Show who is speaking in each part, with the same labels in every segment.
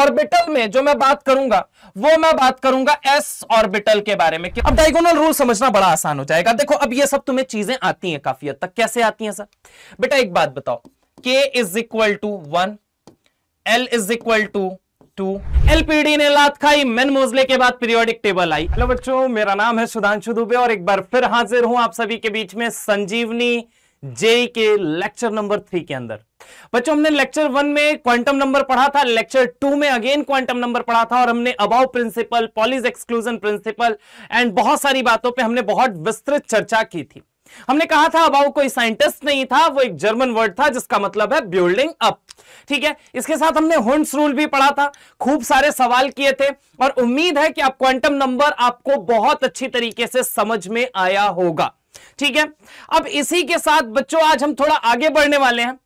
Speaker 1: Orbital में जो मैं बात करूंगा वो मैं बात करूंगा एस ऑर्बिटल के बारे में अब डायगोनल रूल समझना बड़ा आसान हो जाएगा देखो अब ये सब तुम्हें चीजें आती हैं काफी हद तक कैसे आती हैं सर बेटा एक बात बताओ K is equal to one L is equal to two LPD ने लात खाई मेन मोजले के बाद पीरियोडिक टेबल आई हेलो बच्चों मेरा नाम है सुधांशु दुबे और एक बार फिर हाजिर हूं आप सभी के बीच में संजीवनी जेई के लेक्चर नंबर थ्री के अंदर बच्चों हमने लेक्चर वन में क्वांटम नंबर पढ़ा था लेक्चर टू में अगेन क्वांटम नंबर पढ़ा था और हमने about principle Pauli's exclusion principle and बहुत सारी बातों पे हमने बहुत विस्तृत चर्चा की थी हमने कहा था अबाउ कोई साइंटिस्ट नहीं था वो एक जर्मन वर्ड था जिसका मतलब है बिल्डिंग अप ठीक है इसके साथ हमने हुंड्स रूल भी पढ़ा था खूब सारे सवाल किए थे और उम्मीद है कि आप क्वांटम नंबर आपको बहुत अच्छी तरीके से समझ में आया होगा ठीक है अब इसी के साथ बच्चों आज हम थोड़ा आगे बढ़ने वाले हैं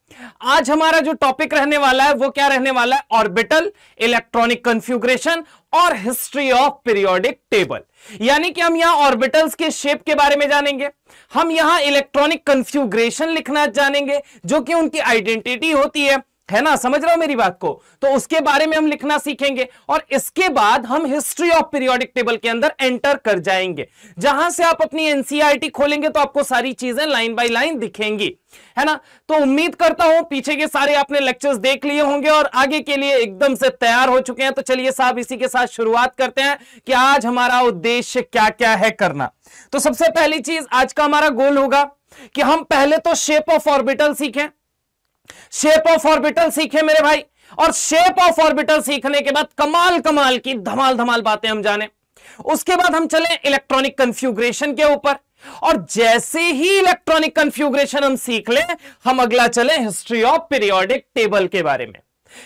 Speaker 1: आज हमारा जो टॉपिक रहने वाला है वो क्या रहने वाला है ऑर्बिटल इलेक्ट्रॉनिक कंफ्यूग्रेशन और हिस्ट्री ऑफ पीरियोडिक टेबल यानी कि हम यहां ऑर्बिटल्स के शेप के बारे में जानेंगे हम यहां इलेक्ट्रॉनिक कंफ्यूग्रेशन लिखना जानेंगे जो कि उनकी आइडेंटिटी होती है है ना समझ रहा हो मेरी बात को तो उसके बारे में हम लिखना सीखेंगे और इसके बाद हम हिस्ट्री ऑफ पीरियोडिक टेबल के अंदर एंटर कर जाएंगे जहां से आप अपनी एनसीईआरटी e खोलेंगे तो आपको सारी चीजें लाइन बाय लाइन दिखेंगी है ना तो उम्मीद करता हूं पीछे के सारे आपने लेक्चर्स देख लिए होंगे और आगे के लिए एकदम से तैयार हो चुके हैं तो चलिए साहब इसी के साथ शुरुआत करते हैं कि आज हमारा उद्देश्य क्या क्या है करना तो सबसे पहली चीज आज का हमारा गोल होगा कि हम पहले तो शेप ऑफ ऑर्बिटल सीखें शेप ऑफ ऑर्बिटल सीखे मेरे भाई और शेप ऑफ ऑर्बिटल सीखने के बाद कमाल कमाल की धमाल धमाल बातें हम जाने उसके बाद हम चले इलेक्ट्रॉनिक कंफ्यूग्रेशन के ऊपर और जैसे ही इलेक्ट्रॉनिक कंफ्यूग्रेशन हम सीख लें हम अगला चले हिस्ट्री ऑफ पीरियोडिक टेबल के बारे में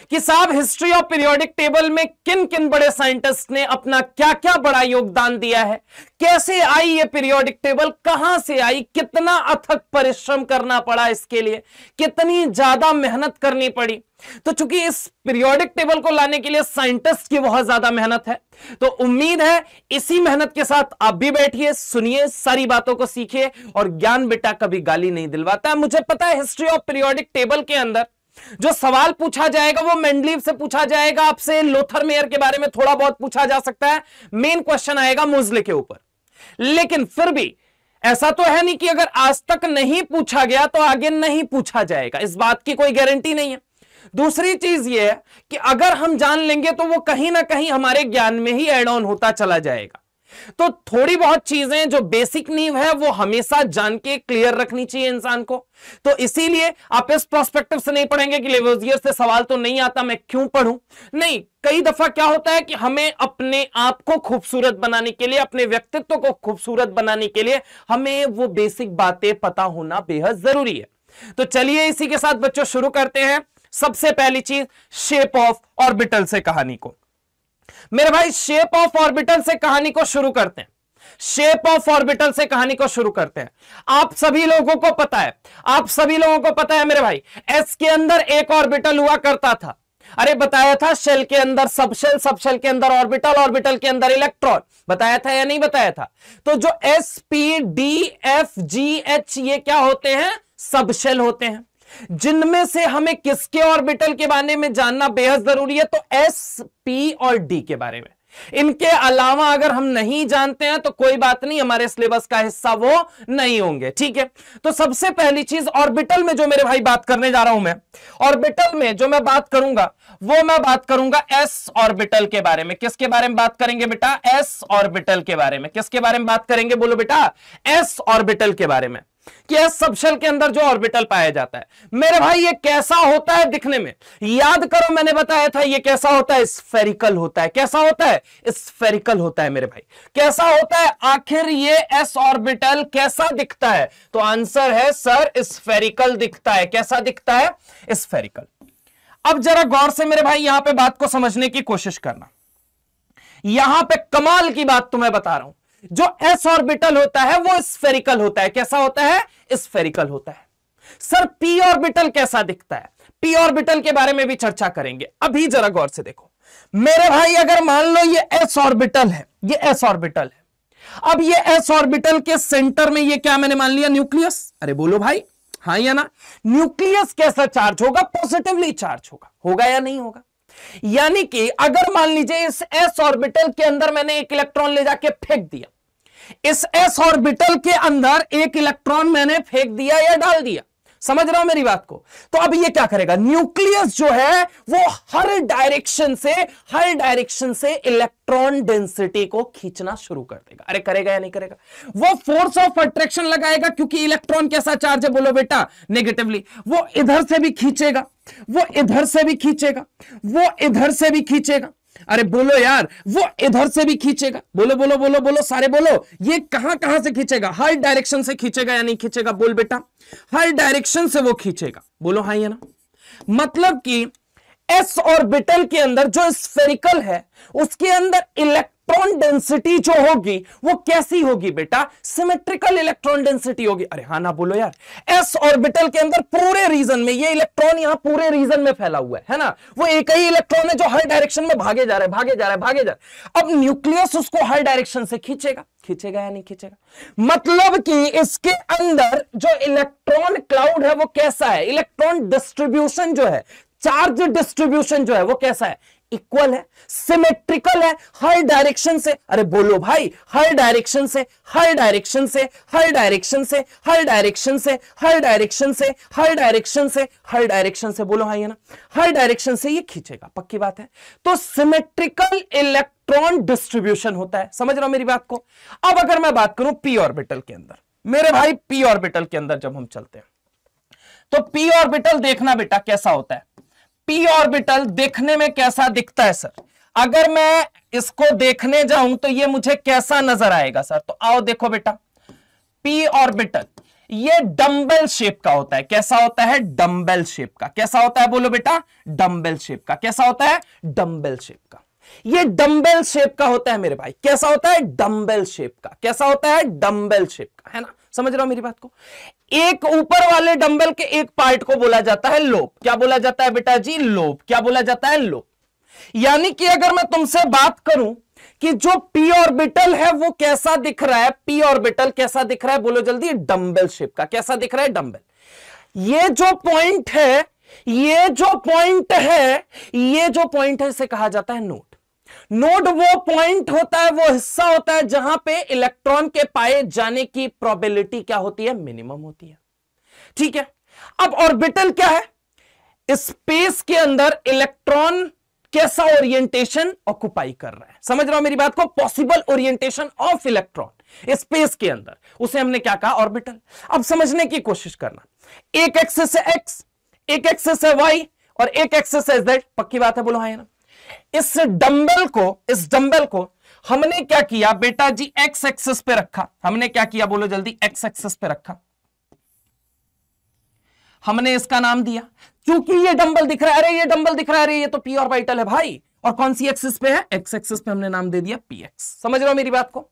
Speaker 1: कि साहब हिस्ट्री ऑफ पीरियोडिक टेबल में किन किन बड़े साइंटिस्ट ने अपना क्या क्या बड़ा योगदान दिया है कैसे आई ये पीरियोडिक टेबल कहां से आई कितना अथक परिश्रम करना पड़ा इसके लिए कितनी ज्यादा मेहनत करनी पड़ी तो चूंकि इस पीरियोडिक टेबल को लाने के लिए साइंटिस्ट की बहुत ज्यादा मेहनत है तो उम्मीद है इसी मेहनत के साथ आप भी बैठिए सुनिए सारी बातों को सीखिए और ज्ञान बेटा कभी गाली नहीं दिलवाता है मुझे पता है हिस्ट्री ऑफ पीरियोडिक टेबल के अंदर जो सवाल पूछा जाएगा वो मेंडलीव से पूछा जाएगा आपसे लोथर मेयर के बारे में थोड़ा बहुत पूछा जा सकता है मेन क्वेश्चन आएगा मुजले के ऊपर लेकिन फिर भी ऐसा तो है नहीं कि अगर आज तक नहीं पूछा गया तो आगे नहीं पूछा जाएगा इस बात की कोई गारंटी नहीं है दूसरी चीज यह है कि अगर हम जान लेंगे तो वो कहीं ना कहीं हमारे ज्ञान में ही एड ऑन होता चला जाएगा तो थोड़ी बहुत चीजें जो बेसिक नीव है वो हमेशा जान के क्लियर रखनी चाहिए इंसान को तो इसीलिए आप इस प्रोस्पेक्टिव से नहीं पढ़ेंगे कि लेवजियर से सवाल तो नहीं आता मैं क्यों पढ़ू नहीं कई दफा क्या होता है कि हमें अपने आप को खूबसूरत बनाने के लिए अपने व्यक्तित्व को खूबसूरत बनाने के लिए हमें वो बेसिक बातें पता होना बेहद जरूरी है तो चलिए इसी के साथ बच्चों शुरू करते हैं सबसे पहली चीज शेप ऑफ ऑर्बिटल से कहानी को मेरे भाई शेप ऑफ ऑर्बिटल से कहानी को शुरू करते हैं शेप ऑफ ऑर्बिटल से कहानी को शुरू करते हैं आप सभी लोगों को पता है आप सभी लोगों को पता है मेरे भाई एस के अंदर एक ऑर्बिटल हुआ करता था अरे बताया था शेल के अंदर सबशेल सबशेल के अंदर ऑर्बिटल ऑर्बिटल के अंदर इलेक्ट्रॉन बताया था या नहीं बताया था तो जो S P D F G H ये क्या होते हैं सबशेल होते हैं जिनमें से हमें किसके ऑर्बिटल के बारे में जानना बेहद जरूरी है तो एस पी और डी के बारे में इनके अलावा अगर हम नहीं जानते हैं तो कोई बात नहीं हमारे सिलेबस का हिस्सा वो नहीं होंगे ठीक है तो सबसे पहली चीज ऑर्बिटल में जो मेरे भाई बात करने जा रहा हूं मैं ऑर्बिटल में जो मैं बात करूंगा वो मैं बात करूंगा एस ऑर्बिटल के बारे में किसके बारे में बात करेंगे बेटा एस ऑर्बिटल के बारे में किसके बारे में बात करेंगे बोलो बेटा एस ऑर्बिटल के बारे में कि सबशेल के अंदर जो ऑर्बिटल पाया जाता है मेरे भाई ये कैसा होता है दिखने में याद करो मैंने बताया था ये कैसा होता है स्फेरिकल होता है कैसा होता है स्फेरिकल होता है मेरे भाई कैसा होता है आखिर ये एस ऑर्बिटल कैसा दिखता है तो आंसर है सर स्फेरिकल दिखता है कैसा दिखता है स्फेरिकल अब जरा गौर से मेरे भाई यहां पर बात को समझने की कोशिश करना यहां पर कमाल की बात तुम्हें तो बता रहा हूं जो एस ऑर्बिटल होता है वो स्फेरिकल होता है कैसा होता है स्फेरिकल होता है सर पी ऑर्बिटल कैसा दिखता है पी ऑर्बिटल के बारे में भी चर्चा करेंगे अभी जरा गौर से देखो मेरे भाई अगर मान लो ये एस ऑर्बिटल है ये एस ऑर्बिटल है अब ये एस ऑर्बिटल के सेंटर में ये क्या मैंने मान लिया न्यूक्लियस अरे बोलो भाई हाँ या ना न्यूक्लियस कैसा चार्ज होगा पॉजिटिवली चार्ज होगा होगा या नहीं होगा यानी कि अगर मान लीजिए इस एस ऑर्बिटल के अंदर मैंने एक इलेक्ट्रॉन ले जाके फेंक दिया इस एस ऑर्बिटल के अंदर एक इलेक्ट्रॉन मैंने फेंक दिया या डाल दिया समझ रहा हूं मेरी बात को तो अब ये क्या करेगा न्यूक्लियस जो है वो हर डायरेक्शन से हर डायरेक्शन से इलेक्ट्रॉन डेंसिटी को खींचना शुरू कर देगा अरे करेगा या नहीं करेगा वो फोर्स ऑफ अट्रैक्शन लगाएगा क्योंकि इलेक्ट्रॉन कैसा चार्ज है बोलो बेटा नेगेटिवली वो इधर से भी खींचेगा वो इधर से भी खींचेगा वो इधर से भी खींचेगा अरे बोलो यार वो इधर से भी खींचेगा बोलो बोलो बोलो बोलो सारे बोलो ये कहां कहां से खींचेगा हर डायरेक्शन से खींचेगा या नहीं खींचेगा बोल बेटा हर डायरेक्शन से वो खींचेगा बोलो हाँ है ना मतलब कि एस और बिटल के अंदर जो स्फेरिकल है उसके अंदर इलेक्ट्रॉन इलेक्ट्रॉन डेंसिटी जो होगी वो कैसी होगी बेटा सिमेट्रिकल इलेक्ट्रॉन डेंसिटी होगी अरे हाँ ना बोलो यार एस ऑर्बिटल के अंदर पूरे रीजन में ये इलेक्ट्रॉन यहां पूरे रीजन में फैला हुआ है है ना वो एक ही इलेक्ट्रॉन है जो हर डायरेक्शन में भागे जा रहे हैं भागे जा रहे हैं भागे जा रहे अब न्यूक्लियस उसको हर डायरेक्शन से खींचेगा खींचेगा या नहीं खींचेगा मतलब कि इसके अंदर जो इलेक्ट्रॉन क्लाउड है वो कैसा है इलेक्ट्रॉन डिस्ट्रीब्यूशन जो है चार्ज डिस्ट्रीब्यूशन जो है वो कैसा है इक्वल है सिमेट्रिकल है हर डायरेक्शन से अरे बोलो भाई हर डायरेक्शन से हर डायरेक्शन से हर डायरेक्शन से हर डायरेक्शन से हर डायरेक्शन से हर डायरेक्शन से हर डायरेक्शन से बोलो भाई हाँ है ना हर डायरेक्शन से ये खींचेगा पक्की बात है तो सिमेट्रिकल इलेक्ट्रॉन डिस्ट्रीब्यूशन होता है समझ रहा हूं मेरी बात को अब अगर मैं बात करूं पी ऑर्बिटल के अंदर मेरे भाई पी ऑर्बिटल के अंदर जब हम चलते हैं तो पी ऑर्बिटल देखना बेटा कैसा होता है पी ऑर्बिटल देखने में कैसा दिखता है सर अगर मैं इसको देखने जाऊं तो ये मुझे कैसा नजर आएगा सर तो आओ देखो बेटा पी ऑर्बिटल ये डंबल शेप का होता है कैसा होता है डंबल शेप का कैसा होता है बोलो बेटा डंबल शेप का कैसा होता है डंबल शेप का ये डंबल शेप का होता है मेरे भाई कैसा होता है डंबल शेप का कैसा होता है डंबल शेप का है ना समझ रहा हूं मेरी बात को एक ऊपर वाले डंबल के एक पार्ट को बोला जाता है लोप क्या बोला जाता है बेटा जी लोप क्या बोला जाता है लोप यानी कि अगर मैं तुमसे बात करूं कि जो पी ऑर्बिटल है वो कैसा दिख रहा है पी ऑर्बिटल कैसा दिख रहा है बोलो जल्दी डम्बल शेप का कैसा दिख रहा है डम्बल ये जो पॉइंट है ये जो पॉइंट है ये जो पॉइंट है इसे कहा जाता है नोड नोड वो पॉइंट होता है वो हिस्सा होता है जहां पे इलेक्ट्रॉन के पाए जाने की प्रोबेबिलिटी क्या होती है मिनिमम होती है ठीक है अब ऑर्बिटल क्या है स्पेस के अंदर इलेक्ट्रॉन कैसा ओरिएंटेशन ऑक्यूपाई कर रहा है समझ रहा हूं मेरी बात को possible orientation of electron space के अंदर उसे हमने क्या कहा ऑर्बिटल अब समझने की कोशिश करना एक एक्सेस है एक्स एक एक्सेस है वाई और एक एक्सेस है जेड पक्की बात है बोलो हाँ ना इस डंबल को इस डंबल को हमने क्या किया बेटा जी एक्स एक्सेस पे रखा हमने क्या किया बोलो जल्दी एक्स एक्सेस पे रखा हमने इसका नाम दिया क्योंकि ये डंबल दिख रहा है अरे ये डंबल दिख रहा है अरे ये तो पी और वाइटल है भाई और कौन सी एक्सिस पे है एक्स एक्सिस पे हमने नाम दे दिया पी एक्स समझ रहे हो मेरी बात को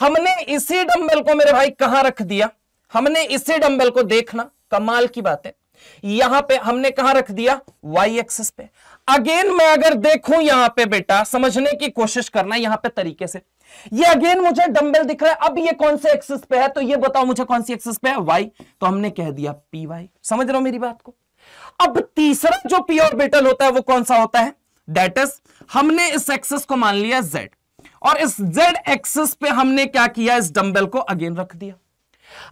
Speaker 1: हमने इसी डंबल को मेरे भाई कहां रख दिया हमने इसी डंबल को देखना कमाल की बात है यहां पे हमने कहा रख दिया वाई एक्सिस पे अगेन मैं अगर देखूं यहां पे बेटा समझने की कोशिश करना यहां पे तरीके से ये अगेन मुझे डंबल दिख रहा है अब ये कौन से एक्सिस पे है तो ये बताओ मुझे कौन सी एक्सिस पे है वाई तो हमने कह दिया पी वाई समझ रहे हो मेरी बात को अब तीसरा जो पी और बेटल होता है वो कौन सा होता है दैट इज हमने इस एक्सिस को मान लिया जेड और इस जेड एक्सिस पे हमने क्या किया इस डंबल को अगेन रख दिया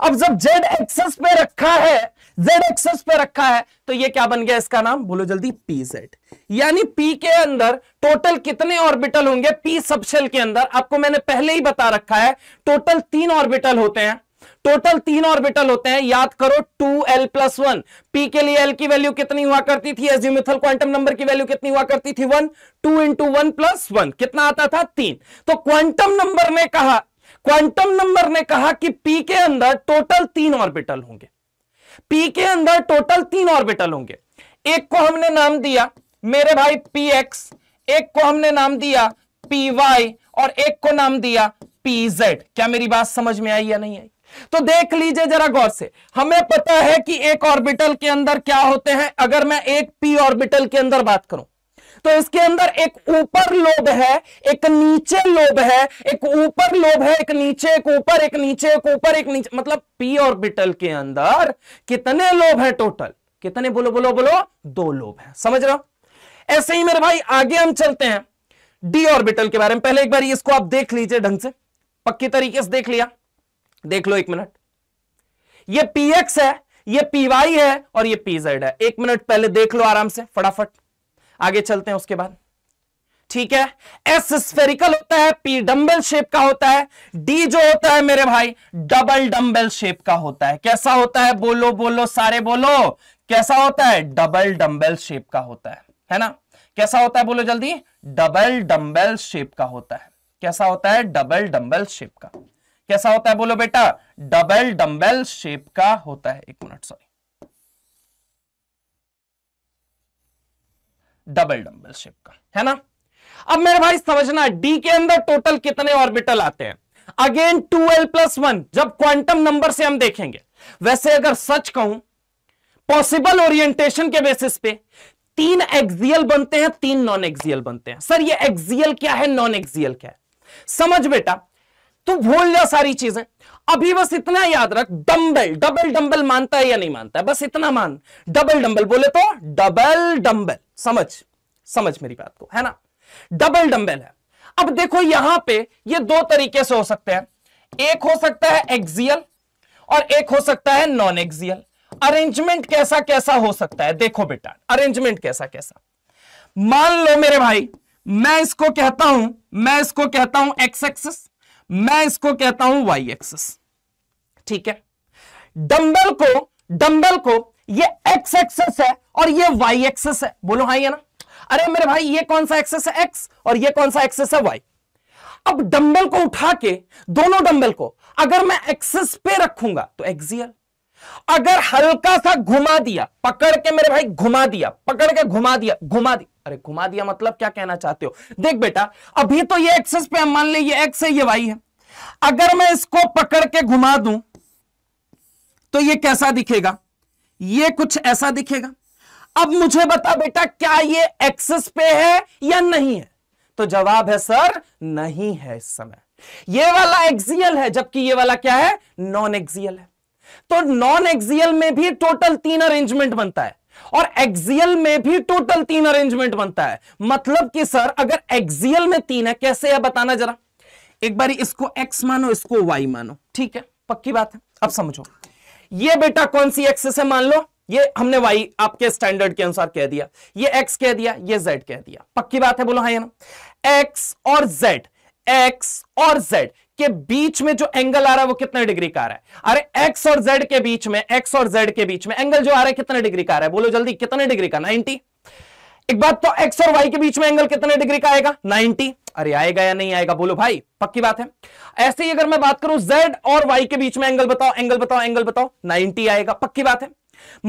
Speaker 1: अब जब जेड एक्सिस पे रखा है जेड एक्सेस पे रखा है तो ये क्या बन गया इसका नाम बोलो जल्दी पी जेड यानी पी के अंदर टोटल कितने ऑर्बिटल होंगे पी सबशेल के अंदर आपको मैंने पहले ही बता रखा है टोटल तीन ऑर्बिटल होते हैं टोटल तीन ऑर्बिटल होते हैं याद करो two L plus one P के लिए एल की वैल्यू कितनी हुआ करती थी एज्यूमिथल क्वांटम नंबर की वैल्यू कितनी हुआ करती थी one two into one plus one कितना आता था तीन तो क्वांटम नंबर ने कहा क्वांटम नंबर ने कहा कि पी के अंदर टोटल तीन ऑर्बिटल होंगे पी के अंदर टोटल तीन ऑर्बिटल होंगे एक को हमने नाम दिया मेरे भाई पी एक्स एक को हमने नाम दिया पी वाई और एक को नाम दिया पी जेड क्या मेरी बात समझ में आई या नहीं आई तो देख लीजिए जरा गौर से हमें पता है कि एक ऑर्बिटल के अंदर क्या होते हैं अगर मैं एक पी ऑर्बिटल के अंदर बात करूं तो इसके अंदर एक ऊपर लोभ है एक नीचे लोभ है एक ऊपर लोभ है एक नीचे एक ऊपर एक नीचे एक ऊपर एक नीचे मतलब पी ऑर्बिटल के अंदर कितने लोभ है टोटल कितने बोलो बोलो बोलो दो लोभ है समझ रहे हो ऐसे ही मेरे भाई आगे हम चलते हैं डी ऑर्बिटल के बारे में पहले एक बार इसको आप देख लीजिए ढंग से पक्की तरीके से देख लिया देख लो एक मिनट ये पीएक्स है ये पीवाई है और ये पीजेड है एक मिनट पहले देख लो आराम से फटाफट आगे चलते हैं उसके बाद ठीक है एस स्फेरिकल होता है पी डंबल शेप का होता है डी जो होता है मेरे भाई डबल डंबल शेप का होता है कैसा होता है बोलो बोलो सारे बोलो कैसा होता है डबल डम्बल शेप का होता है है ना कैसा होता है बोलो जल्दी डबल डम्बल शेप का होता है कैसा होता है डबल डम्बल शेप का कैसा होता है बोलो बेटा डबल डम्बल शेप का होता है एक minute sorry double dumbbell shape का है ना अब मेरे भाई समझना डी के अंदर टोटल कितने ऑर्बिटल आते हैं again two L plus one जब क्वांटम नंबर से हम देखेंगे वैसे अगर सच कहूं पॉसिबल ओरिएंटेशन के बेसिस पे तीन एक्सियल बनते हैं तीन नॉन एक्सियल बनते हैं सर ये एक्सियल क्या है नॉन एक्सियल क्या है समझ बेटा तू भूल जा सारी चीजें अभी बस इतना याद रख डंबल डबल डंबल मानता है या नहीं मानता है बस इतना मान डबल डंबल बोले तो डबल डंबल समझ समझ मेरी बात को है ना डबल डंबल है अब देखो यहां पे ये दो तरीके से हो सकते हैं एक हो सकता है एक्सियल और एक हो सकता है नॉन एक्सियल अरेंजमेंट कैसा कैसा हो सकता है देखो बेटा अरेंजमेंट कैसा कैसा मान लो मेरे भाई मैं इसको कहता हूं मैं इसको कहता हूं एक्स एक्सिस मैं इसको कहता हूं वाई एक्सेस ठीक है डंबल को डंबल को ये एक्स एक्सेस है और ये वाई एक्सेस है बोलो हाई है ना अरे मेरे भाई ये कौन सा एक्सेस है एक्स और ये कौन सा एक्सेस है वाई अब डंबल को उठा के दोनों डंबल को अगर मैं एक्सेस पे रखूंगा तो एक्सियल अगर हल्का सा घुमा दिया पकड़ के मेरे भाई घुमा दिया पकड़ के घुमा दिया घुमा दिया अरे घुमा दिया मतलब क्या कहना चाहते हो देख बेटा अभी तो ये एक्सेस पे हम मान ली ये एक्स है ये वाई है अगर मैं इसको पकड़ के घुमा दूं तो ये कैसा दिखेगा ये कुछ ऐसा दिखेगा अब मुझे बता बेटा क्या ये एक्सेस पे है या नहीं है तो जवाब है सर नहीं है इस समय ये वाला एक्सियल है जबकि ये वाला क्या है नॉन एक्सियल है तो नॉन एक्सियल में भी टोटल तीन अरेंजमेंट बनता है और एक्सियल में भी टोटल तीन अरेंजमेंट बनता है मतलब कि सर अगर एक्सियल में तीन है कैसे है बताना जरा एक बार इसको एक्स मानो इसको वाई मानो ठीक है पक्की बात है अब समझो ये बेटा कौन सी एक्सेस है मान लो ये हमने वाई आपके स्टैंडर्ड के अनुसार कह दिया ये एक्स कह दिया ये जेड कह दिया पक्की बात है बोलो हाँ ना एक्स और जेड एक्स और जेड के बीच में जो एंगल आ रहा है वो कितने डिग्री का आ रहा है अरे एक्स और जेड के बीच में एक्स और जेड के बीच में एंगल जो आ रहा है कितने डिग्री का आ रहा है बोलो जल्दी कितने डिग्री का नाइनटी एक बात तो एक्स और वाई के बीच में एंगल कितने डिग्री का आएगा नाइनटी अरे आएगा या नहीं आएगा बोलो भाई पक्की बात है ऐसे ही अगर मैं बात करूं जेड और वाई के बीच में एंगल बताओ एंगल बताओ एंगल बताओ 90 आएगा पक्की बात है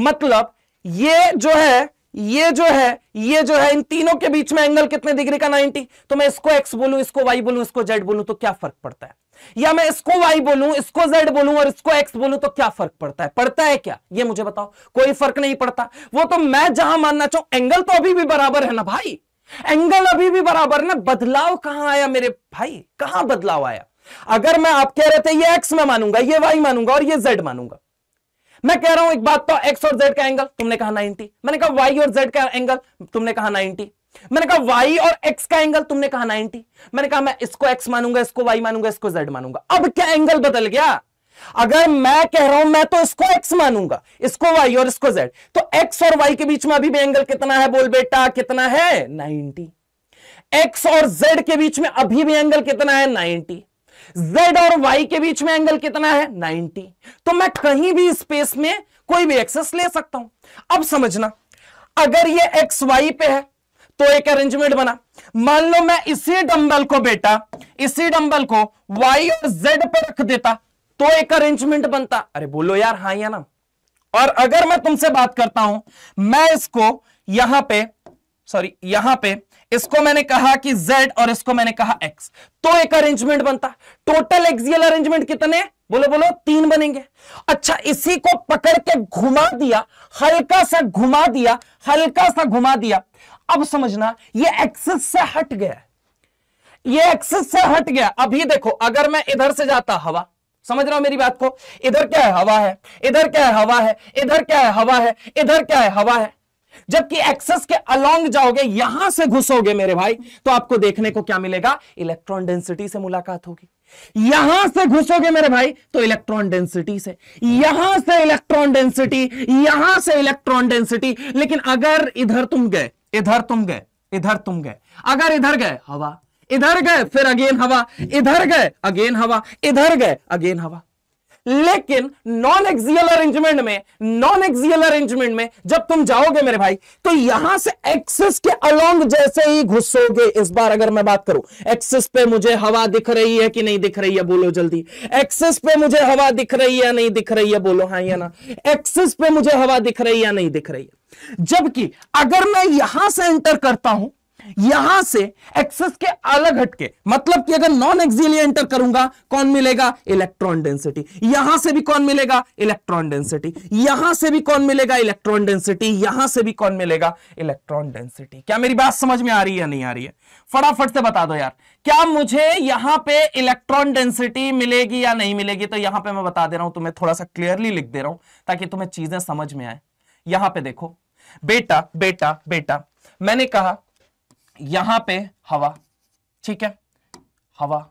Speaker 1: मतलब ये जो है ये जो है ये जो है इन तीनों के बीच में एंगल कितने डिग्री का 90 तो मैं इसको एक्स बोलूं इसको वाई बोलूं इसको जेड बोलूं तो क्या फर्क पड़ता है या मैं इसको वाई बोलूं इसको जेड बोलूं और इसको एक्स बोलूं तो क्या फर्क पड़ता है पड़ता है क्या ये मुझे बताओ कोई फर्क नहीं पड़ता वो तो मैं जहां मानना चाहूं एंगल तो अभी भी बराबर है ना भाई एंगल अभी भी बराबर ना बदलाव कहां आया मेरे भाई कहां बदलाव आया अगर मैं आप कह रहे थे ये एक्स में मानूंगा ये वाई मानूंगा और ये जेड मानूंगा मैं कह रहा हूं एक बात तो एक्स और जेड का एंगल तुमने कहा नाइनटी मैंने कहा वाई और जेड का एंगल तुमने कहा नाइनटी मैंने कहा वाई और एक्स का एंगल तुमने कहा नाइनटी मैंने कहा मैं इसको एक्स मानूंगा इसको वाई मानूंगा इसको जेड मानूंगा अब क्या एंगल बदल गया अगर मैं कह रहा हूं मैं तो इसको एक्स मानूंगा इसको वाई और इसको जेड तो एक्स और वाई के बीच में अभी भी एंगल कितना है बोल बेटा कितना है नाइनटी एक्स और जेड के बीच में अभी भी एंगल कितना है नाइनटी z और y के बीच में एंगल कितना है 90 तो मैं कहीं भी स्पेस में कोई भी एक्सेस ले सकता हूं अब समझना अगर ये एक्स वाई पे है तो एक अरेंजमेंट बना मान लो मैं इसी डंबल को बेटा इसी डंबल को वाई और जेड पर रख देता तो एक अरेंजमेंट बनता अरे बोलो यार हाँ या ना और अगर मैं तुमसे बात करता हूं मैं इसको यहां पे सॉरी यहां पे इसको मैंने कहा कि z और इसको मैंने कहा x तो एक अरेंजमेंट बनता टोटल एक्सियल अरेंजमेंट कितने बोलो बोलो तीन बनेंगे अच्छा इसी को पकड़ के घुमा दिया हल्का सा घुमा दिया हल्का सा घुमा दिया अब समझना ये एक्सिस से हट गया ये एक्सिस से हट गया अभी देखो अगर मैं इधर से जाता हवा समझ रहा हूं मेरी बात को इधर क्या है हवा है इधर क्या है हवा है इधर क्या है हवा है इधर क्या है हवा है जबकि एक्सेस के अलोंग जाओगे यहां से घुसोगे मेरे भाई तो आपको देखने को क्या मिलेगा इलेक्ट्रॉन डेंसिटी से मुलाकात होगी यहां से घुसोगे मेरे भाई तो इलेक्ट्रॉन डेंसिटी से यहां से इलेक्ट्रॉन डेंसिटी यहां से इलेक्ट्रॉन डेंसिटी लेकिन अगर इधर तुम गए इधर तुम गए इधर तुम गए अगर इधर गए हवा इधर गए फिर अगेन हवा इधर गए अगेन हवा इधर गए अगेन हवा लेकिन नॉन एक्सियल अरेंजमेंट में नॉन एक्सियल अरेंजमेंट में जब तुम जाओगे मेरे भाई तो यहां से एक्सिस के अलोंग जैसे ही घुसोगे इस बार अगर मैं बात करूं एक्सिस पे मुझे हवा दिख रही है कि नहीं दिख रही है बोलो जल्दी एक्सिस पे मुझे हवा दिख रही है नहीं दिख रही है बोलो हाँ या ना एक्सिस पे मुझे हवा दिख रही है नहीं दिख रही है जबकि अगर मैं यहां से एंटर करता हूं यहां से एक्सेस के अलग हटके मतलब कि अगर नॉन एक्सिली एंटर करूंगा कौन मिलेगा इलेक्ट्रॉन डेंसिटी यहां से भी कौन मिलेगा इलेक्ट्रॉन डेंसिटी यहां से भी कौन मिलेगा इलेक्ट्रॉन डेंसिटी यहां से भी कौन मिलेगा इलेक्ट्रॉन डेंसिटी क्या मेरी बात समझ में आ रही है नहीं आ रही है फटाफट से बता दो यार क्या मुझे यहां पे इलेक्ट्रॉन डेंसिटी मिलेगी या नहीं मिलेगी तो यहां पे मैं बता दे रहा हूं तुम्हें थोड़ा सा क्लियरली लिख दे रहा हूं ताकि तुम्हें चीजें समझ में आए यहां पे देखो बेटा बेटा बेटा मैंने कहा यहां पे हवा ठीक है हवा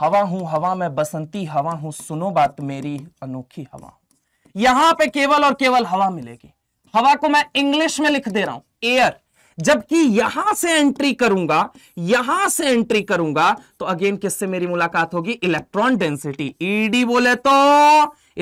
Speaker 1: हवा हूं हवा में बसंती हवा हूं सुनो बात मेरी अनोखी हवा यहां पे केवल और केवल हवा मिलेगी हवा को मैं इंग्लिश में लिख दे रहा हूं एयर जबकि यहां से एंट्री करूंगा यहां से एंट्री करूंगा तो अगेन किससे मेरी मुलाकात होगी इलेक्ट्रॉन डेंसिटी ईडी बोले तो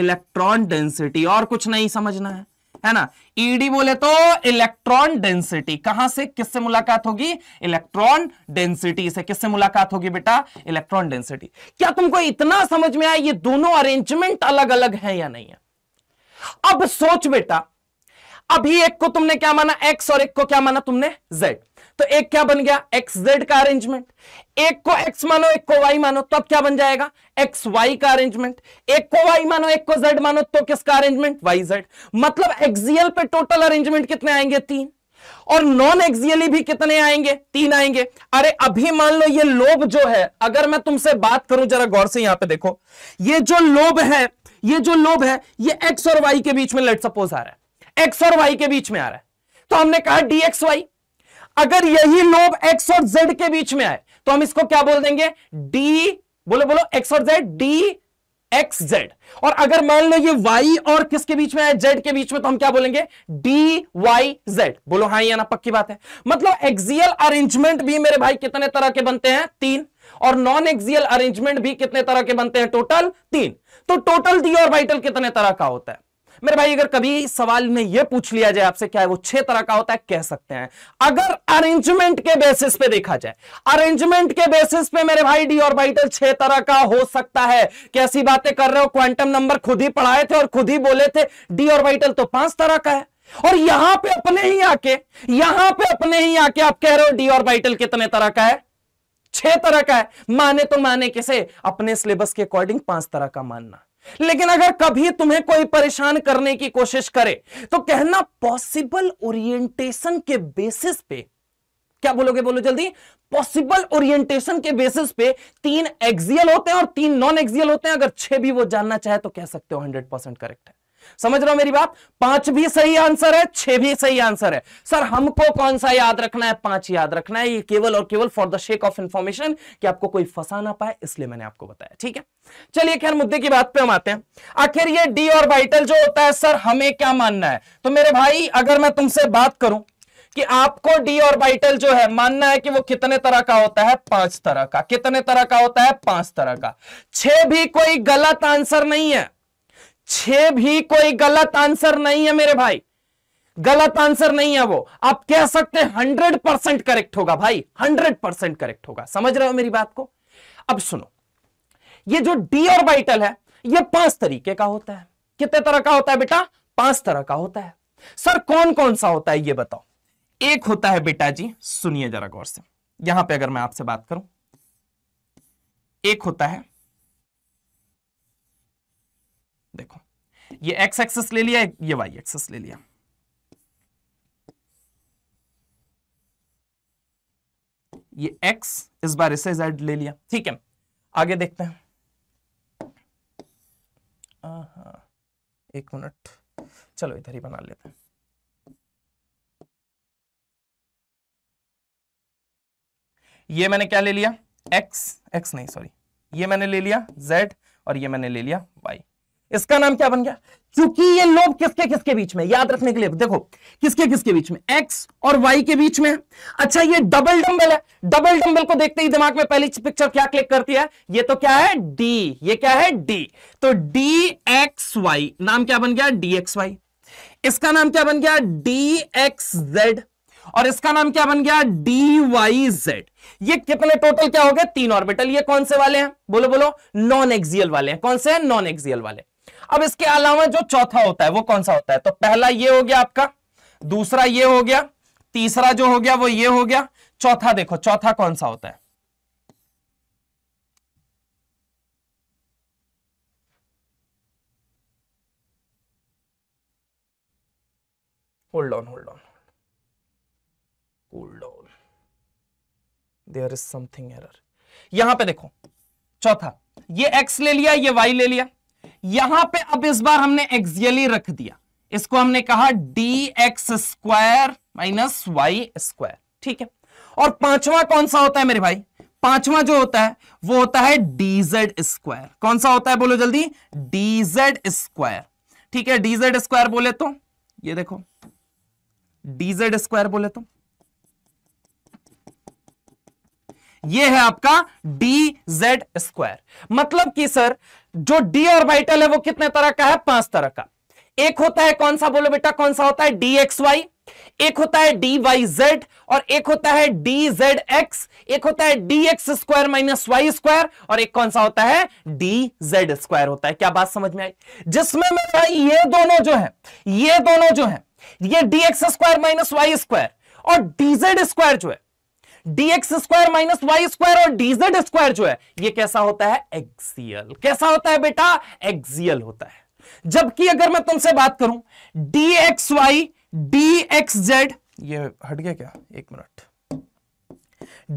Speaker 1: इलेक्ट्रॉन डेंसिटी और कुछ नहीं समझना है है ना ईडी e बोले तो इलेक्ट्रॉन डेंसिटी कहां से किससे मुलाकात होगी इलेक्ट्रॉन डेंसिटी से किससे मुलाकात होगी बेटा इलेक्ट्रॉन डेंसिटी क्या तुमको इतना समझ में आया ये दोनों अरेंजमेंट अलग अलग है या नहीं है अब सोच बेटा अभी एक को तुमने क्या माना एक्स और एक को क्या माना तुमने जेड तो एक क्या बन गया एक्स जेड का अरेंजमेंट एक को एक्स मानो एक को वाई मानो तो अब क्या बन जाएगा एक्स वाई का अरेंजमेंट एक को वाई मानो एक को जेड मानो तो किसका अरेंजमेंट वाई जेड मतलब एक्सियल पे टोटल अरेंजमेंट कितने आएंगे तीन और नॉन एक्सियली भी कितने आएंगे तीन आएंगे अरे अभी मान लो ये लोभ जो है अगर मैं तुमसे बात करूं जरा गौर से यहां पे देखो ये जो लोभ है ये जो लोभ है ये एक्स और वाई के बीच में लेट सपोज आ रहा है एक्स और वाई के बीच में आ रहा है तो हमने कहा डीएक्स वाई अगर यही लोब एक्स और जेड के बीच में आए तो हम इसको क्या बोल देंगे डी बोलो बोलो एक्स और जेड डी एक्स जेड और अगर मान लो ये वाई और किसके बीच में आए जेड के बीच में तो हम क्या बोलेंगे डी वाई जेड बोलो हाँ या ना पक्की बात है मतलब एक्सियल अरेंजमेंट भी मेरे भाई कितने तरह के बनते हैं तीन और नॉन एक्सियल अरेंजमेंट भी कितने तरह के बनते हैं टोटल तीन तो टोटल डी और वाइटल कितने तरह का होता है मेरे भाई अगर कभी सवाल में यह पूछ लिया जाए आपसे क्या है वो छह तरह का होता है कह सकते हैं अगर अरेंजमेंट के बेसिस पे देखा जाए अरेंजमेंट के बेसिस पे मेरे भाई डी और बाइटल छह तरह का हो सकता है कैसी बातें कर रहे हो क्वांटम नंबर खुद ही पढ़ाए थे और खुद ही बोले थे डी और बाइटल तो पांच तरह का है और यहां पर अपने ही आके यहां पर अपने ही आके आप कह रहे हो डी और बाइटल कितने तरह का है छह तरह का है माने तो माने किसे अपने सिलेबस के अकॉर्डिंग पांच तरह का मानना लेकिन अगर कभी तुम्हें कोई परेशान करने की कोशिश करे तो कहना पॉसिबल ओरिएंटेशन के बेसिस पे क्या बोलोगे बोलो जल्दी पॉसिबल ओरिएंटेशन के बेसिस पे तीन एक्सियल होते हैं और तीन नॉन एक्सियल होते हैं अगर छह भी वो जानना चाहे तो कह सकते हो हंड्रेड परसेंट करेक्ट है समझ रहे हो मेरी बात पांच भी सही आंसर है छह भी सही आंसर है सर हमको कौन सा याद रखना है पांच याद रखना है ये केवल और केवल for the sake of information कि आपको कोई फंसा ना पाए इसलिए मैंने आपको बताया ठीक है चलिए खैर मुद्दे की बात पे हम आते हैं आखिर ये डी और वाइटल जो होता है सर हमें क्या मानना है तो मेरे भाई अगर मैं तुमसे बात करूं कि आपको डी और बाइटल जो है मानना है कि वो कितने तरह का होता है पांच तरह का कितने तरह का होता है पांच तरह का छह भी कोई गलत आंसर नहीं है छह भी कोई गलत आंसर नहीं है मेरे भाई गलत आंसर नहीं है वो आप कह सकते हैं हंड्रेड परसेंट करेक्ट होगा भाई हंड्रेड परसेंट करेक्ट होगा समझ रहे हो मेरी बात को अब सुनो ये जो डी ऑर्बिटल है ये पांच तरीके का होता है कितने तरह का होता है बेटा पांच तरह का होता है सर कौन कौन सा होता है ये बताओ एक होता है बेटा जी सुनिए जरा गौर से यहां पे अगर मैं आपसे बात करूं एक होता है देखो ये एक्स एक्सेस ले लिया ये वाई एक्सेस ले लिया ये x इस बार इसे z ले लिया ठीक है आगे देखते हैं एक मिनट चलो इधर ही बना लेते हैं ये मैंने क्या ले लिया x x नहीं सॉरी ये मैंने ले लिया z और ये मैंने ले लिया y इसका नाम क्या बन गया क्योंकि ये लोब किसके किसके बीच में याद रखने के लिए देखो किसके किसके बीच में एक्स और वाई के बीच में अच्छा ये डबल डम्बल है डबल डम्बल को देखते ही दिमाग में पहली पिक्चर क्या क्लिक करती है ये तो क्या है डी ये क्या है डी तो डी एक्स वाई नाम क्या बन गया डी एक्स वाई इसका नाम क्या बन गया डी एक्स जेड और इसका नाम क्या बन गया डी वाई जेड ये कितने टोटल क्या हो गए तीन ऑर्बिटल ये कौन से वाले हैं बोलो बोलो नॉन एक्सियल वाले हैं कौन से हैं नॉन एक्सियल वाले अब इसके अलावा जो चौथा होता है वो कौन सा होता है तो पहला ये हो गया आपका दूसरा ये हो गया तीसरा जो हो गया वो ये हो गया चौथा देखो चौथा कौन सा होता है hold on hold on hold on there is something error यहां पे देखो चौथा ये एक्स ले लिया ये वाई ले लिया यहां पे अब इस बार हमने एक्सियली e रख दिया इसको हमने कहा D X square minus Y square ठीक है और पांचवा कौन सा होता है मेरे भाई पांचवा जो होता है वो होता है डीजेड स्क्वायर कौन सा होता है बोलो जल्दी डीजेड स्क्वायर ठीक है डीजेड स्क्वायर बोले तो ये देखो डीजेड स्क्वायर बोले तो ये है आपका डी जेड स्क्वायर मतलब कि सर जो डी ऑर्बिटल है वो कितने तरह का है पांच तरह का एक होता है कौन सा बोलो बेटा कौन सा होता है डी एक्स वाई एक होता है डी वाई जेड और एक होता है डी जेड एक्स एक होता है D X square minus Y square और एक कौन सा होता है डी जेड स्क्वायर होता है क्या बात समझ में आई जिसमें मैं भाई ये दोनों जो है ये दोनों जो है ये D X square minus Y square और डी जेड स्क्वायर जो है D X square minus Y square और डीजेड स्क्वायर जो है ये कैसा होता है एक्सियल कैसा होता है बेटा एक्सियल होता है जबकि अगर मैं तुमसे बात करूं D X Y D X Z ये हट गया क्या एक minute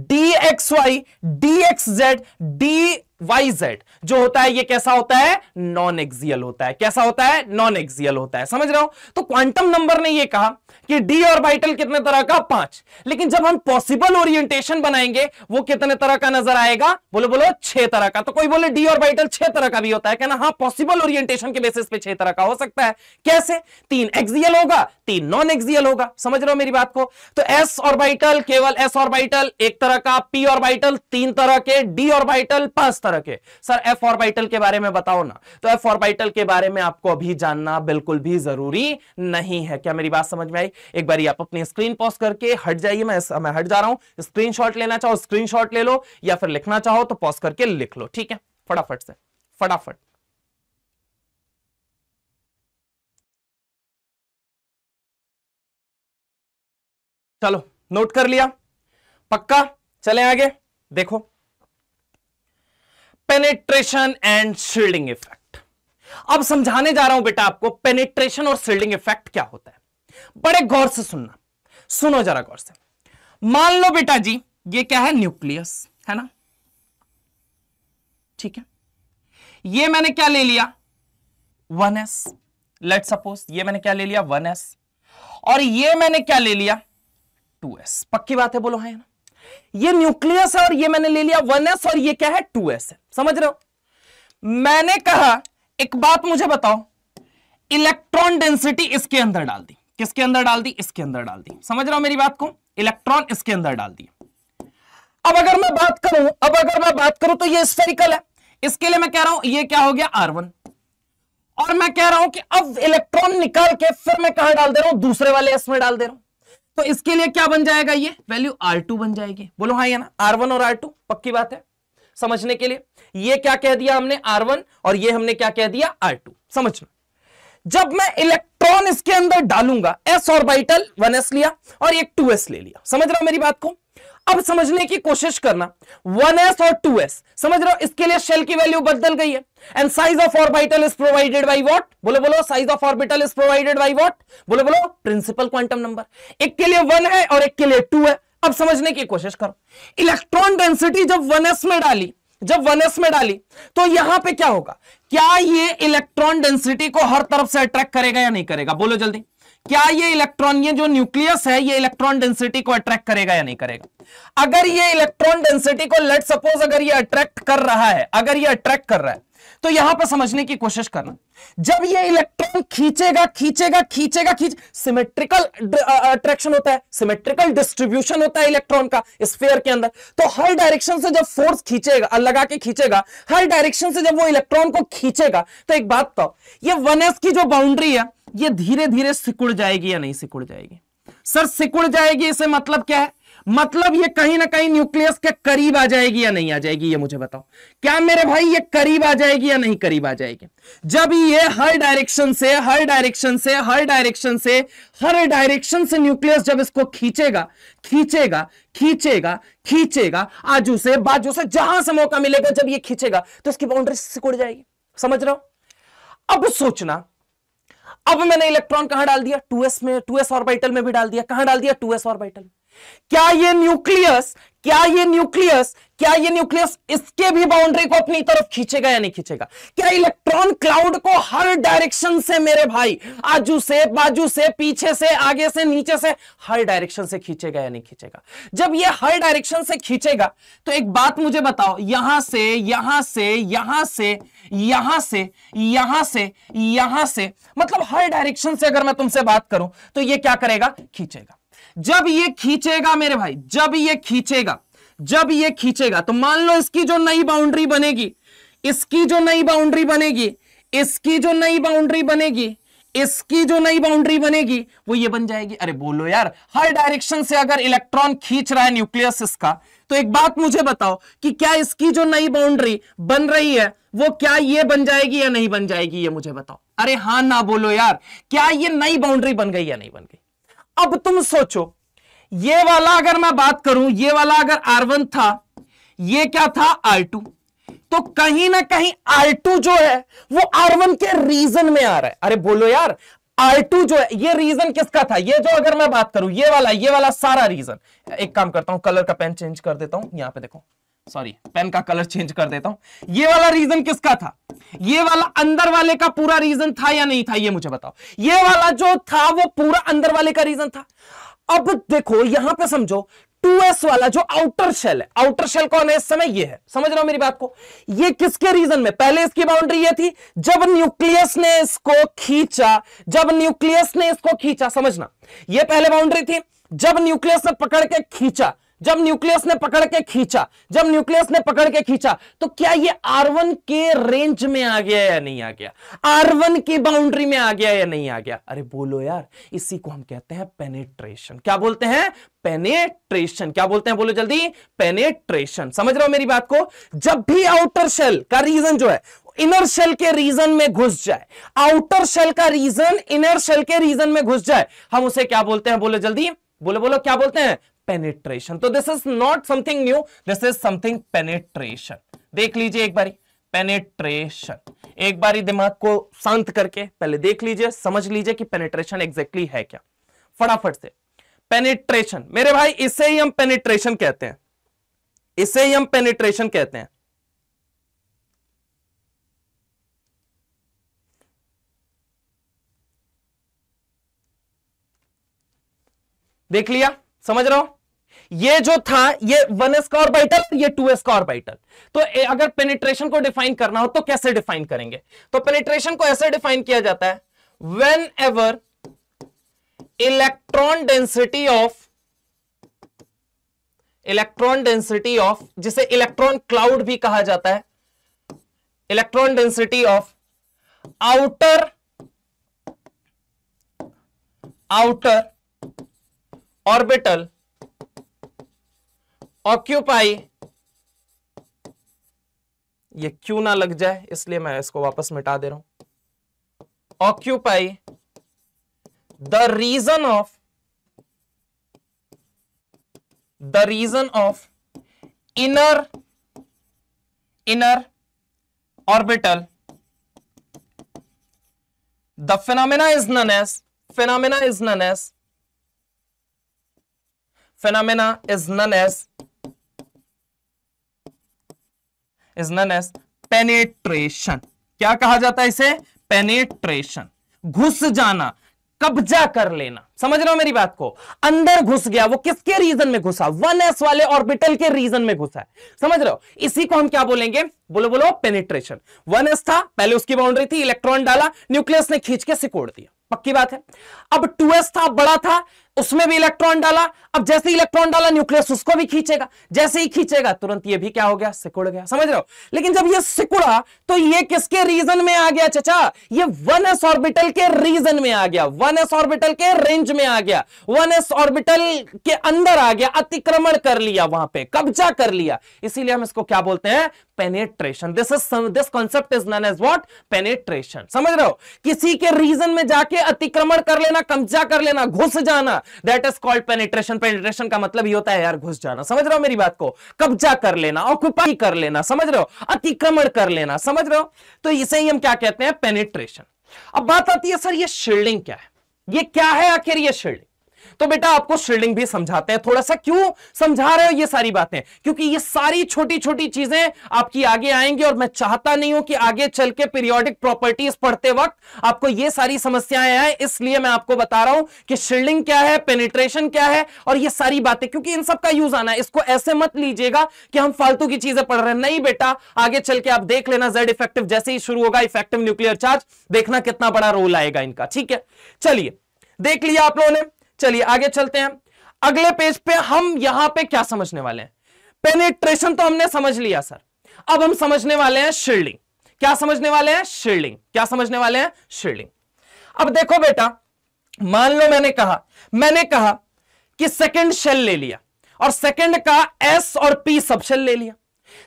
Speaker 1: D X Y D X Z D Y Z जो होता है ये कैसा होता है नॉन एक्सियल होता है कैसा होता है नॉन एक्सियल होता है समझ रहे हो तो क्वांटम नंबर ने ये कहा कि डी और ऑर्बिटल कितने तरह का पांच लेकिन जब हम पॉसिबल ओरिएंटेशन बनाएंगे वो कितने तरह का नजर आएगा बोलो बोलो छह तरह का तो कोई बोले डी और ऑर्बिटल छह तरह का भी होता है कहना हाँ पॉसिबल ओरिएंटेशन के बेसिस पे छह तरह का हो सकता है कैसे तीन एक्सियल होगा तीन नॉन एक्सियल होगा समझ रहे हो मेरी बात को तो एस और ऑर्बिटल केवल एस और ऑर्बिटल एक तरह का पी और ऑर्बिटल तीन तरह के डी और ऑर्बिटल पांच तरह के सर एफ ऑर्बिटल के बारे में बताओ ना तो एफ ऑर्बिटल के बारे में आपको अभी जानना बिल्कुल भी जरूरी नहीं है क्या मेरी बात समझ में आई एक बार आप अपनी स्क्रीन पॉज करके हट जाइए मैं मैं हट जा रहा हूं स्क्रीनशॉट लेना चाहो स्क्रीनशॉट ले लो या फिर लिखना चाहो तो पॉज करके लिख लो ठीक है फटाफट से फटाफट चलो नोट कर लिया पक्का चले आगे देखो पेनेट्रेशन एंड शील्डिंग इफेक्ट अब समझाने जा रहा हूं बेटा आपको पेनेट्रेशन और शील्डिंग इफेक्ट क्या होता है बड़े गौर से सुनना सुनो जरा गौर से मान लो बेटा जी ये क्या है न्यूक्लियस है ना ठीक है ये मैंने क्या ले लिया वन एस लेट सपोज ये मैंने क्या ले लिया वन एस और ये मैंने क्या ले लिया टू एस पक्की बात है बोलो है हाँ ना ये न्यूक्लियस है और ये मैंने ले लिया 1s और ये क्या है 2s है समझ रहे हो मैंने कहा एक बात मुझे बताओ इलेक्ट्रॉन डेंसिटी इसके अंदर डाल दी किसके अंदर डाल दी इसके अंदर डाल दी समझ रहा हो मेरी बात को इलेक्ट्रॉन इसके अंदर डाल दी अब अगर मैं बात करूं अब अगर मैं बात करूं तो ये स्फेरिकल है इसके लिए मैं कह रहा हूं ये क्या हो गया आर वन और मैं कह रहा हूं कि अब इलेक्ट्रॉन निकाल के फिर मैं कहा डाल दे रहा हूं दूसरे वाले एस में डाल दे रहा हूं तो इसके लिए क्या बन जाएगा ये वैल्यू टू बन जाएगी बोलो हाँ या ना वन और टू पक्की बात है समझने के लिए ये क्या कह दिया हमने R1 और ये हमने क्या कह दिया R2 समझ लो जब मैं इलेक्ट्रॉन इसके अंदर डालूंगा एस ऑर्बिटल 1s लिया और एक 2s ले लिया समझ रहा हूं मेरी बात को अब समझने की कोशिश करना 1s और 2s समझ रहा हूं इसके लिए शेल की वैल्यू बदल गई है and size of orbital is provided by what बोलो बोलो size of orbital is provided by what बोलो बोलो प्रिंसिपल क्वांटम नंबर एक के लिए वन है और एक के लिए टू है अब समझने की कोशिश करो इलेक्ट्रॉन डेंसिटी जब वन में डाली जब वन में डाली तो यहां पे क्या होगा क्या ये इलेक्ट्रॉन डेंसिटी को हर तरफ से अट्रैक्ट करेगा या नहीं करेगा बोलो जल्दी क्या ये इलेक्ट्रॉन ये जो न्यूक्लियस है ये इलेक्ट्रॉन डेंसिटी को अट्रैक्ट करेगा या नहीं करेगा अगर ये इलेक्ट्रॉन डेंसिटी को लेट सपोज अगर ये अट्रैक्ट कर रहा है अगर ये अट्रैक्ट कर रहा है तो यहां पर समझने की कोशिश करना जब ये इलेक्ट्रॉन खींचेगा खींचेगा खींचेगा खींच सिमेट्रिकल अट्रैक्शन होता है सिमेट्रिकल डिस्ट्रीब्यूशन होता है इलेक्ट्रॉन का स्फेयर के अंदर तो हर डायरेक्शन से जब फोर्स खींचेगा लगा के खींचेगा हर डायरेक्शन से जब वो इलेक्ट्रॉन को खींचेगा तो एक बात तो ये वन की जो बाउंड्री है ये धीरे धीरे सिकुड़ जाएगी या नहीं सिकुड़ जाएगी सर सिकुड़ जाएगी इसे मतलब क्या है मतलब ये कहीं ना कहीं न्यूक्लियस के करीब आ जाएगी या नहीं आ जाएगी ये मुझे बताओ क्या मेरे भाई ये करीब आ जाएगी या नहीं करीब आ जाएगी जब ये हर डायरेक्शन से हर डायरेक्शन से हर डायरेक्शन से हर डायरेक्शन से न्यूक्लियस जब इसको खींचेगा खींचेगा खींचेगा खींचेगा आजू से बाजू से जहां से मौका मिलेगा जब यह खींचेगा तो इसकी बाउंड्री सिकुड़ जाएगी समझ रहे हो अब सोचना अब मैंने इलेक्ट्रॉन कहां डाल दिया टू में टू ऑर्बिटल में भी डाल दिया कहां डाल दिया टू ऑर्बिटल क्या ये न्यूक्लियस क्या ये न्यूक्लियस क्या ये न्यूक्लियस इसके भी बाउंड्री को अपनी तरफ खींचेगा या नहीं खींचेगा क्या इलेक्ट्रॉन क्लाउड को हर डायरेक्शन से मेरे भाई आजू से बाजू से पीछे से आगे से नीचे से हर डायरेक्शन से खींचेगा या नहीं खींचेगा जब ये हर डायरेक्शन से खींचेगा तो एक बात मुझे बताओ यहां से यहां से यहां से यहां से यहां से यहां से मतलब हर डायरेक्शन से अगर मैं तुमसे बात करूं तो यह क्या करेगा खींचेगा जब ये खींचेगा मेरे भाई जब ये खींचेगा जब ये खींचेगा तो मान लो इसकी जो नई बाउंड्री बनेगी इसकी जो नई बाउंड्री बनेगी इसकी जो नई बाउंड्री बनेगी इसकी जो नई बाउंड्री बनेगी वो ये बन जाएगी अरे बोलो यार हर डायरेक्शन से अगर इलेक्ट्रॉन खींच रहा है न्यूक्लियस इसका तो एक बात मुझे बताओ कि क्या इसकी जो नई बाउंड्री बन रही है वो क्या ये बन जाएगी या नहीं बन जाएगी ये मुझे बताओ अरे हाँ ना बोलो यार क्या ये नई बाउंड्री बन गई या नहीं बन गई अब तुम सोचो ये वाला अगर मैं बात करूं ये वाला अगर R1 था ये क्या था R2 तो कहीं ना कहीं R2 जो है वो R1 के रीजन में आ रहा है अरे बोलो यार R2 जो है ये रीजन किसका था ये जो अगर मैं बात करूं ये वाला ये वाला सारा रीजन एक काम करता हूं कलर का पेन चेंज कर देता हूं यहां पे देखो सॉरी पेन का कलर चेंज कर देता हूं ये वाला रीजन किसका था ये वाला अंदर वाले का पूरा रीजन था या नहीं था ये मुझे बताओ ये वाला जो था वो पूरा अंदर वाले का रीजन था अब देखो यहां पे समझो 2s वाला जो आउटर शेल है आउटर शेल कौन है इस समय ये है समझ रहा हो मेरी बात को ये किसके रीजन में पहले इसकी बाउंड्री ये थी जब न्यूक्लियस ने इसको खींचा जब न्यूक्लियस ने इसको खींचा समझना ये पहले बाउंड्री थी जब न्यूक्लियस ने पकड़ के खींचा जब न्यूक्लियस ने पकड़ के खींचा जब न्यूक्लियस ने पकड़ के खींचा तो क्या ये R1 के रेंज में आ गया या नहीं आ गया R1 की बाउंड्री में आ गया या नहीं आ गया अरे बोलो यार इसी को हम कहते हैं पेनेट्रेशन क्या बोलते हैं पेनेट्रेशन क्या बोलते हैं बोलो जल्दी पेनेट्रेशन समझ रहे हो मेरी बात को जब भी आउटर शेल का रीजन जो है इनर शेल के रीजन में घुस जाए आउटर शेल का रीजन इनर शेल के रीजन में घुस जाए हम उसे क्या बोलते हैं बोलो जल्दी बोलो बोलो क्या बोलते हैं पेनेट्रेशन तो this is not something new this is something penetration देख लीजिए एक बारी पेनेट्रेशन एक बारी दिमाग को शांत करके पहले देख लीजिए समझ लीजिए कि पेनेट्रेशन एग्जैक्टली exactly है क्या फटाफट से पेनेट्रेशन मेरे भाई इसे ही हम पेनेट्रेशन कहते हैं इसे ही हम पेनेट्रेशन कहते हैं देख लिया समझ रहा हूं ये जो था ये वन एस का ऑर्बिटल ये टू एस का ऑर्बिटल तो अगर पेनिट्रेशन को डिफाइन करना हो तो कैसे डिफाइन करेंगे तो पेनिट्रेशन को ऐसे डिफाइन किया जाता है whenever electron density of electron density of जिसे इलेक्ट्रॉन क्लाउड भी कहा जाता है electron density of outer outer orbital occupy ये क्यों ना लग जाए इसलिए मैं इसको वापस मिटा दे रहा हूं occupy the region of the region of inner inner orbital the phenomena is known as phenomena is known as phenomena is known as is known as penetration क्या कहा जाता है इसे पेनेट्रेशन घुस जाना कब्जा कर लेना समझ रहे हो मेरी बात को अंदर घुस गया वो किसके रीजन में घुसा वन एस वाले ऑर्बिटल के रीजन में घुसा है समझ रहे हो इसी को हम क्या बोलेंगे बोलो बोलो पेनिट्रेशन वन एस था पहले उसकी बाउंड्री थी इलेक्ट्रॉन डाला न्यूक्लियस ने खींच के सिकोड़ दिया पक्की बात है अब टू एस था बड़ा था उसमें भी इलेक्ट्रॉन डाला अब जैसे ही इलेक्ट्रॉन डाला न्यूक्लियस उसको भी खींचेगा जैसे ही खींचेगा तुरंत ये भी क्या हो गया सिकुड़ गया समझ रहे हो लेकिन जब ये सिकुड़ा तो ये किसके रीजन में आ गया चचा ये वन एस ऑर्बिटल के रीजन में आ गया वन एस ऑर्बिटल के रेंज में आ गया वन एस ऑर्बिटल के अंदर आ गया अतिक्रमण कर लिया वहां पर कब्जा कर लिया इसीलिए हम इसको क्या बोलते हैं penetration this is this concept is known as what penetration समझ रहे हो किसी के रीजन में जाके अतिक्रमण कर लेना कब्जा कर लेना घुस जाना that is called penetration penetration का मतलब ये होता है यार घुस जाना समझ रहे हो मेरी बात को कब्जा कर लेना ऑक्युपाई कर लेना समझ रहे हो अतिक्रमण कर लेना समझ रहे हो तो इसे ही हम क्या कहते हैं पेनिट्रेशन अब बात आती है सर ये शिल्डिंग क्या है ये क्या है आखिर ये शिल्डिंग तो बेटा आपको शिल्डिंग भी समझाते हैं थोड़ा सा क्यों समझा रहे हो ये सारी बातें क्योंकि ये सारी छोटी छोटी चीजें आपकी आगे आएंगी और मैं चाहता नहीं हूं कि आगे चल के पीरियोडिक प्रॉपर्टीज पढ़ते वक्त आपको ये सारी समस्याएं आए इसलिए मैं आपको बता रहा हूं कि शिल्डिंग क्या है पेनिट्रेशन क्या है और ये सारी बातें क्योंकि इन सबका यूज आना है इसको ऐसे मत लीजिएगा कि हम फालतू की चीजें पढ़ रहे हैं नहीं बेटा आगे चल के आप देख लेना जेड इफेक्टिव जैसे ही शुरू होगा इफेक्टिव न्यूक्लियर चार्ज देखना कितना बड़ा रोल आएगा इनका ठीक है चलिए देख लिया आप लोगों ने चलिए आगे चलते हैं अगले पेज पे हम यहां पे क्या समझने वाले हैं पेनिट्रेशन तो हमने समझ लिया सर अब हम समझने वाले हैं शिल्डिंग क्या समझने वाले हैं शिल्डिंग क्या समझने वाले हैं शिल्डिंग अब देखो बेटा मान लो मैंने कहा मैंने कहा कि सेकेंड शेल ले लिया और सेकेंड का एस और पी शेल ले लिया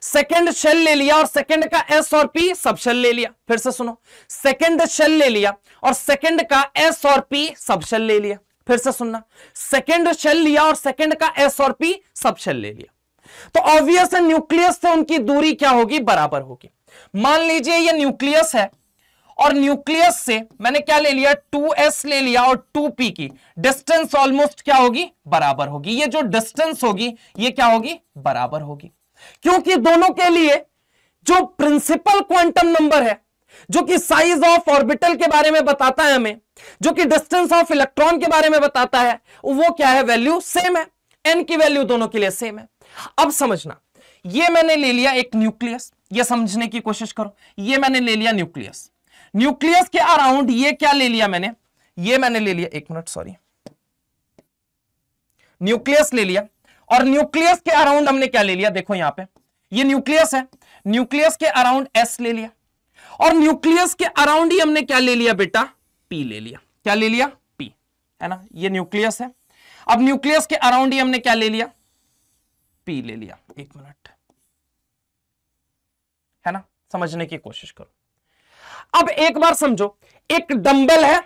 Speaker 1: सेकंड शेल ले लिया और सेकेंड का एस और पी शेल ले लिया फिर से सुनो सेकेंड शेल ले लिया और सेकेंड का एस और पी शेल ले लिया फिर से सुनना सेकेंड शेल लिया और सेकेंड का एस और पी सब शेल ले लिया तो ऑब्वियस न्यूक्लियस से उनकी दूरी क्या होगी बराबर होगी मान लीजिए ये न्यूक्लियस है और न्यूक्लियस से मैंने क्या ले लिया 2s ले लिया और 2p की डिस्टेंस ऑलमोस्ट क्या होगी बराबर होगी ये जो डिस्टेंस होगी ये क्या होगी बराबर होगी क्योंकि दोनों के लिए जो प्रिंसिपल क्वांटम नंबर है जो कि साइज ऑफ ऑर्बिटल के बारे में बताता है हमें जो कि डिस्टेंस ऑफ इलेक्ट्रॉन के बारे में बताता है वो क्या है वैल्यू सेम है एन की वैल्यू दोनों के लिए सेम है अब समझना ये मैंने ले लिया एक न्यूक्लियस ये समझने की कोशिश करो ये मैंने ले लिया न्यूक्लियस न्यूक्लियस के अराउंड ये क्या ले लिया मैंने ये मैंने ले लिया एक मिनट सॉरी न्यूक्लियस ले लिया और न्यूक्लियस के अराउंड हमने क्या ले लिया देखो यहां पे ये न्यूक्लियस है न्यूक्लियस के अराउंड एस ले लिया और न्यूक्लियस के अराउंड ही हमने क्या ले लिया बेटा पी ले लिया क्या ले लिया पी है ना ये न्यूक्लियस है अब न्यूक्लियस के अराउंड ही हमने क्या ले लिया पी ले लिया एक मिनट है ना समझने की कोशिश करो अब एक बार समझो एक डंबल है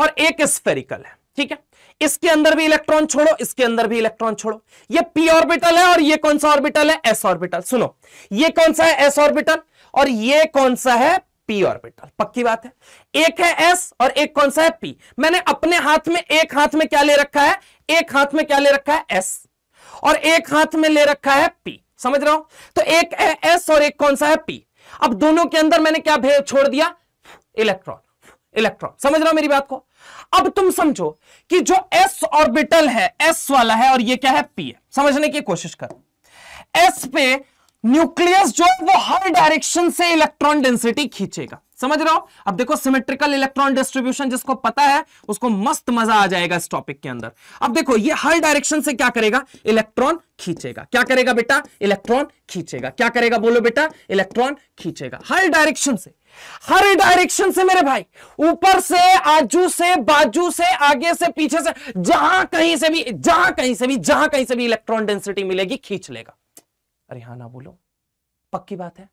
Speaker 1: और एक स्पेरिकल है ठीक है इसके अंदर भी इलेक्ट्रॉन छोड़ो इसके अंदर भी इलेक्ट्रॉन छोड़ो ये पी ऑर्बिटल है और ये कौन सा ऑर्बिटल है एस ऑर्बिटल सुनो ये कौन सा है एस ऑर्बिटल और ये कौन सा है पी ऑर्बिटल पक्की बात है एक है एस और एक कौन सा है पी मैंने अपने हाथ में एक हाथ में क्या ले रखा है एक हाथ में क्या ले रखा है एस और एक हाथ में ले रखा है पी समझ रहा हूं तो एक है एस और एक कौन सा है पी अब दोनों के अंदर मैंने क्या भेद छोड़ दिया इलेक्ट्रॉन इलेक्ट्रॉन समझ रहा हूं मेरी बात को अब तुम समझो कि जो एस ऑर्बिटल है एस वाला है और ये क्या है पी है समझने की कोशिश करो एस पे न्यूक्लियस जो वो हर डायरेक्शन से इलेक्ट्रॉन डेंसिटी खींचेगा समझ रहे हो अब देखो सिमेट्रिकल इलेक्ट्रॉन डिस्ट्रीब्यूशन जिसको पता है उसको मस्त मजा आ जाएगा इस टॉपिक के अंदर अब देखो ये हर डायरेक्शन से क्या करेगा इलेक्ट्रॉन खींचेगा क्या करेगा बेटा इलेक्ट्रॉन खींचेगा क्या करेगा बोलो बेटा इलेक्ट्रॉन खींचेगा हर डायरेक्शन से हर डायरेक्शन से मेरे भाई ऊपर से आजू से बाजू से आगे से पीछे से जहां कहीं से भी जहां कहीं से भी जहां कहीं से भी इलेक्ट्रॉन डेंसिटी मिलेगी खींच लेगा अरे हाँ ना बोलो पक्की बात है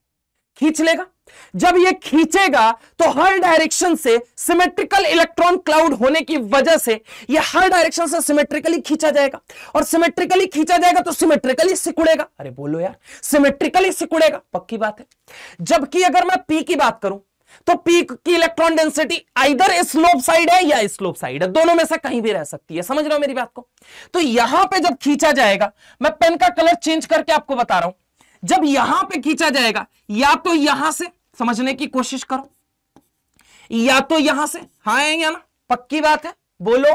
Speaker 1: खींच लेगा जब ये खींचेगा तो हर डायरेक्शन से सिमेट्रिकल इलेक्ट्रॉन क्लाउड होने की वजह से ये हर डायरेक्शन से सिमेट्रिकली खींचा जाएगा और सिमेट्रिकली खींचा जाएगा तो सिमेट्रिकली सिकुड़ेगा अरे बोलो यार सिमेट्रिकली सिकुड़ेगा पक्की बात है जबकि अगर मैं पी की बात करूं तो पीक की electron density either slope side है या स्लोप साइड है दोनों में से कहीं भी रह सकती है समझ रहे हो मेरी बात को तो यहां पे जब खींचा जाएगा मैं पेन का कलर चेंज करके आपको बता रहा हूं जब यहां पे खींचा जाएगा या तो यहां से समझने की कोशिश करो या तो यहां से हाँ है या ना पक्की बात है बोलो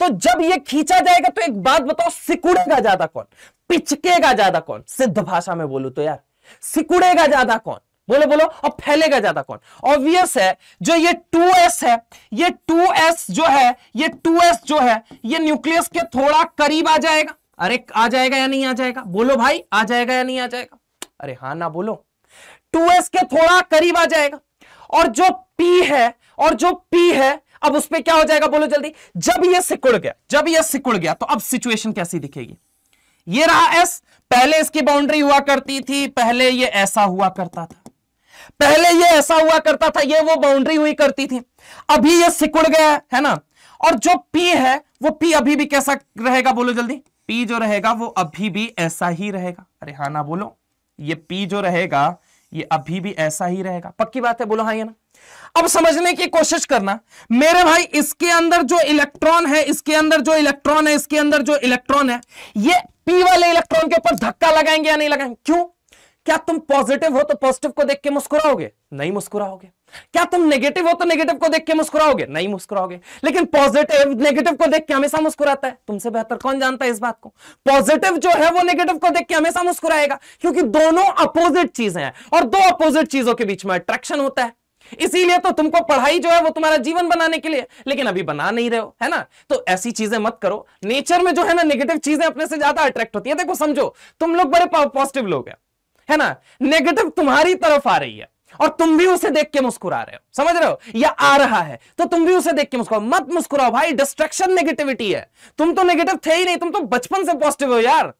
Speaker 1: तो जब यह खींचा जाएगा तो एक बात बताओ सिकुड़ेगा ज्यादा कौन पिचकेगा ज्यादा कौन सिद्ध भाषा में बोलू तो यार सिकुड़ेगा ज्यादा कौन बोलो बोलो अब फैलेगा ज्यादा कौन ऑब्वियस है जो ये 2s है ये 2s जो है ये 2s जो है ये न्यूक्लियस के थोड़ा करीब आ जाएगा अरे आ जाएगा या नहीं आ जाएगा बोलो भाई आ जाएगा या नहीं आ जाएगा अरे हाँ ना बोलो 2s के थोड़ा करीब आ जाएगा और जो P है और जो P है अब उस पर क्या हो जाएगा बोलो जल्दी जब यह सिकुड़ गया जब यह सिकुड़ गया तो अब सिचुएशन कैसी दिखेगी ये रहा एस पहले इसकी बाउंड्री हुआ करती थी पहले ये ऐसा हुआ करता था पहले ये ऐसा हुआ करता था ये वो बाउंड्री हुई करती थी अभी ये सिकुड़ गया है ना और जो पी है वो पी अभी भी कैसा रहेगा बोलो जल्दी पी जो रहेगा वो अभी भी ऐसा ही रहेगा अरे हाँ ना बोलो ये पी जो रहेगा ये अभी भी ऐसा ही रहेगा पक्की बात है बोलो हाँ ये ना अब समझने की कोशिश करना मेरे भाई इसके अंदर जो इलेक्ट्रॉन है इसके अंदर जो इलेक्ट्रॉन है इसके अंदर जो इलेक्ट्रॉन है ये पी वाले इलेक्ट्रॉन के ऊपर धक्का लगाएंगे या नहीं लगाएंगे क्यों क्या तुम पॉजिटिव हो तो पॉजिटिव को देख के मुस्कुराओगे नहीं मुस्कुराओगे क्या तुम नेगेटिव हो तो नेगेटिव को देख के मुस्कुराओगे नहीं मुस्कुराओगे लेकिन पॉजिटिव नेगेटिव को देख के हमेशा मुस्कुराता है तुमसे बेहतर कौन जानता है इस बात को पॉजिटिव जो है वो नेगेटिव को देख के हमेशा मुस्कुराएगा क्योंकि दोनों अपोजिट चीजें हैं और दो अपोजिट चीजों के बीच में अट्रैक्शन होता है इसीलिए तो तुमको पढ़ाई जो है वो तुम्हारा जीवन बनाने के लिए लेकिन अभी बना नहीं रहे हो है ना तो ऐसी चीजें मत करो नेचर में जो है ना नेगेटिव चीजें अपने से ज्यादा अट्रैक्ट होती है देखो समझो तुम लोग बड़े पॉजिटिव लोग हैं है ना नेगेटिव तुम्हारी तरफ आ रही है और तुम भी उसे देख के मुस्कुरा रहे हो समझ रहे हो या आ रहा है तो तुम भी उसे देख के मुस्कुराओ मत मुस्कुराओ भाई डिस्ट्रक्शन नेगेटिविटी है तुम तो नेगेटिव थे ही नहीं तुम तो बचपन से पॉजिटिव हो यार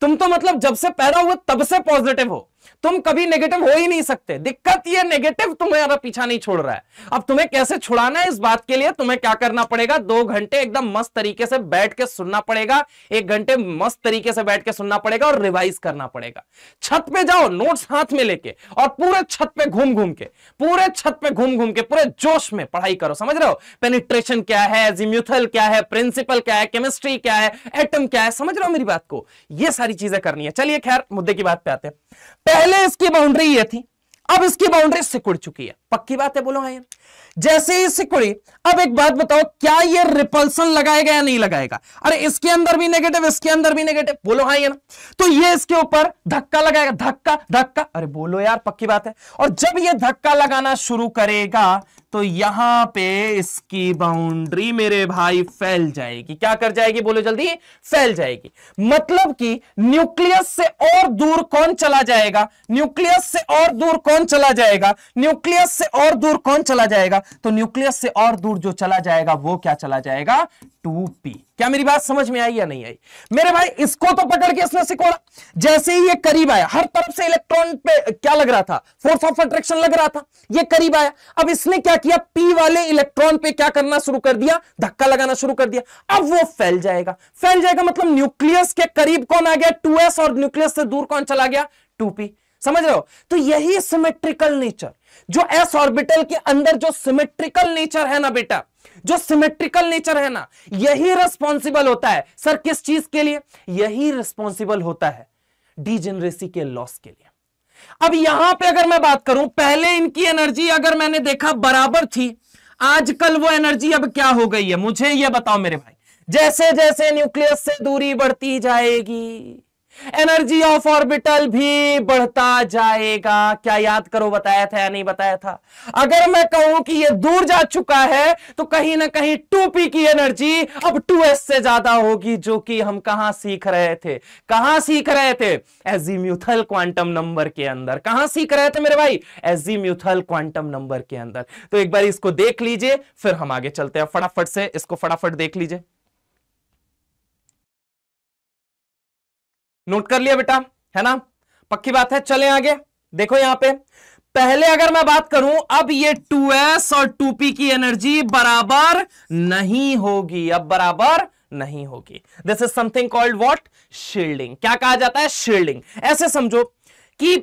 Speaker 1: तुम तो मतलब जब से पैदा हुए तब से पॉजिटिव हो तुम कभी नेगेटिव हो ही नहीं सकते दिक्कत ये नेगेटिव तुम्हारा पीछा नहीं छोड़ रहा है अब तुम्हें कैसे छुड़ाना है इस बात के लिए तुम्हें क्या करना पड़ेगा दो घंटे एकदम मस्त तरीके से बैठ के सुनना पड़ेगा एक घंटे मस्त तरीके से बैठ के सुनना पड़ेगा और रिवाइज करना पड़ेगा छत पे जाओ नोट्स हाथ में लेके और पूरे छत पे घूम घूम के पूरे छत पे घूम घूम के पूरे जोश में पढ़ाई करो समझ रहे हो पेनिट्रेशन क्या है जिम्यूथल क्या है प्रिंसिपल क्या है केमिस्ट्री क्या है एटम क्या है समझ रहे हो मेरी बात को यह सारी चीजें करनी है चलिए खैर मुद्दे की बात पे आते हैं पहले इसकी बाउंड्री ये थी अब इसकी बाउंड्री सिकुड़ चुकी है पक्की बात है बोलो हाँ जैसे ही सिकुड़ी अब एक बात बताओ क्या ये रिपल्सन लगाएगा या नहीं लगाएगा अरे इसके अंदर भी नेगेटिव इसके अंदर भी नेगेटिव बोलो हाँ ये ना तो ये इसके ऊपर धक्का लगाएगा धक्का धक्का अरे बोलो यार पक्की बात है और जब ये धक्का लगाना शुरू करेगा तो यहां पे इसकी बाउंड्री मेरे भाई फैल जाएगी क्या कर जाएगी बोलो जल्दी फैल जाएगी मतलब कि न्यूक्लियस से और दूर कौन चला जाएगा न्यूक्लियस से और दूर कौन चला जाएगा न्यूक्लियस से और दूर कौन चला जाएगा तो न्यूक्लियस से और दूर जो चला जाएगा वो क्या चला जाएगा टू पी क्या मेरी बात समझ में आई या नहीं आई मेरे भाई इसको तो पकड़ के इसने सिकोड़ा जैसे ही ये करीब आया हर तरफ से इलेक्ट्रॉन पे क्या लग रहा था फोर्स ऑफ अट्रैक्शन लग रहा था ये करीब आया अब इसने क्या किया पी वाले इलेक्ट्रॉन पे क्या करना शुरू कर दिया धक्का लगाना शुरू कर दिया अब वो फैल जाएगा फैल जाएगा मतलब न्यूक्लियस के करीब कौन आ गया टू और न्यूक्लियस से दूर कौन चला गया टू समझ रहे हो तो यही सिमेट्रिकल नेचर जो एस ऑर्बिटल के अंदर जो सिमेट्रिकल नेचर है ना बेटा जो सिमेट्रिकल नेचर है ना यही रिस्पॉन्सिबल होता है सर किस चीज के लिए यही रिस्पॉन्सिबल होता है डीजेनरेसी के लॉस के लिए अब यहां पे अगर मैं बात करूं पहले इनकी एनर्जी अगर मैंने देखा बराबर थी आजकल वो एनर्जी अब क्या हो गई है मुझे ये बताओ मेरे भाई जैसे जैसे न्यूक्लियस से दूरी बढ़ती जाएगी एनर्जी ऑफ ऑर्बिटल भी बढ़ता जाएगा क्या याद करो बताया था या नहीं बताया था अगर मैं कहूं कि ये दूर जा चुका है तो कहीं ना कहीं टू पी की एनर्जी अब टू एस से ज्यादा होगी जो कि हम कहां सीख रहे थे कहां सीख रहे थे म्यूथल क्वांटम नंबर के अंदर कहां सीख रहे थे मेरे भाई म्यूथल क्वांटम नंबर के अंदर तो एक बार इसको देख लीजिए फिर हम आगे चलते हैं फटाफट से इसको फटाफट देख लीजिए नोट कर लिया बेटा है ना पक्की बात है चले आगे देखो यहां पे पहले अगर मैं बात करूं अब ये 2s और 2p की एनर्जी बराबर नहीं होगी अब बराबर नहीं होगी this is something called what shielding क्या कहा जाता है शील्डिंग ऐसे समझो कि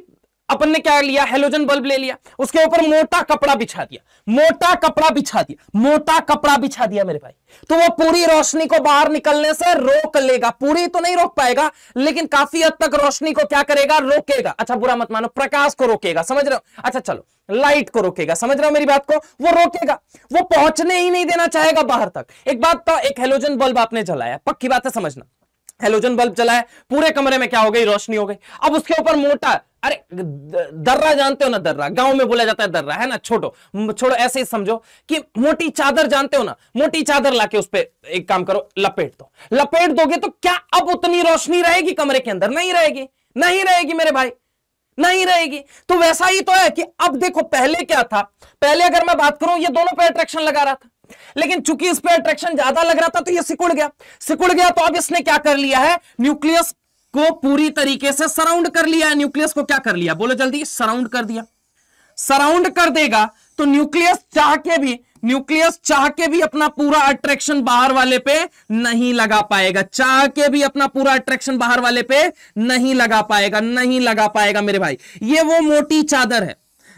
Speaker 1: अपन ने क्या लिया हेलोजन बल्ब ले लिया उसके ऊपर मोटा कपड़ा बिछा दिया मोटा कपड़ा बिछा दिया मोटा कपड़ा बिछा दिया मेरे भाई तो वो पूरी रोशनी को बाहर निकलने से रोक लेगा पूरी तो नहीं रोक पाएगा लेकिन काफी हद तक रोशनी को क्या करेगा रोकेगा अच्छा बुरा मत मानो प्रकाश को रोकेगा समझ रहे हो अच्छा चलो लाइट को रोकेगा समझ रहे हो मेरी बात को वो रोकेगा वो पहुंचने ही नहीं देना चाहेगा बाहर तक एक बात तो एक हेलोजन बल्ब आपने जलाया पक्की बात है समझना हेलोजन बल्ब जलाया पूरे कमरे में क्या हो गई रोशनी हो गई अब उसके ऊपर मोटा अरे दर्रा जानते हो ना दर्रा गांव में बोला जाता है दर्रा है ना छोटो छोड़ो ऐसे ही समझो कि मोटी चादर जानते हो ना मोटी चादर लाके उस पर एक काम करो लपेट दो लपेट दोगे तो क्या अब उतनी रोशनी रहेगी कमरे के अंदर नहीं रहेगी नहीं रहेगी मेरे भाई नहीं रहेगी तो वैसा ही तो है कि अब देखो पहले क्या था पहले अगर मैं बात करूं ये दोनों पे अट्रैक्शन लगा रहा था लेकिन चूंकि इस पे अट्रैक्शन ज्यादा लग रहा था तो ये सिकुड़ गया सिकुड़ गया तो अब इसने क्या कर लिया है न्यूक्लियस को पूरी तरीके से सराउंड कर लिया न्यूक्लियस को क्या कर लिया बोलो जल्दी सराउंड कर दिया सराउंड कर देगा तो न्यूक्लियस चाह के भी न्यूक्लियस चाह के भी अपना पूरा अट्रैक्शन बाहर वाले पे नहीं लगा पाएगा चाह के भी अपना पूरा अट्रैक्शन बाहर वाले पे नहीं लगा पाएगा नहीं लगा पाएगा मेरे भाई ये वो मोटी चादर है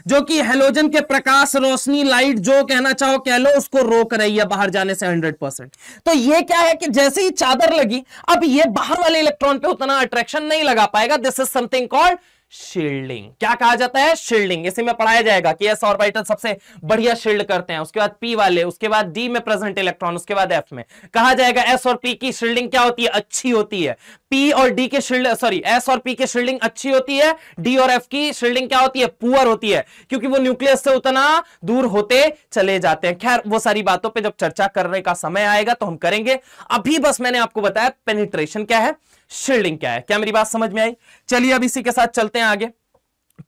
Speaker 1: जो कि हेलोजन के प्रकाश रोशनी लाइट जो कहना चाहो कह लो उसको रोक रही है बाहर जाने से हंड्रेड परसेंट तो ये क्या है कि जैसे ही चादर लगी अब ये बाहर वाले इलेक्ट्रॉन पे उतना अट्रैक्शन नहीं लगा पाएगा this is something called shielding क्या कहा जाता है शील्डिंग इसी में पढ़ाया जाएगा कि एस ऑर्बिटल सबसे बढ़िया शील्ड करते हैं उसके बाद पी वाले उसके बाद डी में प्रेजेंट इलेक्ट्रॉन उसके बाद एफ में कहा जाएगा एस और पी की शील्डिंग क्या होती है अच्छी होती है पी और डी के शील्ड सॉरी एस और पी की शील्डिंग अच्छी होती है डी और एफ की शील्डिंग क्या होती है पुअर होती है क्योंकि वो न्यूक्लियस से उतना दूर होते चले जाते हैं खैर वो सारी बातों पर जब चर्चा करने का समय आएगा तो हम करेंगे अभी बस मैंने आपको बताया पेनिट्रेशन क्या है शील्डिंग क्या है क्या मेरी बात समझ में आई चलिए अब इसी के साथ चलते हैं आगे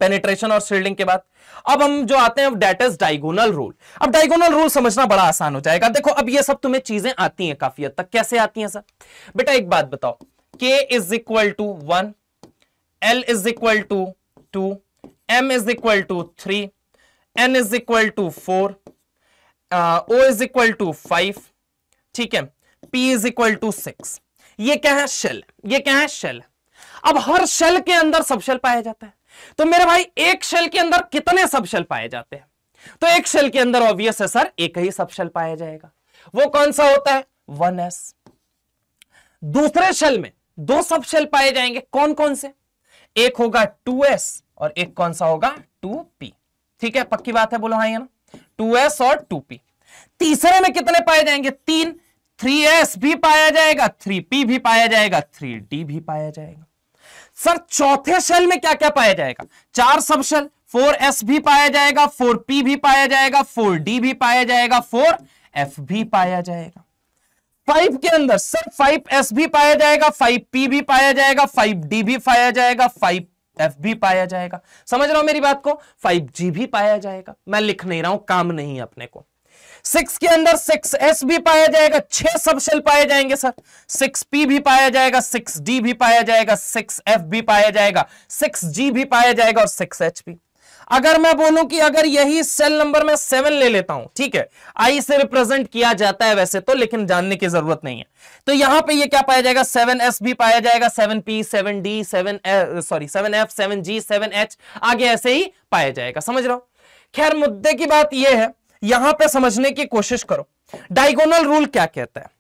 Speaker 1: पेनेट्रेशन और शील्डिंग के बाद अब हम जो आते हैं डेट इज डायगोनल रूल अब डायगोनल रूल समझना बड़ा आसान हो जाएगा देखो अब ये सब तुम्हें चीजें आती हैं काफी हद तक कैसे आती हैं सर बेटा एक बात बताओ K is equal to one L is equal to two M is equal to three N is equal to four O is equal to five ठीक है P is equal to six ये क्या है shell ये क्या है shell अब हर shell के अंदर सबशेल पाया जाता है तो मेरे भाई एक शेल के अंदर कितने सबशेल पाए जाते हैं तो एक शेल के अंदर ऑब्वियस है सर एक ही सबशेल पाया जाएगा वो कौन सा होता है वन एस दूसरे शेल में दो सबशेल पाए जाएंगे कौन कौन से एक होगा टू एस और एक कौन सा होगा टू पी ठीक है पक्की बात है बोलो हाँ ना टू एस और टू पी तीसरे में कितने पाए जाएंगे तीन थ्री एस भी पाया जाएगा थ्री पी भी पाया जाएगा थ्री डी भी पाया जाएगा सर चौथे शेल में क्या क्या पाया जाएगा चार सब शेल फोर एस भी पाया जाएगा फोर पी भी पाया जाएगा फोर डी भी पाया जाएगा फोर एफ भी पाया जाएगा फाइव के अंदर सर फाइव एस भी पाया जाएगा फाइव पी भी पाया जाएगा फाइव डी भी पाया जाएगा फाइव एफ भी पाया जाएगा समझ रहा हूं मेरी बात को फाइव जी भी पाया जाएगा मैं लिख नहीं रहा हूं काम नहीं अपने को सिक्स के अंदर सिक्स एस भी पाया जाएगा छह सबसेल पाए जाएंगे सर सिक्स पी भी पाया जाएगा सिक्स डी भी पाया जाएगा सिक्स एफ भी पाया जाएगा सिक्स जी भी पाया जाएगा और सिक्स एच भी अगर मैं बोलूं कि अगर यही सेल नंबर में सेवन ले लेता हूं ठीक है आई से रिप्रेजेंट किया जाता है वैसे तो लेकिन जानने की जरूरत नहीं है तो यहां पे ये क्या पाया जाएगा सेवन एस भी पाया जाएगा seven p seven d seven sorry seven f seven g seven h आगे ऐसे ही पाया जाएगा समझ रहा हूं खैर मुद्दे की बात यह है यहां पे समझने की कोशिश करो डायगोनल रूल क्या कहता है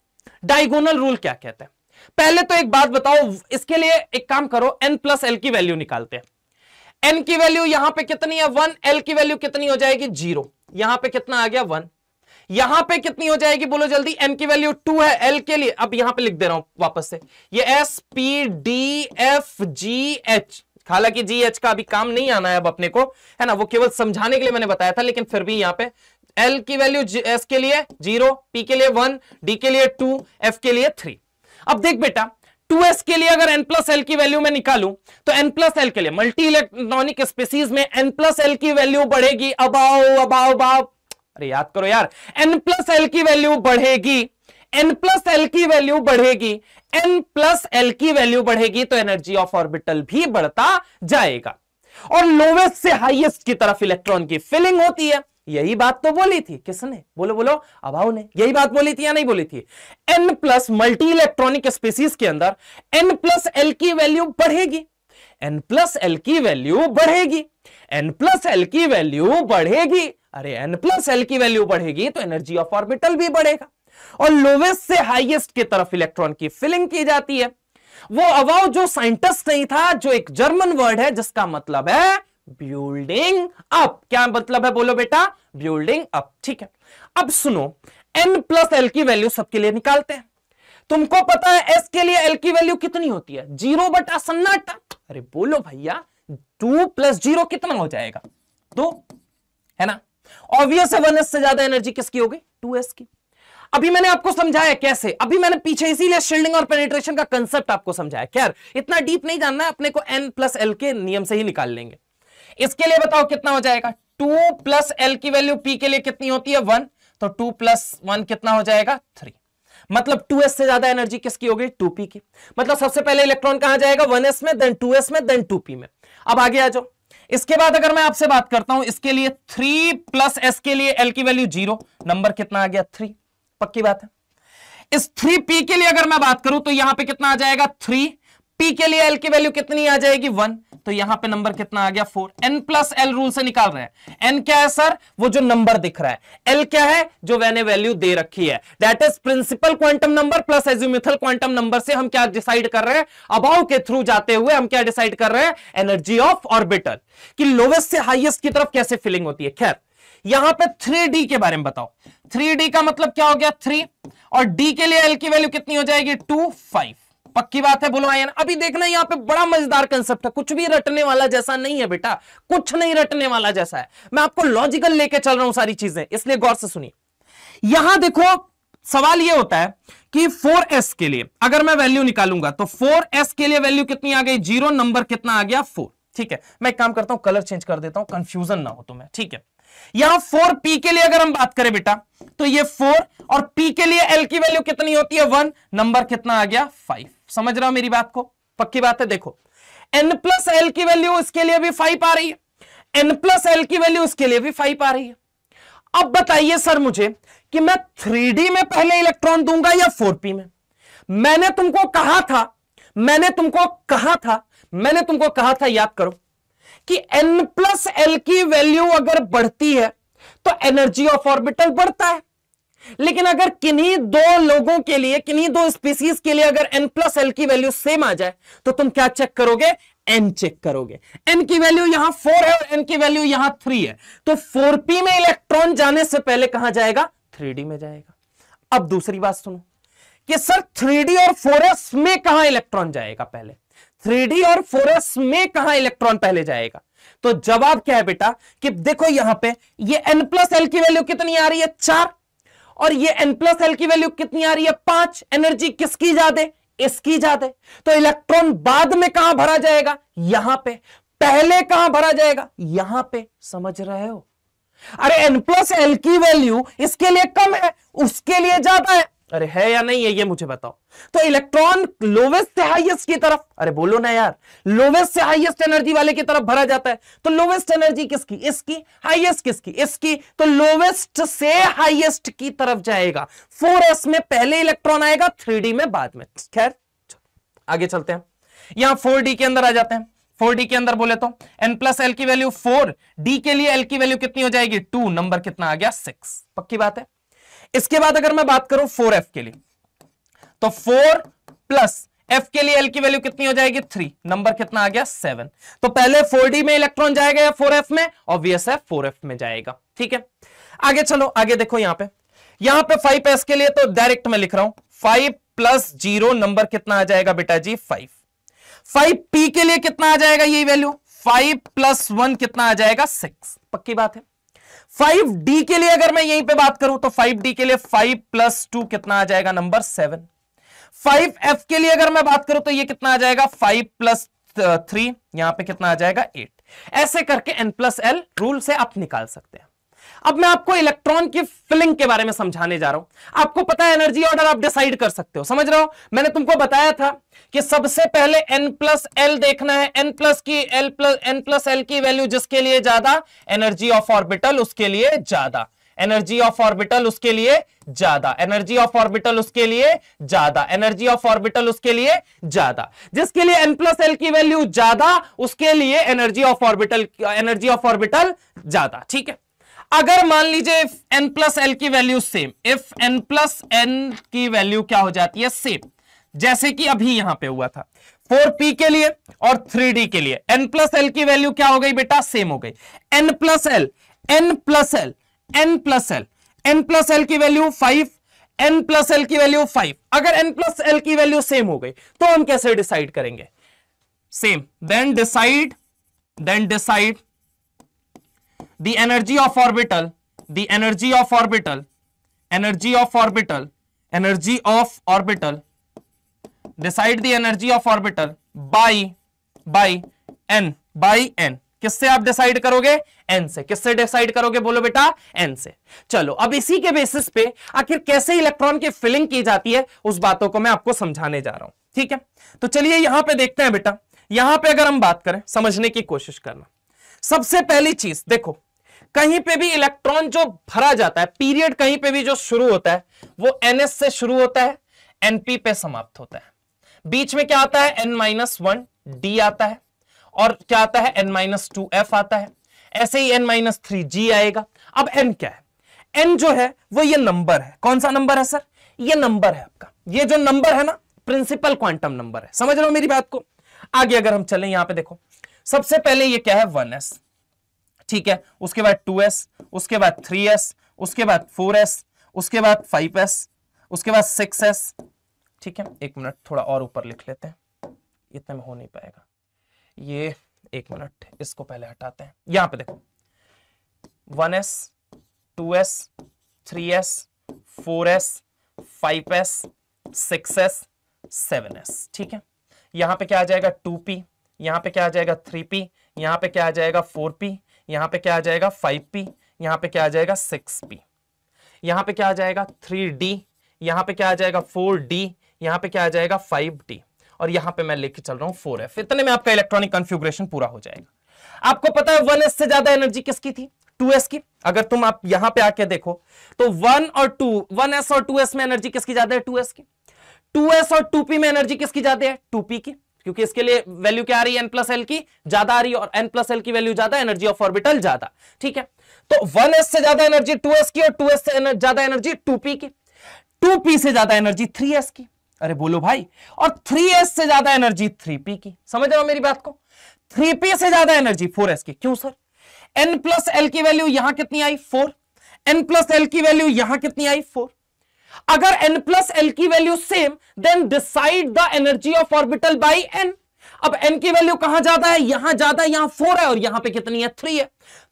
Speaker 1: डायगोनल रूल क्या कहता है पहले तो एक बात बताओ इसके लिए एक काम करो एन प्लस एल की वैल्यू निकालते हैं एन की वैल्यू यहां पे कितनी है वन एल की वैल्यू कितनी हो जाएगी जीरो यहां पे कितना आ गया वन यहां पे कितनी हो जाएगी बोलो जल्दी एन की वैल्यू टू है एल के लिए अब यहां पे लिख दे रहा हूं वापस से ये s P D F G h हालांकि जी एच का अभी काम नहीं आना है अब अपने को है ना वो केवल समझाने के लिए मैंने बताया था लेकिन फिर भी यहां पे एल की वैल्यू एस के लिए जीरो पी के लिए वन डी के लिए टू एफ के लिए थ्री अब देख बेटा 2s के लिए अगर n प्लस एल की वैल्यू मैं निकालूं तो n प्लस एल के लिए मल्टी इलेक्ट्रॉनिक स्पेसीज में n प्लस एल की वैल्यू बढ़ेगी अबाओ अबाओ अबाओ अरे याद करो यार n प्लस एल की वैल्यू बढ़ेगी n प्लस एल की वैल्यू बढ़ेगी n प्लस एल की वैल्यू बढ़ेगी तो एनर्जी ऑफ ऑर्बिटल भी बढ़ता जाएगा और लोवेस्ट से हाइएस्ट की तरफ इलेक्ट्रॉन की फिलिंग होती है यही बात तो बोली थी किसने बोलो बोलो अभाव ने यही बात बोली थी या नहीं बोली थी n plus multi electronic species के अंदर एन प्लस एल की वैल्यू बढ़ेगी एन प्लस एल की वैल्यू बढ़ेगी एन प्लस एल की वैल्यू बढ़ेगी अरे एन प्लस एल की वैल्यू बढ़ेगी तो एनर्जी ऑफ ऑर्बिटल भी बढ़ेगा और लोवेस्ट से हाइएस्ट की तरफ इलेक्ट्रॉन की फिलिंग की जाती है वो अवाव जो साइंटिस्ट नहीं था जो एक जर्मन वर्ड है जिसका मतलब है बिल्डिंग अप क्या मतलब है बोलो बेटा बिल्डिंग अप ठीक है अब सुनो एन प्लस एल की वैल्यू सबके लिए निकालते हैं तुमको पता है एस के लिए एल की वैल्यू कितनी होती है जीरो बटा सन्नाटा अरे बोलो भैया टू प्लस जीरो कितना हो जाएगा दो है ना ऑब्वियस है वन एस से ज्यादा एनर्जी किसकी होगी टू एस की अभी मैंने आपको समझाया कैसे अभी मैंने पीछे इसीलिए शील्डिंग और पेनिट्रेशन का कंसेप्ट आपको समझाया खैर इतना डीप नहीं जानना है अपने को एन प्लस एल के नियम से ही निकाल लेंगे इसके लिए बताओ कितना हो जाएगा टू प्लस एल की वैल्यू पी के लिए कितनी होती है वन तो टू प्लस वन कितना हो जाएगा थ्री मतलब 2s से ज्यादा एनर्जी किसकी होगी 2p की मतलब सबसे पहले इलेक्ट्रॉन कहां जाएगा 1s में देन 2s में देन 2p में अब आगे आ जाओ इसके बाद अगर मैं आपसे बात करता हूं इसके लिए 3 प्लस एस के लिए l की वैल्यू जीरो नंबर कितना आ गया 3 पक्की बात है इस 3p के लिए अगर मैं बात करूं तो यहां पे कितना आ जाएगा 3 पी के लिए एल की वैल्यू कितनी आ जाएगी वन तो यहां पे नंबर कितना आ गया four n plus l rule से निकाल रहे हैं एन क्या है सर वो जो नंबर दिख रहा है एल क्या है जो मैंने वैल्यू दे रखी है that is principal quantum number plus azimuthal quantum number से हम क्या डिसाइड कर रहे हैं अभाव के थ्रू जाते हुए हम क्या डिसाइड कर रहे हैं एनर्जी ऑफ ऑर्बिटल कि लोवेस्ट से हाइएस्ट की तरफ कैसे फीलिंग होती है खैर यहां पे 3D के बारे में बताओ 3D का मतलब क्या हो गया 3 और d के लिए l की वैल्यू कितनी हो जाएगी 2 5 पक्की बात है बोलो आयन अभी देखना यहां पे बड़ा मजेदार कंसेप्ट है कुछ भी रटने वाला जैसा नहीं है बेटा कुछ नहीं रटने वाला जैसा है मैं आपको लॉजिकल लेके चल रहा हूं सारी चीजें इसलिए गौर से सुनिए यहां देखो सवाल ये होता है कि 4s के लिए अगर मैं वैल्यू निकालूंगा तो 4s के लिए वैल्यू कितनी आ गई जीरो नंबर कितना आ गया फोर ठीक है मैं एक काम करता हूं कलर चेंज कर देता हूं कंफ्यूजन ना हो तुम्हें ठीक है यहां 4p के लिए अगर हम बात करें बेटा तो ये 4 और p के लिए l की वैल्यू कितनी होती है वन नंबर कितना आ गया फाइव समझ रहा हो मेरी बात को पक्की बात है देखो एन प्लस एल की वैल्यू उसके लिए भी फाइव आ रही है एन प्लस एल की वैल्यू उसके लिए भी फाइव आ रही है अब बताइए सर मुझे कि मैं थ्री में पहले इलेक्ट्रॉन दूंगा या फोर में मैंने तुमको कहा था मैंने तुमको कहा था मैंने तुमको कहा था याद करो कि n प्लस एल की वैल्यू अगर बढ़ती है तो एनर्जी ऑफ ऑर्बिटल बढ़ता है लेकिन अगर किन्हीं दो लोगों के लिए किन्हीं दो स्पीसीज के लिए अगर एन प्लस एल की वैल्यू सेम आ जाए तो तुम क्या चेक करोगे एन चेक करोगे एन की वैल्यू यहां फोर है और एन की वैल्यू यहां थ्री है तो फोर पी में इलेक्ट्रॉन जाने से पहले कहां जाएगा थ्री डी में जाएगा अब दूसरी बात सुनो कि सर थ्री डी और फोर एस में कहा इलेक्ट्रॉन जाएगा पहले थ्री डी और फोर एस में कहा इलेक्ट्रॉन पहले जाएगा तो जवाब क्या है बेटा कि देखो यहां पे ये एन प्लस एल की वैल्यू कितनी आ रही है चार और ये एन प्लस एल की वैल्यू कितनी आ रही है पांच एनर्जी किसकी ज्यादा इसकी ज्यादा तो इलेक्ट्रॉन बाद में कहां भरा जाएगा यहां पे पहले कहां भरा जाएगा यहां पे समझ रहे हो अरे एन प्लस एल की वैल्यू इसके लिए कम है उसके लिए ज्यादा है अरे है या नहीं है ये मुझे बताओ तो इलेक्ट्रॉन लोवेस्ट से हाइएस्ट की तरफ अरे बोलो ना यार लोवेस्ट से हाइएस्ट एनर्जी वाले की तरफ भरा जाता है तो लोवेस्ट एनर्जी किसकी इसकी हाइएस्ट किसकी इसकी तो लोवेस्ट से हाइएस्ट की तरफ जाएगा 4s में पहले इलेक्ट्रॉन आएगा 3d में बाद में खैर आगे चलते हैं यहां डी के अंदर आ जाते हैं 4d के अंदर बोले तो n प्लस एल की वैल्यू फोर डी के लिए एल की वैल्यू कितनी हो जाएगी टू नंबर कितना आ गया सिक्स पक्की बात है इसके बाद अगर मैं बात करूं फोर एफ के लिए तो फोर प्लस एफ के लिए एल की वैल्यू कितनी हो जाएगी थ्री नंबर कितना आ गया सेवन तो पहले फोर डी में इलेक्ट्रॉन जाएगा या फोर एफ में और वी फोर एफ में जाएगा ठीक है आगे चलो आगे देखो यहां पे यहां पे फाइव एस के लिए तो डायरेक्ट में लिख रहा हूं फाइव प्लस जीरो नंबर कितना आ जाएगा बेटा जी फाइव फाइव पी के लिए कितना आ जाएगा यही वैल्यू फाइव प्लस वन कितना आ जाएगा सिक्स पक्की बात है फाइव डी के लिए अगर मैं यहीं पे बात करूं तो फाइव डी के लिए फाइव प्लस टू कितना आ जाएगा नंबर सेवन फाइव एफ के लिए अगर मैं बात करूं तो ये कितना आ जाएगा फाइव प्लस थ्री यहां पे कितना आ जाएगा एट ऐसे करके एन प्लस एल रूल से आप निकाल सकते हैं अब मैं आपको इलेक्ट्रॉन की फिलिंग के बारे में समझाने जा रहा हूं आपको पता है एनर्जी ऑर्डर आप डिसाइड कर सकते हो समझ रहे हो मैंने तुमको बताया था कि सबसे पहले n प्लस एल देखना है n प्लस की l plus n plus l की वैल्यू जिसके लिए ज्यादा एनर्जी ऑफ ऑर्बिटल उसके लिए ज्यादा एनर्जी ऑफ ऑर्बिटल उसके लिए ज्यादा एनर्जी ऑफ ऑर्बिटल उसके लिए ज्यादा एनर्जी ऑफ ऑर्बिटल उसके लिए ज्यादा जिसके लिए एन प्लस एल की वैल्यू ज्यादा उसके लिए energy of orbital energy of orbital ज्यादा ठीक है अगर मान लीजिए इफ एन प्लस एल की value same if n plus n की वैल्यू क्या हो जाती है सेम जैसे कि अभी यहां पे हुआ था 4p के लिए और 3d के लिए n प्लस एल की वैल्यू क्या हो गई बेटा सेम हो गई n plus l n plus l n plus l n plus l की value five n plus l की वैल्यू फाइव अगर एन प्लस एल की वैल्यू सेम हो गई तो हम कैसे डिसाइड करेंगे same then decide then decide the energy of orbital the energy of orbital energy of orbital energy of orbital decide the energy of orbital by by n by n किससे आप decide करोगे N से किससे decide करोगे बोलो बेटा N से चलो अब इसी के बेसिस पे आखिर कैसे इलेक्ट्रॉन की फिलिंग की जाती है उस बातों को मैं आपको समझाने जा रहा हूं ठीक है तो चलिए यहां पे देखते हैं बेटा यहां पे अगर हम बात करें समझने की कोशिश करना सबसे पहली चीज देखो कहीं पे भी इलेक्ट्रॉन जो भरा जाता है पीरियड कहीं पे भी जो शुरू होता है वो एनएस से शुरू होता है एनपी पे समाप्त होता है बीच में क्या आता है एन माइनस वन डी आता है और क्या आता है एन माइनस टू एफ आता है ऐसे ही एन माइनस थ्री जी आएगा अब एन क्या है एन जो है वो ये नंबर है कौन सा नंबर है सर ये नंबर है आपका ये जो नंबर है ना प्रिंसिपल क्वांटम नंबर है समझ रहे हो मेरी बात को आगे अगर हम चले यहां पे देखो सबसे पहले ये क्या है वन एस ठीक है उसके बाद टू एस उसके बाद थ्री एस उसके बाद फोर एस उसके बाद फाइव एस उसके बाद सिक्स एस ठीक है एक मिनट थोड़ा और ऊपर लिख लेते हैं इतने में हो नहीं पाएगा ये एक मिनट इसको पहले हटाते हैं यहां पे देखो one s two s three s four s five s six s seven s ठीक है यहाँ पे क्या आ जाएगा टू पी यहाँ पे क्या आ जाएगा थ्री पी यहाँ पे क्या आ जाएगा फोर पी यहां पे क्या आ जाएगा फाइव पी पे क्या आ जाएगा सिक्स पी यहाँ पे क्या आ जाएगा थ्री डी यहाँ पे क्या आ जाएगा फोर डी यहाँ पे क्या आ जाएगा 5d और यहां पे मैं लेके चल रहा हूं 4f इतने में आपका इलेक्ट्रॉनिक कॉन्फ़िगरेशन पूरा हो जाएगा आपको पता है वन एस से ज्यादा एनर्जी किसकी थी 2s की अगर तुम आप यहां पे आके देखो तो 1 और 2 1s और 2s में एनर्जी किसकी ज्यादा है 2s की 2s और 2p में एनर्जी किसकी ज्यादा है 2p की क्योंकि इसके लिए वैल्यू क्या आ रही है एन प्लस एल की ज्यादा आ रही है और एन प्लस एल की वैल्यू ज्यादा एनर्जी ऑफ ऑर्बिटल ज्यादा ठीक है तो एस से ज्यादा एनर्जी एस की और एस से ज्यादा एनर्जी पी की पी से ज्यादा एनर्जी एस की अरे बोलो भाई और 3s से ज्यादा एनर्जी 3p की समझ रहे हो मेरी बात को 3p से ज्यादा एनर्जी 4s की क्यों सर n प्लस एल की वैल्यू यहां कितनी आई 4 n प्लस एल की वैल्यू यहां कितनी आई फोर अगर एन प्लस एल की value same then decide the energy of orbital by n अब एन की वैल्यू कहां ज्यादा है यहां ज्यादा है यहां फोर है और यहां पे कितनी है थ्री है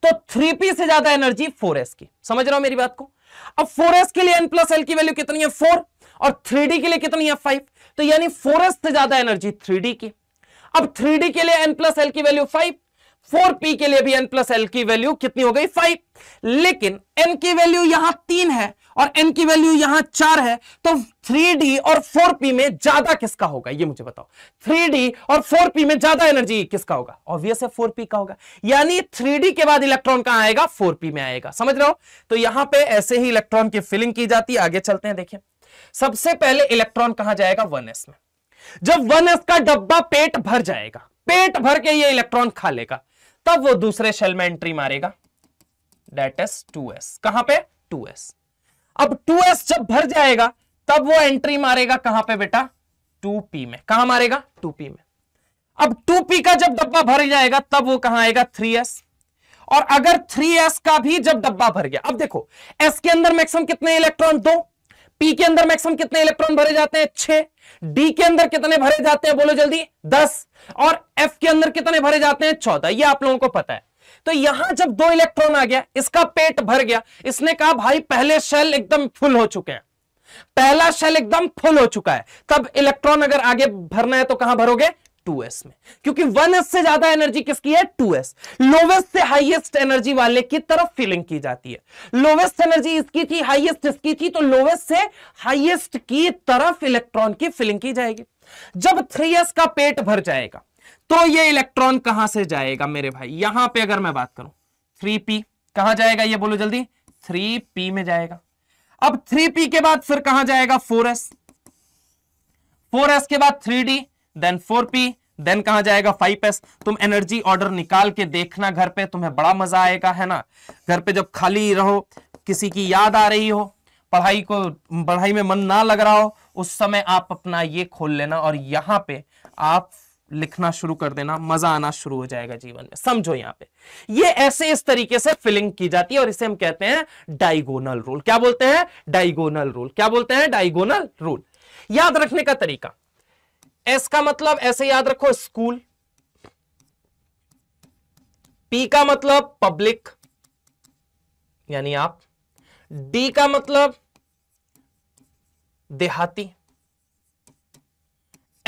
Speaker 1: तो थ्री पी से ज्यादा एनर्जी फोर एस की समझ रहा हूं मेरी बात को अब फोर एस के लिए एन प्लस एल की वैल्यू कितनी है फोर और थ्री डी के लिए कितनी है फाइव तो यानी फोर एस से ज्यादा एनर्जी थ्री डी की अब थ्री डी के लिए एन प्लस एल की वैल्यू फाइव फोर पी के लिए भी एन प्लस एल की वैल्यू कितनी हो गई फाइव लेकिन एन की वैल्यू यहां तीन है और एन की वैल्यू यहां चार है तो 3D और 4P में ज्यादा किसका होगा ये मुझे बताओ 3D और 4P में ज्यादा एनर्जी किसका होगा ऑब्वियस है 4P का होगा यानी 3D के बाद इलेक्ट्रॉन कहां आएगा 4P में आएगा समझ रहे हो तो यहां पे ऐसे ही इलेक्ट्रॉन की फिलिंग की जाती है आगे चलते हैं देखिए सबसे पहले इलेक्ट्रॉन कहां जाएगा एस में जब एस का डब्बा पेट भर जाएगा पेट भर के ये इलेक्ट्रॉन खा लेगा तब वो दूसरे शेल में एंट्री मारेगा डेट एस टू एस कहां पे टू एस अब 2s जब भर जाएगा तब वो एंट्री मारेगा कहां पे बेटा 2p में कहा मारेगा 2p में अब 2p का जब डब्बा भर जाएगा तब वो कहां आएगा 3s और अगर 3s का भी जब डब्बा भर गया अब देखो s के अंदर मैक्सिमम कितने इलेक्ट्रॉन दो p के अंदर मैक्सिमम कितने इलेक्ट्रॉन भरे जाते हैं छह d के अंदर कितने भरे जाते हैं बोलो जल्दी दस और f के अंदर कितने भरे जाते हैं चौदह ये आप लोगों को पता है तो यहां जब दो इलेक्ट्रॉन आ गया इसका पेट भर गया इसने कहा भाई पहले शेल एकदम फुल हो चुके हैं पहला शेल एकदम फुल हो चुका है तब इलेक्ट्रॉन अगर आगे भरना है तो कहां भरोगे 2s में क्योंकि 1s से ज्यादा एनर्जी किसकी है 2s लोवेस्ट से हाईएस्ट एनर्जी वाले की तरफ फीलिंग की जाती है लोवेस्ट एनर्जी इसकी थी हाईएस्ट इसकी थी तो लोवेस्ट से हाईएस्ट की तरफ इलेक्ट्रॉन की फीलिंग की जाएगी जब 3s का पेट भर जाएगा तो ये इलेक्ट्रॉन कहां से जाएगा मेरे भाई यहां पे अगर मैं बात करूं थ्री पी कहा जाएगा ये बोलो जल्दी थ्री पी में जाएगा अब थ्री पी के बाद फिर कहा जाएगा 4s 4s के बाद 3d देन 4p देन कहा जाएगा फाइव एस तुम एनर्जी ऑर्डर निकाल के देखना घर पे तुम्हें बड़ा मजा आएगा है ना घर पे जब खाली रहो किसी की याद आ रही हो पढ़ाई को पढ़ाई में मन ना लग रहा हो उस समय आप अपना ये खोल लेना और यहां पे आप लिखना शुरू कर देना मजा आना शुरू हो जाएगा जीवन में समझो यहां पे ये ऐसे इस तरीके से फिलिंग की जाती है और इसे हम कहते हैं डाइगोनल रूल क्या बोलते हैं डाइगोनल रूल क्या बोलते हैं डाइगोनल रूल याद रखने का तरीका एस का मतलब ऐसे याद रखो स्कूल पी का मतलब पब्लिक यानी आप डी का मतलब देहाती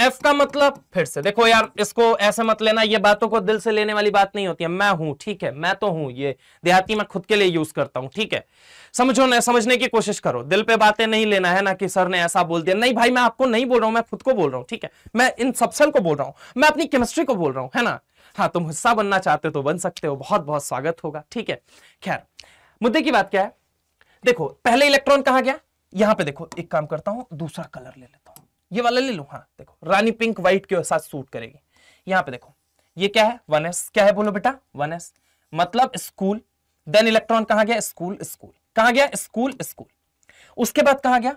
Speaker 1: एफ का मतलब फिर से देखो यार इसको ऐसे मत लेना ये बातों को दिल से लेने वाली बात नहीं होती है मैं हूं ठीक है मैं तो हूं ये देहाती मैं खुद के लिए यूज करता हूं ठीक है समझो ना समझने की कोशिश करो दिल पे बातें नहीं लेना है ना कि सर ने ऐसा बोल दिया नहीं भाई मैं आपको नहीं बोल रहा हूं मैं खुद को बोल रहा हूं ठीक है मैं इन सबसल को बोल रहा हूं मैं अपनी केमिस्ट्री को बोल रहा हूं है ना हाँ तुम हिस्सा बनना चाहते हो तो बन सकते हो बहुत बहुत स्वागत होगा ठीक है खैर मुद्दे की बात क्या है देखो पहले इलेक्ट्रॉन कहा गया यहां पर देखो एक काम करता हूं दूसरा कलर ले लेता हूं ये वाला ले लू हाँ देखो रानी पिंक व्हाइट के साथ सूट करेगी यहाँ पे देखो ये क्या है वन एस क्या है बोलो बेटा वन एस मतलब स्कूल देन इलेक्ट्रॉन कहा गया स्कूल स्कूल कहा गया स्कूल स्कूल उसके बाद कहा गया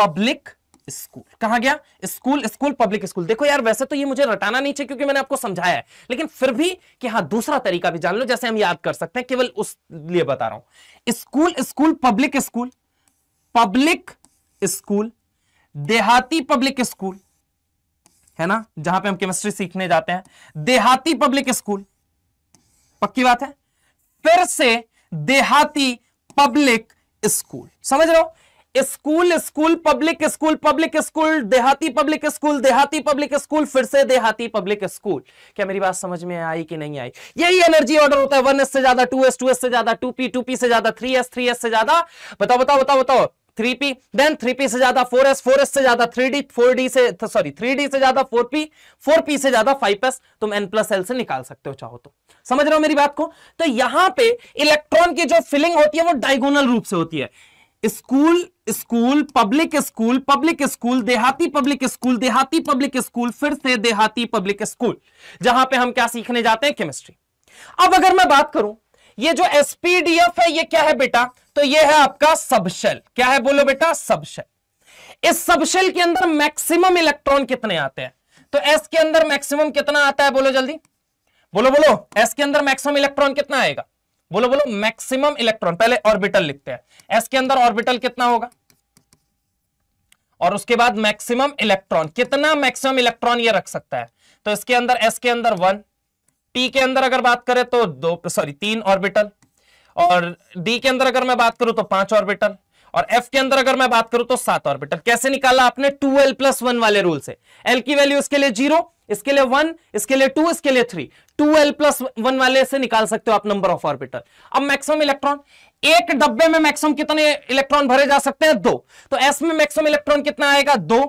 Speaker 1: पब्लिक स्कूल कहा गया स्कूल स्कूल पब्लिक स्कूल देखो यार वैसे तो ये मुझे रटाना नहीं चाहिए क्योंकि मैंने आपको समझाया है लेकिन फिर भी कि हाँ दूसरा तरीका भी जान लो जैसे हम याद कर सकते हैं केवल उस लिए बता रहा हूं school school public school public school देहाती पब्लिक स्कूल है ना जहां पे हम केमिस्ट्री सीखने जाते हैं देहाती पब्लिक स्कूल पक्की बात है फिर से देहाती पब्लिक स्कूल समझ रहे हो school school public school public school देहाती पब्लिक स्कूल देहाती पब्लिक स्कूल फिर से देहाती पब्लिक स्कूल क्या मेरी बात समझ में आई कि नहीं आई यही एनर्जी ऑर्डर होता है वन एस से ज्यादा टू एस टू एस से ज्यादा टू पी टू पी से ज्यादा थ्री एस थ्री एस से ज्यादा बताओ बताओ बताओ बताओ three p then three p से ज्यादा फोर एस फोर एस से ज्यादा थ्री डी फोर डी से सॉरी थ्री डी से ज्यादा फोर पी फोर पी से ज्यादा फाइव एस तुम एन प्लस एल से निकाल सकते हो चाहो तो समझ रहे हो मेरी बात को तो यहां पे इलेक्ट्रॉन की जो फिलिंग होती है वो डायगोनल रूप से होती है school school public school public school देहाती पब्लिक स्कूल देहाती पब्लिक स्कूल फिर से देहाती पब्लिक स्कूल जहां पे हम क्या सीखने जाते हैं केमिस्ट्री अब अगर मैं बात करूं ये जो एसपीडीएफ है ये क्या है बेटा तो ये है आपका सबशेल क्या है बोलो बेटा सबशेल इस सबशेल के अंदर मैक्सिमम इलेक्ट्रॉन कितने आते हैं तो एस के अंदर मैक्सिमम कितना आता है बोलो जल्दी बोलो बोलो एस के अंदर मैक्सिमम इलेक्ट्रॉन कितना आएगा बोलो बोलो मैक्सिमम इलेक्ट्रॉन पहले ऑर्बिटल लिखते हैं एस के अंदर ऑर्बिटल कितना होगा और उसके बाद मैक्सिमम इलेक्ट्रॉन कितना मैक्सिमम इलेक्ट्रॉन ये रख सकता है तो इसके अंदर एस के अंदर वन पी के अंदर अगर बात करें तो दो सॉरी तीन ऑर्बिटल और डी के अंदर अगर मैं बात करूं तो पांच ऑर्बिटल और एफ के अंदर अगर मैं बात करूं तो सात ऑर्बिटल कैसे निकाला आपने टू एल प्लस वन वाले रूल से एल की वैल्यू इसके लिए जीरो इसके लिए वन इसके लिए टू इसके लिए three two L plus one वाले से निकाल सकते हो आप नंबर ऑफ ऑर्बिटल अब मैक्सिमम इलेक्ट्रॉन एक डब्बे में मैक्सिमम कितने इलेक्ट्रॉन भरे जा सकते हैं दो तो एस में मैक्सिमम इलेक्ट्रॉन कितना आएगा दो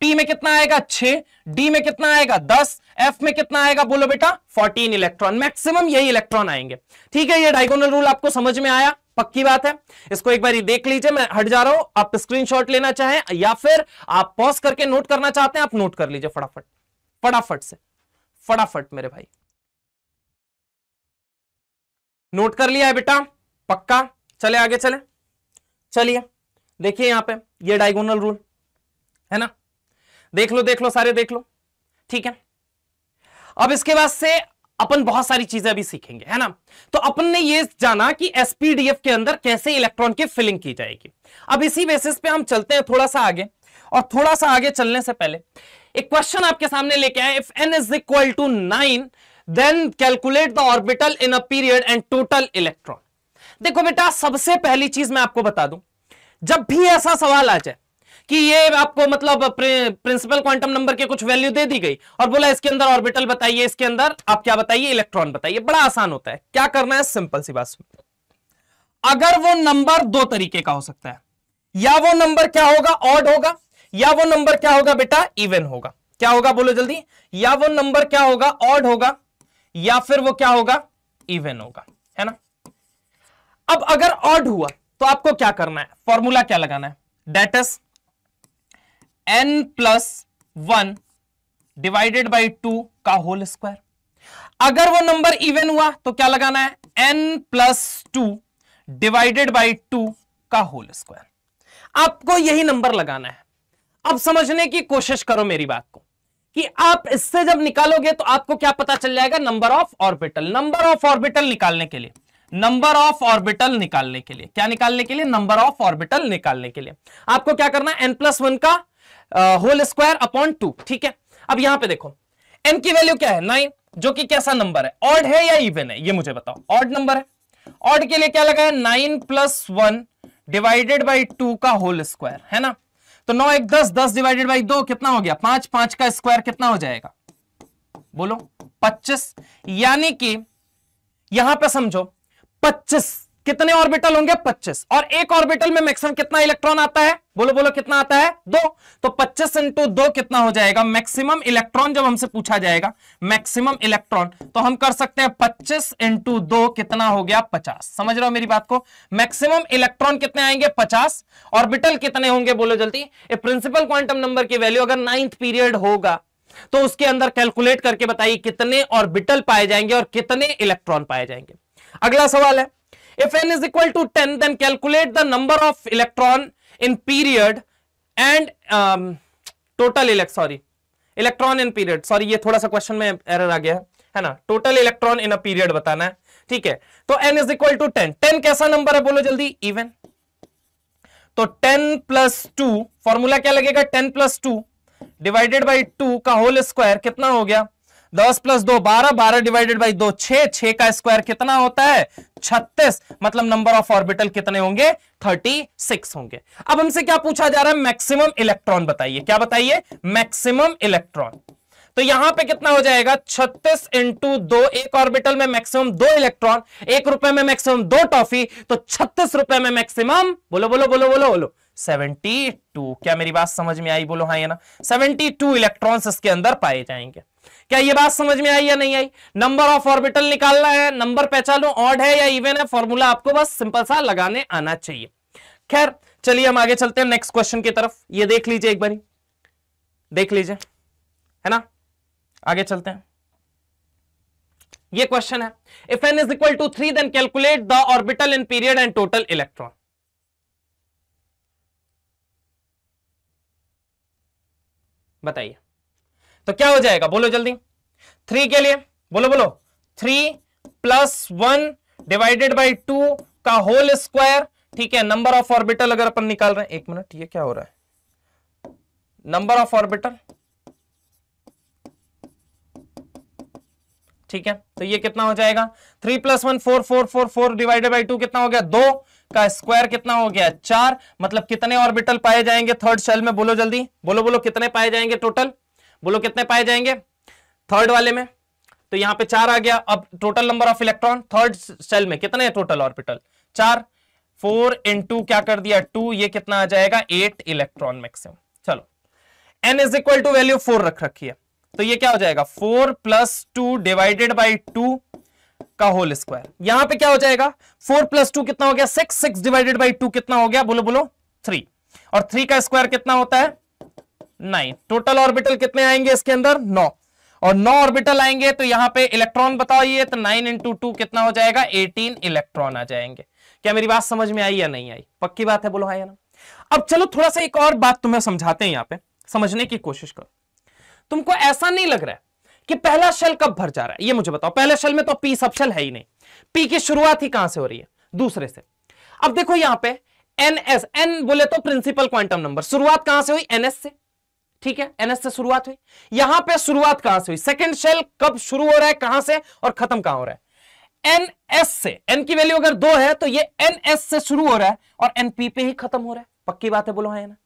Speaker 1: पी में कितना आएगा छह डी में कितना आएगा दस एफ में कितना आएगा बोलो बेटा फोर्टीन इलेक्ट्रॉन मैक्सिमम यही इलेक्ट्रॉन आएंगे ठीक है ये डायगोनल रूल आपको समझ में आया पक्की बात है इसको एक बार देख लीजिए मैं हट जा रहा हूं आप स्क्रीनशॉट लेना चाहें या फिर आप पॉज करके नोट करना चाहते हैं आप नोट कर लीजिए फटाफट फटाफट से फटाफट मेरे भाई नोट कर लिया है बेटा पक्का चले आगे चले चलिए देखिए यहां पे ये डायगोनल रूल है ना देख लो देख लो सारे देख लो ठीक है अब इसके बाद से अपन बहुत सारी चीजें भी सीखेंगे है ना तो अपन ने ये जाना कि एसपीडीएफ के अंदर कैसे इलेक्ट्रॉन की फिलिंग की जाएगी अब इसी बेसिस पे हम चलते हैं थोड़ा सा आगे और थोड़ा सा आगे चलने से पहले एक क्वेश्चन आपके सामने लेके आए if n is equal to nine then calculate the orbital in a period and total electron देखो बेटा सबसे पहली चीज मैं आपको बता दूं जब भी ऐसा सवाल आ जाए कि ये आपको मतलब प्रिंसिपल क्वांटम नंबर के कुछ वैल्यू दे दी गई और बोला इसके अंदर ऑर्बिटल बताइए इसके अंदर आप क्या बताइए इलेक्ट्रॉन बताइए बड़ा आसान होता है क्या करना है सिंपल सी बात अगर वो नंबर दो तरीके का हो सकता है या वो नंबर क्या होगा ऑड होगा या वो नंबर क्या होगा बेटा इवन होगा क्या होगा बोलो जल्दी या वो नंबर क्या होगा ऑड होगा या फिर वो क्या होगा इवन होगा है ना अब अगर ऑड हुआ तो आपको क्या करना है फॉर्मूला क्या लगाना है that's n plus one divided by two का होल स्क्वायर
Speaker 2: अगर वो नंबर इवन
Speaker 1: हुआ तो क्या लगाना है n plus two divided by two का होल स्क्वायर आपको यही नंबर लगाना है अब समझने की कोशिश करो मेरी बात को कि आप इससे जब निकालोगे तो आपको क्या पता चल जाएगा number of orbital number of orbital निकालने के लिए नंबर ऑफ ऑर्बिटल निकालने के लिए क्या निकालने के लिए नंबर ऑफ ऑर्बिटल निकालने के लिए आपको क्या करना है एन प्लस वन का होल स्क्वायर अपॉन टू ठीक है अब यहां पे देखो एन की वैल्यू क्या है नाइन जो कि कैसा नंबर है ऑड है या इवन है ये मुझे बताओ ऑड नंबर है ऑड के लिए क्या लगा है nine plus one divided by two का होल स्क्वायर है ना तो नौ एक दस दस डिवाइडेड बाई दो कितना हो गया पांच पांच का स्क्वायर कितना हो जाएगा बोलो पच्चीस यानी कि यहां पर समझो पच्चीस कितने ऑर्बिटल होंगे 25 और एक ऑर्बिटल में मैक्सिमम कितना इलेक्ट्रॉन आता है बोलो बोलो कितना आता है दो तो 25 इंटू दो कितना हो जाएगा मैक्सिमम इलेक्ट्रॉन जब हमसे पूछा जाएगा मैक्सिमम इलेक्ट्रॉन तो हम कर सकते हैं 25 इंटू दो कितना हो गया 50 समझ रहे हो मेरी बात को मैक्सिमम इलेक्ट्रॉन कितने आएंगे पचास ऑर्बिटल कितने होंगे बोलो जल्दी प्रिंसिपल क्वांटम नंबर की वैल्यू अगर नाइन्थ पीरियड होगा तो उसके अंदर कैलकुलेट करके बताइए कितने ऑर्बिटल पाए जाएंगे और कितने इलेक्ट्रॉन पाए जाएंगे अगला सवाल है if n is equal to 10 then calculate the number of electron in period and um, total elect electron in period sorry ये थोड़ा सा क्वेश्चन में एरर आ गया है ना total electron in a period बताना है ठीक है तो n is equal to ten ten कैसा नंबर है बोलो जल्दी इवन तो टेन प्लस टू फॉर्मूला क्या लगेगा ten plus two divided by two का होल स्क्वायर कितना हो गया दस प्लस दो बारह बारह डिवाइडेड बाई दो छ छह का स्क्वायर कितना होता है छत्तीस मतलब नंबर ऑफ ऑर्बिटल कितने होंगे थर्टी सिक्स होंगे अब हमसे क्या पूछा जा रहा है मैक्सिमम इलेक्ट्रॉन बताइए क्या बताइए मैक्सिमम इलेक्ट्रॉन तो यहां पे कितना हो जाएगा छत्तीस इंटू दो एक ऑर्बिटल में मैक्सिमम दो इलेक्ट्रॉन एक रुपए में मैक्सिमम दो टॉफी तो छत्तीस रुपए में मैक्सिमम बोलो बोलो बोलो बोलो बोलो सेवेंटी टू क्या मेरी बात समझ में आई बोलो हाँ ये ना सेवेंटी टू इलेक्ट्रॉन इसके अंदर पाए जाएंगे क्या ये बात समझ में आई या नहीं आई नंबर ऑफ ऑर्बिटल निकालना है नंबर पहचानो ऑड है या इवन है फॉर्मूला आपको बस सिंपल सा लगाने आना चाहिए खैर चलिए हम आगे चलते हैं नेक्स्ट क्वेश्चन की तरफ ये देख लीजिए एक बारी देख लीजिए है ना आगे चलते हैं ये क्वेश्चन है if n is equal to three then calculate the orbital in period and total electron बताइए तो क्या हो जाएगा बोलो जल्दी थ्री के लिए बोलो बोलो three plus one divided by two का होल स्क्वायर ठीक है नंबर ऑफ ऑर्बिटल अगर अपन निकाल रहे हैं एक मिनट ये क्या हो रहा है नंबर ऑफ ऑर्बिटल ठीक है तो ये कितना हो जाएगा three plus one four four four four divided by two कितना हो गया दो का स्क्वायर कितना हो गया चार मतलब कितने ऑर्बिटल पाए जाएंगे थर्ड शेल में बोलो जल्दी बोलो बोलो कितने पाए जाएंगे टोटल बोलो कितने पाए जाएंगे थर्ड वाले में तो यहां पे चार आ गया अब total number of electron third shell में कितने हैं टोटल ऑर्बिटल चार फोर टू क्या कर दिया टू ये कितना आ जाएगा एट इलेक्ट्रॉन मैक्सिमम चलो n is equal to value four रख रखी है तो ये क्या हो जाएगा four plus two divided by two का होल स्क्वायर यहां पे क्या हो जाएगा फोर प्लस टू कितना हो गया six six divided by two कितना हो गया बोलो बोलो थ्री और थ्री का स्क्वायर कितना होता है नाइन टोटल ऑर्बिटल कितने आएंगे इसके अंदर नौ और नौ ऑर्बिटल आएंगे तो यहां पे इलेक्ट्रॉन बताइए तो नाइन इंटू टू कितना हो जाएगा एटीन इलेक्ट्रॉन आ जाएंगे क्या मेरी बात समझ में आई या नहीं आई पक्की बात है बोलो हाँ या ना अब चलो थोड़ा सा एक और बात तुम्हें समझाते हैं यहां पे समझने की कोशिश करो तुमको ऐसा नहीं लग रहा है कि पहला शेल कब भर जा रहा है ये मुझे बताओ पहले शेल में तो पी सब शेल है ही नहीं पी की शुरुआत ही कहां से हो रही है दूसरे से अब देखो यहां पे एन एस एन बोले तो प्रिंसिपल क्वांटम नंबर शुरुआत कहां से हुई एनएस से ठीक है एनएस से शुरुआत हुई यहां पे शुरुआत कहां से हुई सेकंड शेल कब शुरू हो रहा है कहां से और खत्म कहां हो रहा है एनएस से एन की वैल्यू अगर दो है तो ये एनएस से शुरू हो रहा है और एनपी पे ही खत्म हो रहा है पक्की बात है बोलो है हाँ ना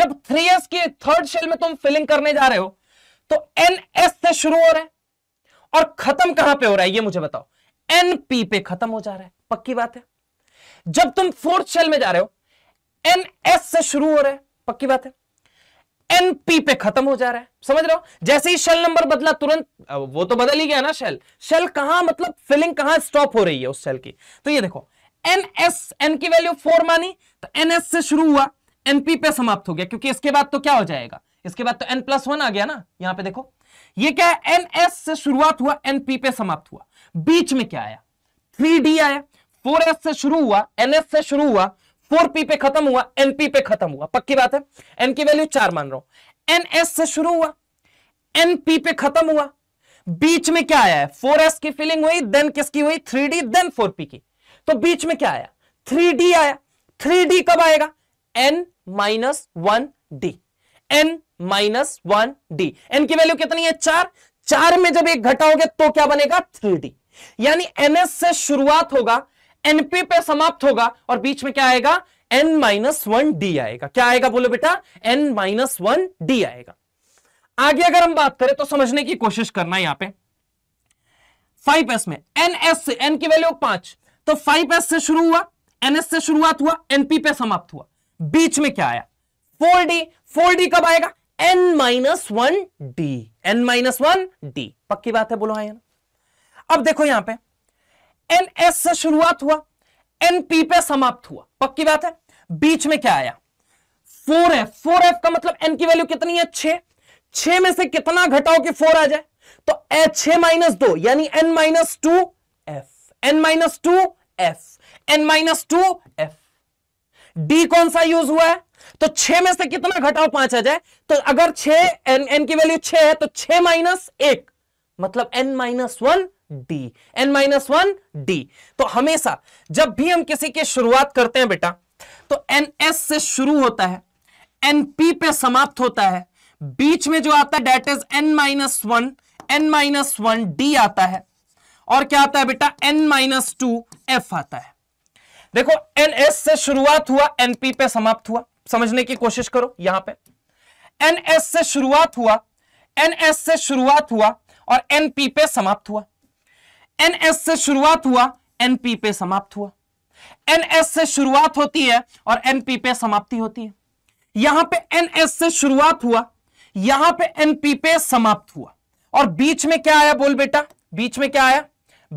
Speaker 1: जब थ्री एस के थर्ड शेल में तुम फिलिंग करने जा रहे हो तो एनएस से शुरू हो रहा है और खत्म कहां पे हो रहा है ये मुझे बताओ एनपी पे खत्म हो जा रहा है पक्की बात है जब तुम फोर्थ शेल में जा रहे हो एनएस से शुरू हो रहा है पक्की बात है एनपी पे खत्म हो जा रहा है समझ रहे हो जैसे ही शेल नंबर बदला तुरंत वो तो बदल ही गया ना शेल शेल कहां मतलब फिलिंग कहां स्टॉप हो रही है उस शेल की तो ये देखो एन एस एन की वैल्यू फोर मानी तो एन एस से शुरू हुआ एनपी पे समाप्त हो गया क्योंकि इसके बाद तो क्या हो जाएगा इसके बाद तो एन प्लस वन आ गया ना यहां पे देखो ये क्या है एन एस से शुरुआत हुआ एनपी पे समाप्त हुआ बीच में क्या आया थ्री डी आया फोर एस से शुरू हुआ एन एस से शुरू हुआ फोर पी पे खत्म हुआ एनपी पे खत्म हुआ पक्की बात है एन की वैल्यू चार मान रहा हूं एन एस से शुरू हुआ एन पी पे खत्म हुआ बीच में क्या आया है फोर एस की फिलिंग हुई देन किसकी हुई three d then four p की तो बीच में क्या आया थ्री डी आया थ्री डी कब आएगा n minus one d n minus one d n की वैल्यू कितनी है चार चार में जब एक घटाओगे तो क्या बनेगा थ्री डी यानी एनएस से शुरुआत होगा एनपी पे समाप्त होगा और बीच में क्या आएगा एन माइनस वन डी आएगा क्या आएगा बोलो बेटा एन माइनस वन डी आएगा आगे अगर हम बात करें तो समझने की कोशिश करना यहां पे फाइव एस में एन एस से एन की वैल्यू पांच तो फाइव एस से शुरू हुआ एन एस से शुरुआत हुआ एनपी पे समाप्त हुआ बीच में क्या आया फोर डी फोर डी कब आएगा n minus one d n minus one d पक्की बात है बोलो आया हाँ ना अब देखो यहां पर एन एस से शुरुआत हुआ एन पी पे समाप्त हुआ पक्की बात है बीच में क्या आया फोर एफ फोर एफ का मतलब एन की वैल्यू कितनी है छे छ में से कितना घटाओ कि फोर आ जाए तो एच छ माइनस दो यानी n minus two f n minus two f n minus two f d कौन सा यूज हुआ है तो छह में से कितना घटाओ पांच आ जाए तो अगर छे एन एन की वैल्यू छ है तो छह माइनस एक मतलब n minus one d n minus one d तो हमेशा जब भी हम किसी की शुरुआत करते हैं बेटा तो एन एस से शुरू होता है एन पी पे समाप्त होता है बीच में जो आता है that is n minus one n minus one d आता है और क्या आता है बेटा एन माइनस टू एफ आता है देखो एन एस से शुरुआत हुआ एन पी पे समाप्त हुआ समझने की कोशिश करो यहां पे एन एस से शुरुआत हुआ एन एस से शुरुआत हुआ और एन पी पे समाप्त हुआ एनएस से शुरुआत हुआ एनपी पे समाप्त हुआ एनएस से शुरुआत होती है और एनपी पे समाप्ति होती है यहां पे एनएस से शुरुआत हुआ यहां पे एनपी पे समाप्त हुआ और बीच में क्या आया बोल बेटा बीच में क्या आया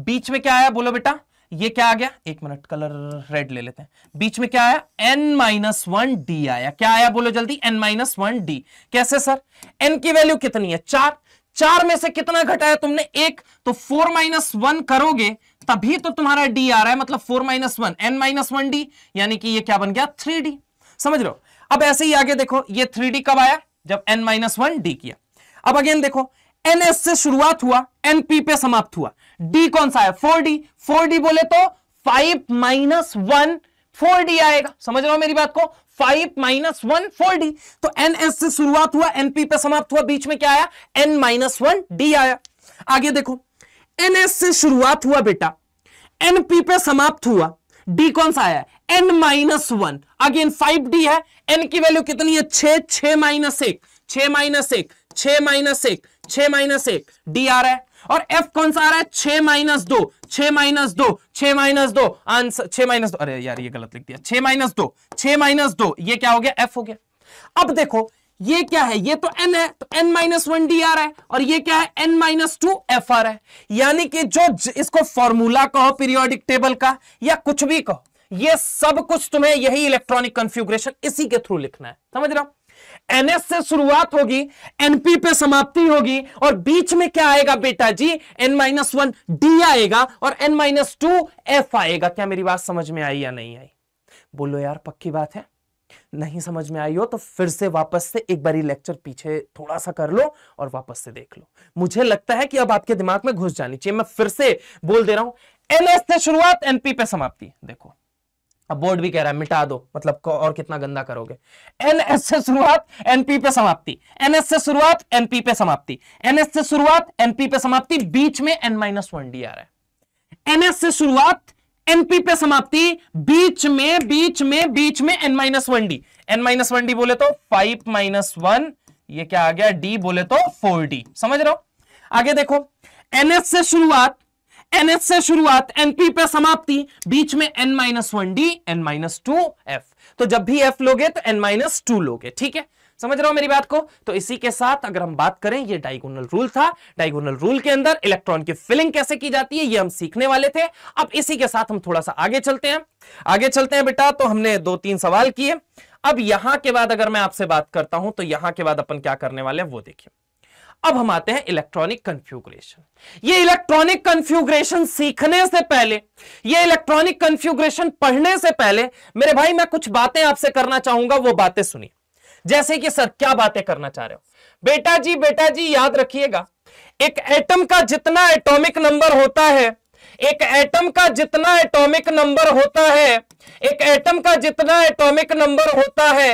Speaker 1: बीच में क्या आया बोलो बेटा ये क्या आ गया एक मिनट कलर रेड ले लेते हैं बीच में क्या आया एन माइनस वन डी आया क्या आया बोलो जल्दी एन माइनस वन डी कैसे सर एन की वैल्यू कितनी है चार चार में से कितना घटाया तुमने एक तो फोर माइनस वन करोगे तभी तो तुम्हारा डी आ रहा है मतलब four minus one n minus one d यानी कि ये क्या बन गया थ्री डी समझ लो अब ऐसे ही आगे देखो ये थ्री डी कब आया जब एन माइनस वन डी किया अब अगेन देखो एन एस से शुरुआत हुआ एन पी पे समाप्त हुआ डी कौन सा है फोर डी फोर डी बोले तो five minus one four d आएगा समझ रहा हो मेरी बात को five minus one four d तो एन एस से शुरुआत हुआ एनपी पे समाप्त हुआ बीच में क्या आया एन माइनस वन डी आया आगे देखो एन एस से शुरुआत हुआ बेटा एनपी पे समाप्त हुआ डी कौन सा आया n minus one again five d है एन की वैल्यू कितनी है छ छ माइनस एक छ माइनस एक छ माइनस एक छ माइनस एक डी आ रहा है और एफ कौन सा आ रहा है छ माइनस दो छ माइनस दो छ माइनस दो आंसर छह माइनस दो अरे यार ये गलत लिख दिया छ माइनस दो छ माइनस दो ये क्या हो गया एफ हो गया अब देखो ये क्या है ये तो एन है तो एन माइनस वन डी आ रहा है और ये क्या है n minus two f r है यानी कि जो इसको फॉर्मूला कहो पीरियोडिक टेबल का या कुछ भी कहो ये सब कुछ तुम्हें यही इलेक्ट्रॉनिक कॉन्फ़िगरेशन इसी के थ्रू लिखना है समझ रहा हूं एनएस से शुरुआत होगी एनपी पे समाप्ति होगी और बीच में क्या आएगा बेटा जी एन माइनस वन डी आएगा और एन माइनस टू एफ आएगा क्या मेरी बात समझ में आई या नहीं आई बोलो यार पक्की बात है नहीं समझ में आई हो तो फिर से वापस से एक बारी लेक्चर पीछे थोड़ा सा कर लो और वापस से देख लो मुझे लगता है कि अब आपके दिमाग में घुस जानी चाहिए मैं फिर से बोल दे रहा हूं एनएस से शुरुआत एनपी पे समाप्ति देखो अब बोर्ड भी कह रहा है मिटा दो मतलब और कितना गंदा करोगे एन एस से शुरुआत एनपी पे समाप्ति एनएस से शुरुआत एनपी पे समाप्ति एन एस से शुरुआत एनपी पे समाप्ति बीच में एन माइनस वन डी आ रहा है एनएस से शुरुआत एनपी पे समाप्ति बीच में बीच में बीच में n minus one d n minus one d बोले तो फाइव माइनस वन ये क्या आ गया डी बोले तो फोर डी समझ रहे हो आगे देखो एनएस से शुरुआत एन एस से शुरुआत एनपी पे समाप्ति बीच में n minus one d n minus two f तो जब भी एफ लोगे तो एन माइनस टू लोगे ठीक है समझ रहा हूं मेरी बात को तो इसी के साथ अगर हम बात करें ये डायगोनल रूल था डायगोनल रूल के अंदर इलेक्ट्रॉन की फिलिंग कैसे की जाती है ये हम सीखने वाले थे अब इसी के साथ हम थोड़ा सा आगे चलते हैं आगे चलते हैं बेटा तो हमने दो तीन सवाल किए अब यहां के बाद अगर मैं आपसे बात करता हूं तो यहां के बाद अपन क्या करने वाले हैं वो देखिए अब हम आते हैं इलेक्ट्रॉनिक कंफ्यूग्रेशन ये इलेक्ट्रॉनिक कंफ्यूग्रेशन सीखने से पहले ये इलेक्ट्रॉनिक कंफ्यूग्रेशन पढ़ने से पहले मेरे भाई मैं कुछ बातें आपसे करना चाहूंगा वो बातें सुनिए जैसे कि सर क्या बातें करना चाह रहे हो बेटा जी बेटा जी याद रखिएगा एक एटम का जितना एटॉमिक नंबर होता है एक एटम का जितना एटॉमिक नंबर होता है एक एटम का जितना एटॉमिक नंबर होता है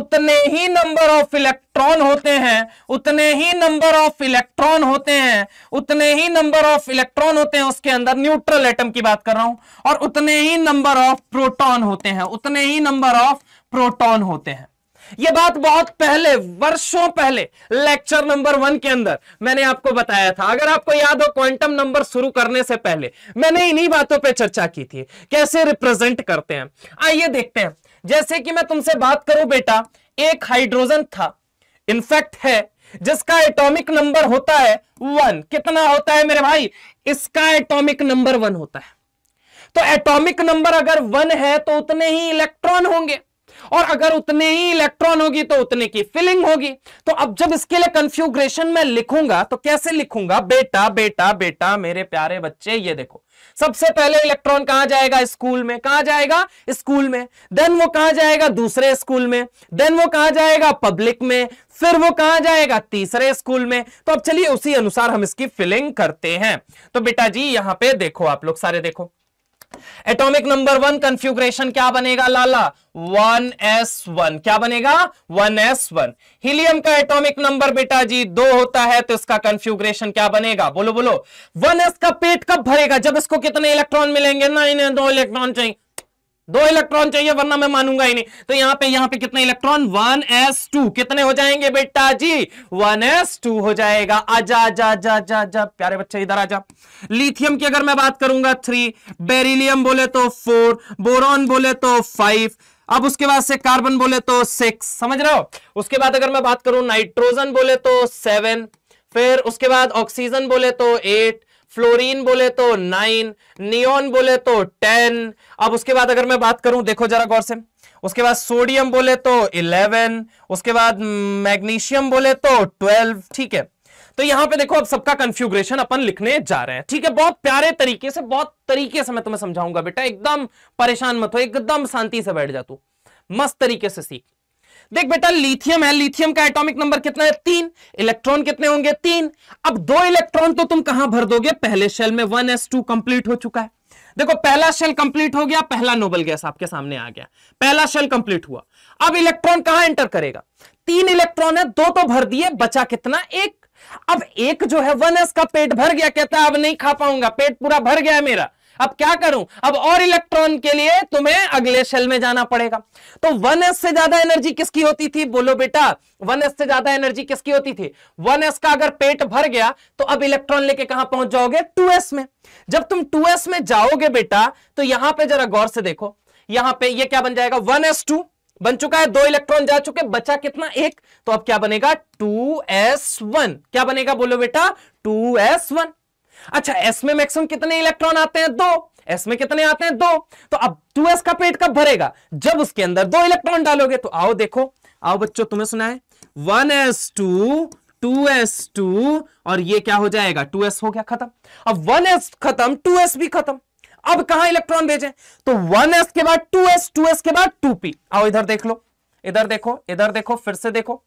Speaker 1: उतने ही नंबर ऑफ इलेक्ट्रॉन होते हैं उतने ही नंबर ऑफ इलेक्ट्रॉन होते हैं उतने ही नंबर ऑफ इलेक्ट्रॉन होते हैं उसके अंदर न्यूट्रल एटम की बात कर रहा हूं और उतने ही नंबर ऑफ प्रोटॉन होते हैं उतने ही नंबर ऑफ प्रोटॉन होते हैं यह बात बहुत पहले वर्षों पहले लेक्चर नंबर वन के अंदर मैंने आपको बताया था अगर आपको याद हो क्वांटम नंबर शुरू करने से पहले मैंने इन्हीं बातों पे चर्चा की थी कैसे रिप्रेजेंट करते हैं आइए देखते हैं जैसे कि मैं तुमसे बात करूं बेटा एक हाइड्रोजन था इनफैक्ट है जिसका एटॉमिक नंबर होता है वन कितना होता है मेरे भाई इसका एटॉमिक नंबर वन होता है तो एटॉमिक नंबर अगर वन है तो उतने ही इलेक्ट्रॉन होंगे और अगर उतने ही इलेक्ट्रॉन होगी तो उतने की फिलिंग होगी तो अब जब इसके लिए कंफ्यूग्रेशन में लिखूंगा तो कैसे लिखूंगा बेटा बेटा बेटा मेरे प्यारे बच्चे ये देखो सबसे पहले इलेक्ट्रॉन कहां जाएगा स्कूल में कहा जाएगा स्कूल में देन वो कहा जाएगा दूसरे स्कूल में देन वो कहा जाएगा पब्लिक में फिर वो कहा जाएगा तीसरे स्कूल में तो अब चलिए उसी अनुसार हम इसकी फिलिंग करते हैं तो बेटा जी यहां पे देखो आप लोग सारे देखो एटॉमिक नंबर वन कंफ्यूग्रेशन क्या बनेगा लाला वन एस वन क्या बनेगा वन एस वन हीलियम का एटॉमिक नंबर बेटा जी दो होता है तो इसका कंफ्यूग्रेशन क्या बनेगा बोलो बोलो वन एस का पेट कब भरेगा जब इसको कितने इलेक्ट्रॉन मिलेंगे नाइन दो इलेक्ट्रॉन चाहिए दो इलेक्ट्रॉन चाहिए वरना मैं मानूंगा ही नहीं तो यहां पे यहां पे कितने इलेक्ट्रॉन टू कितने हो जाएंगे बेटा जी टू हो जाएगा आजा आजा आजा आजा आजा प्यारे बच्चे इधर आजा लिथियम की अगर मैं बात करूंगा थ्री बेरिलियम बोले तो फोर बोरॉन बोले तो फाइव अब उसके बाद से कार्बन बोले तो सिक्स समझ रहे हो उसके बाद अगर मैं बात करूं नाइट्रोजन बोले तो सेवन फिर उसके बाद ऑक्सीजन बोले तो एट फ्लोरीन बोले तो नाइन नियोन बोले तो टेन अब उसके बाद अगर मैं बात करूं देखो जरा गौर से उसके बाद सोडियम बोले तो इलेवन उसके बाद मैग्नीशियम बोले तो ट्वेल्व ठीक है तो यहां पे देखो अब सबका कंफ्यूग्रेशन अपन लिखने जा रहे हैं ठीक है बहुत प्यारे तरीके से बहुत तरीके से मैं तुम्हें समझाऊंगा बेटा एकदम परेशान मत हो एकदम शांति से बैठ जा तू मस्त तरीके से सीख देख बेटा लिथियम है लिथियम का एटॉमिक नंबर कितना है तीन इलेक्ट्रॉन कितने होंगे तीन अब दो इलेक्ट्रॉन तो तुम कहां भर दोगे पहले शेल में वन एस टू कंप्लीट हो चुका है देखो पहला शेल कंप्लीट हो गया पहला नोबल गैस आपके सामने आ गया पहला शेल कंप्लीट हुआ अब इलेक्ट्रॉन कहां एंटर करेगा तीन इलेक्ट्रॉन है दो तो भर दिए बचा कितना एक अब एक जो है वन एस का पेट भर गया कहता है अब नहीं खा पाऊंगा पेट पूरा भर गया है मेरा अब क्या करूं अब और इलेक्ट्रॉन के लिए तुम्हें अगले शेल में जाना पड़ेगा तो 1s से ज्यादा एनर्जी किसकी होती थी बोलो बेटा 1s से ज्यादा एनर्जी किसकी होती थी 1s का अगर पेट भर गया तो अब इलेक्ट्रॉन लेके कहां पहुंच जाओगे 2s में जब तुम 2s में जाओगे बेटा तो यहां पे जरा गौर से देखो यहां पे ये क्या बन जाएगा टू बन चुका है दो इलेक्ट्रॉन जा चुके बचा कितना एक तो अब क्या बनेगा वन क्या बनेगा बोलो बेटा वन अच्छा एस में मैक्सिमम कितने इलेक्ट्रॉन आते हैं दो एस में कितने आते हैं दो तो अब टू एस का पेट कब भरेगा जब उसके अंदर दो इलेक्ट्रॉन डालोगे तो आओ देखो आओ बच्चों तुम्हें सुना है one s two two s two और ये क्या हो जाएगा टू एस हो गया खत्म अब वन एस खत्म टू एस भी खत्म अब कहा इलेक्ट्रॉन भेजे तो वन एस के बाद टू एस टू एस के बाद टू पी आओ इधर देख लो इधर देखो इधर देखो फिर से देखो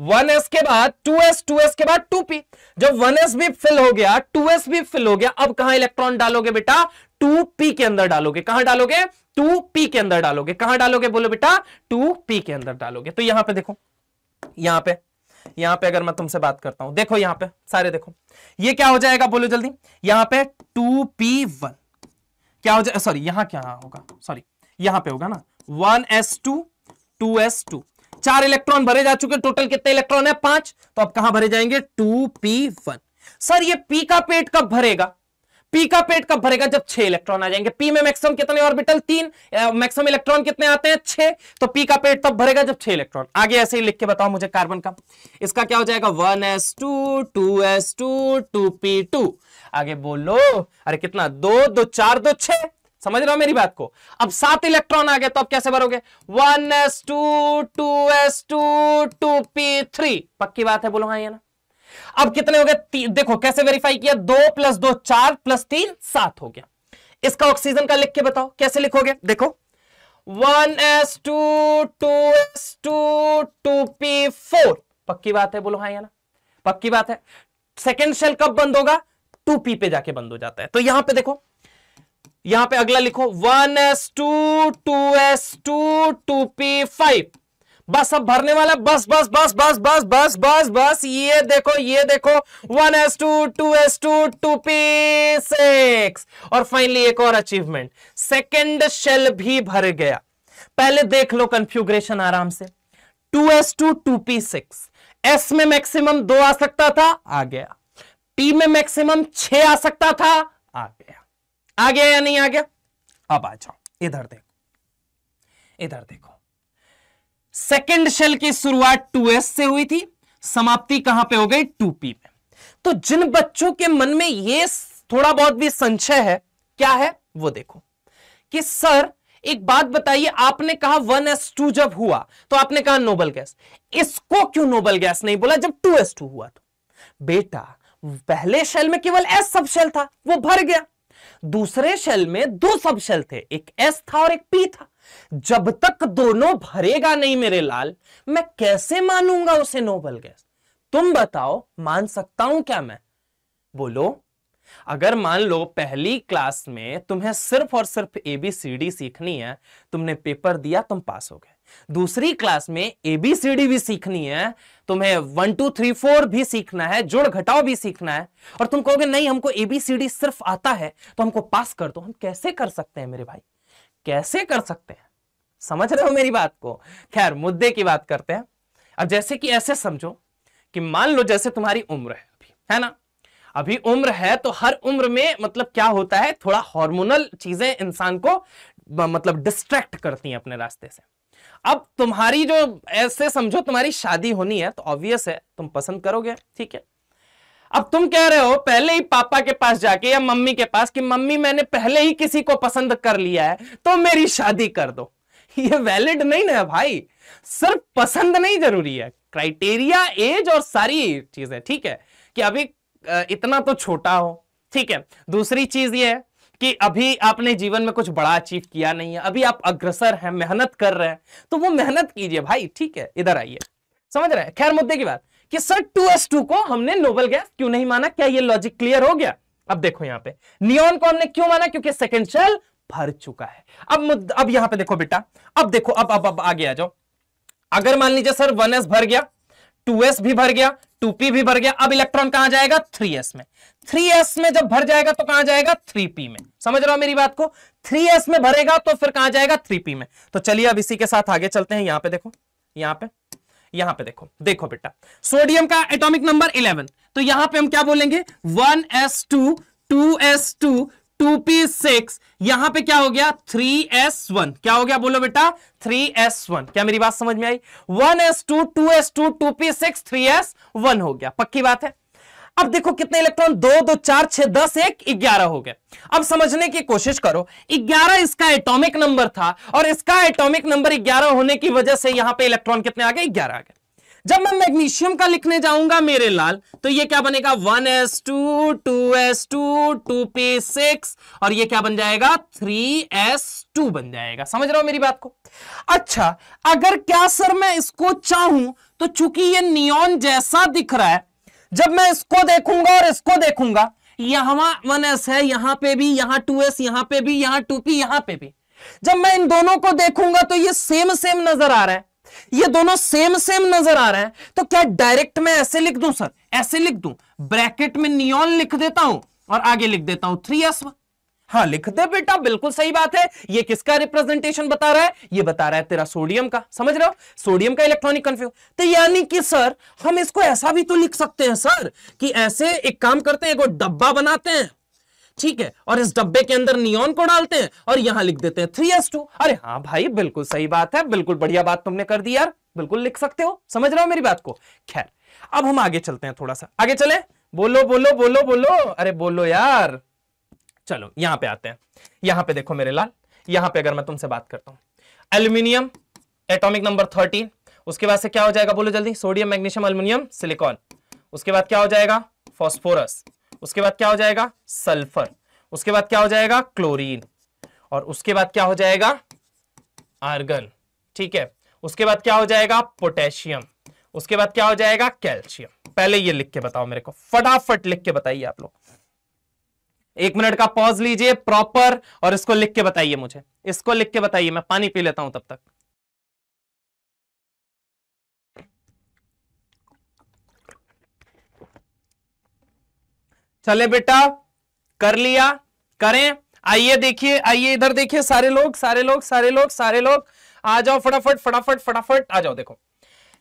Speaker 1: 1s के बाद 2s 2s के बाद 2p जब 1s भी फिल हो गया 2s भी फिल हो गया अब कहां इलेक्ट्रॉन डालोगे बेटा 2p के अंदर डालोगे कहां डालोगे 2p के अंदर डालोगे कहां डालोगे बोलो बेटा 2p के अंदर डालोगे तो यहां पे देखो यहां पे यहां पे अगर मैं तुमसे बात करता हूं देखो यहां पे सारे देखो ये क्या हो जाएगा बोलो जल्दी यहां पे 2p1 क्या हो जाए सॉरी यहां क्या होगा सॉरी यहां पे होगा ना 1s2 2s2 चार इलेक्ट्रॉन भरे जा चुके टोटल कितने इलेक्ट्रॉन है पांच तो अब कहां भरे जाएंगे टू पी वन सर ये पी का पेट कब भरेगा पी का पेट कब भरेगा जब छह इलेक्ट्रॉन आ जाएंगे पी में मैक्सिमम कितने ऑर्बिटल तीन मैक्सिमम इलेक्ट्रॉन कितने आते हैं छह तो पी का पेट तब भरेगा जब छह इलेक्ट्रॉन आगे ऐसे ही लिख के बताओ मुझे कार्बन का इसका क्या हो जाएगा one s two two s two two p two आगे बोलो अरे कितना दो दो चार दो छह समझ रहे हो मेरी बात को अब सात इलेक्ट्रॉन आ गए तो अब कैसे भरोगे one s two two s two two p three पक्की बात है बोलो हाँ ये ना अब कितने हो गए देखो कैसे वेरीफाई किया दो प्लस दो चार प्लस तीन सात हो गया इसका ऑक्सीजन का लिख के बताओ कैसे लिखोगे देखो one s two two s two two p four पक्की बात है बोलो हाँ या ना पक्की बात है सेकेंड शेल कब बंद होगा टू पी पे जाके बंद हो जाता है तो यहां पे देखो यहां पे अगला लिखो one s two two s two two p five बस अब भरने वाला बस बस बस बस बस बस बस बस ये देखो ये देखो one s two two s two two p six और फाइनली एक और अचीवमेंट सेकेंड शेल भी भर गया पहले देख लो कंफ्यूग्रेशन आराम से two s two two p six s में मैक्सिमम दो आ सकता था आ गया पी में मैक्सिमम छ आ सकता था आ गया आ गया या नहीं आ गया अब आ जाओ इधर देखो इधर देखो सेकेंड शेल की शुरुआत एस से हुई थी समाप्ति कहां पे हो गई 2p में तो जिन बच्चों के मन में ये थोड़ा बहुत भी संशय है क्या है वो देखो कि सर एक बात बताइए आपने कहा वन एस टू जब हुआ तो आपने कहा नोबल गैस इसको क्यों नोबल गैस नहीं बोला जब टू एस टू हुआ तो बेटा पहले शेल में केवल एस सब शेल था वो भर गया दूसरे शेल में दो सब शेल थे एक एस था और एक पी था जब तक दोनों भरेगा नहीं मेरे लाल मैं कैसे मानूंगा उसे नोबल गैस तुम बताओ मान सकता हूं क्या मैं बोलो अगर मान लो पहली क्लास में तुम्हें सिर्फ और सिर्फ एबीसीडी सीखनी है तुमने पेपर दिया तुम पास हो गए दूसरी क्लास में एबीसीडी भी सीखनी है तुम्हें वन टू थ्री फोर भी सीखना है जोड़ घटाओ भी सीखना है और तुम कहोगे नहीं हमको एबीसीडी सिर्फ आता है तो हमको पास कर दो हम कैसे कर सकते हैं मेरे भाई कैसे कर सकते हैं समझ रहे हो मेरी बात को खैर मुद्दे की बात करते हैं अब जैसे कि ऐसे समझो कि मान लो जैसे तुम्हारी उम्र है अभी है ना अभी उम्र है तो हर उम्र में मतलब क्या होता है थोड़ा हार्मोनल चीजें इंसान को मतलब डिस्ट्रैक्ट करती हैं अपने रास्ते से अब तुम्हारी जो ऐसे समझो तुम्हारी शादी होनी है तो ऑब्वियस है तुम पसंद करोगे ठीक है अब तुम कह रहे हो पहले ही पापा के पास जाके या मम्मी के पास कि मम्मी मैंने पहले ही किसी को पसंद कर लिया है तो मेरी शादी कर दो ये वैलिड नहीं ना भाई सिर्फ पसंद नहीं जरूरी है क्राइटेरिया एज और सारी चीजें ठीक है कि अभी इतना तो छोटा हो ठीक है दूसरी चीज ये है कि अभी आपने जीवन में कुछ बड़ा अचीव किया नहीं है अभी आप अग्रसर हैं मेहनत कर रहे हैं तो वो मेहनत कीजिए भाई ठीक है इधर आइए समझ रहे हैं खैर मुद्दे की बात कि सर टू एस टू को हमने नोबल गैस क्यों नहीं माना क्या ये लॉजिक क्लियर हो गया अब देखो यहां पे नियॉन को हमने क्यों माना क्योंकि सेकेंड शेल भर चुका है अब अब यहां पे देखो बेटा अब देखो अब अब अब आगे आ जाओ अगर मान लीजिए सर वन भर गया टू भी भर गया टू भी भर गया अब इलेक्ट्रॉन कहां जाएगा थ्री में थ्री एस में जब भर जाएगा तो कहां जाएगा थ्री पी में समझ रहा हो मेरी बात को थ्री एस में भरेगा तो फिर कहां जाएगा थ्री पी में तो चलिए अब इसी के साथ आगे चलते हैं यहां पर देखो यहां पर यहां पे देखो देखो बेटा सोडियम का एटॉमिक नंबर इलेवन तो यहां पे हम क्या बोलेंगे one s two two s two two p six यहां पे क्या हो गया थ्री एस वन क्या हो गया बोलो बेटा थ्री एस वन क्या मेरी बात समझ में आई one s two two s two two p six three s one हो गया पक्की बात है अब देखो कितने इलेक्ट्रॉन दो दो चार छह दस एक ग्यारह हो गए अब समझने की कोशिश करो ग्यारह इसका एटॉमिक नंबर था और इसका एटॉमिक नंबर ग्यारह होने की वजह से यहां पे इलेक्ट्रॉन कितने आ गए ग्यारह आ गए जब मैं मैग्नीशियम का लिखने जाऊंगा मेरे लाल तो ये क्या बनेगा टू पी सिक्स और ये क्या बन जाएगा टू बन जाएगा समझ रहे हो मेरी बात को अच्छा अगर क्या सर मैं इसको चाहूं तो चूंकि ये नियॉन जैसा दिख रहा है जब मैं इसको देखूंगा और इसको देखूंगा यहां वन एस है यहां पे भी यहां टू एस यहां पे भी यहां टू पी यहां पे भी जब मैं इन दोनों को देखूंगा तो ये सेम सेम नजर आ रहा है ये दोनों सेम सेम नजर आ रहे हैं तो क्या डायरेक्ट मैं ऐसे लिख दूं सर ऐसे लिख दूं ब्रैकेट में नियॉन लिख देता हूं और आगे लिख देता हूं थ्री एस वन हाँ लिख दे बेटा बिल्कुल सही बात है ये किसका रिप्रेजेंटेशन बता रहा है ये बता रहा है तेरा सोडियम का समझ रहे हो सोडियम का इलेक्ट्रॉनिक कन्फ्यूज तो यानी कि सर हम इसको ऐसा भी तो लिख सकते हैं सर कि ऐसे एक काम करते हैं एक डब्बा बनाते हैं ठीक है और इस डब्बे के अंदर नियॉन को डालते हैं और यहां लिख देते हैं थ्री एस टू अरे हाँ भाई बिल्कुल सही बात है बिल्कुल बढ़िया बात तुमने कर दी यार बिल्कुल लिख सकते हो समझ रहे हो मेरी बात को खैर अब हम आगे चलते हैं थोड़ा सा आगे चले बोलो बोलो बोलो बोलो अरे बोलो यार चलो यहां पे आते हैं यहां पे देखो मेरे लाल यहां पे अगर मैं तुमसे बात करता हूं एल्यूमिनियम एटॉमिक नंबर थर्टीन उसके बाद से क्या हो जाएगा बोलो जल्दी सोडियम मैग्नीशियम एल्यूमिनियम सिलिकॉन उसके बाद क्या हो जाएगा फॉस्फोरस उसके बाद क्या हो जाएगा सल्फर उसके बाद क्या हो जाएगा क्लोरीन और उसके बाद क्या हो जाएगा आर्गन ठीक है उसके बाद क्या हो जाएगा पोटेशियम उसके बाद क्या हो जाएगा कैल्शियम पहले ये लिख के बताओ मेरे को फटाफट लिख के बताइए आप लोग एक मिनट का पॉज लीजिए प्रॉपर और इसको लिख के बताइए मुझे इसको लिख के बताइए मैं पानी पी लेता हूं तब तक चले बेटा कर लिया करें आइए देखिए आइए इधर देखिए सारे लोग सारे लोग सारे लोग सारे लोग आ जाओ फटाफट फटाफट फटाफट आ जाओ देखो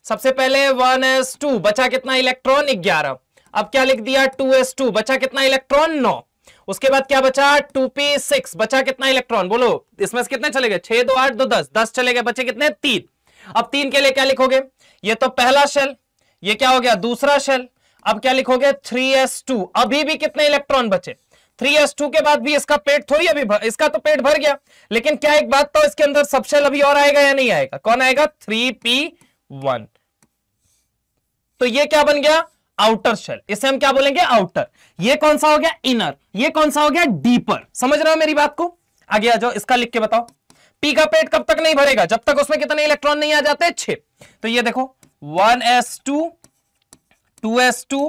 Speaker 1: सबसे पहले वन एस टू बचा कितना इलेक्ट्रॉन ग्यारह अब क्या लिख दिया टू एस टू बचा कितना इलेक्ट्रॉन नौ उसके बाद क्या बचा टू पी सिक्स बचा कितना इलेक्ट्रॉन बोलो इसमें से कितने चले गए छह दो आठ दो दस दस चले गए बचे कितने तीन अब तीन के लिए क्या लिखोगे ये तो पहला शेल ये क्या हो गया दूसरा शेल अब क्या लिखोगे थ्री एस टू अभी भी कितने इलेक्ट्रॉन बचे थ्री एस टू के बाद भी इसका पेट थोड़ी अभी भर, इसका तो पेट भर गया लेकिन क्या एक बात तो इसके अंदर सबशेल अभी और आएगा या नहीं आएगा कौन आएगा थ्री पी वन तो ये क्या बन गया आउटर शेल इसे हम क्या बोलेंगे आउटर ये कौन सा हो गया इनर ये कौन सा हो गया डीपर समझ रहे हो मेरी बात को आगे आ जाओ इसका लिख के बताओ पी का पेट कब तक नहीं भरेगा जब तक उसमें कितने इलेक्ट्रॉन नहीं आ जाते छे तो ये देखो one s two two s two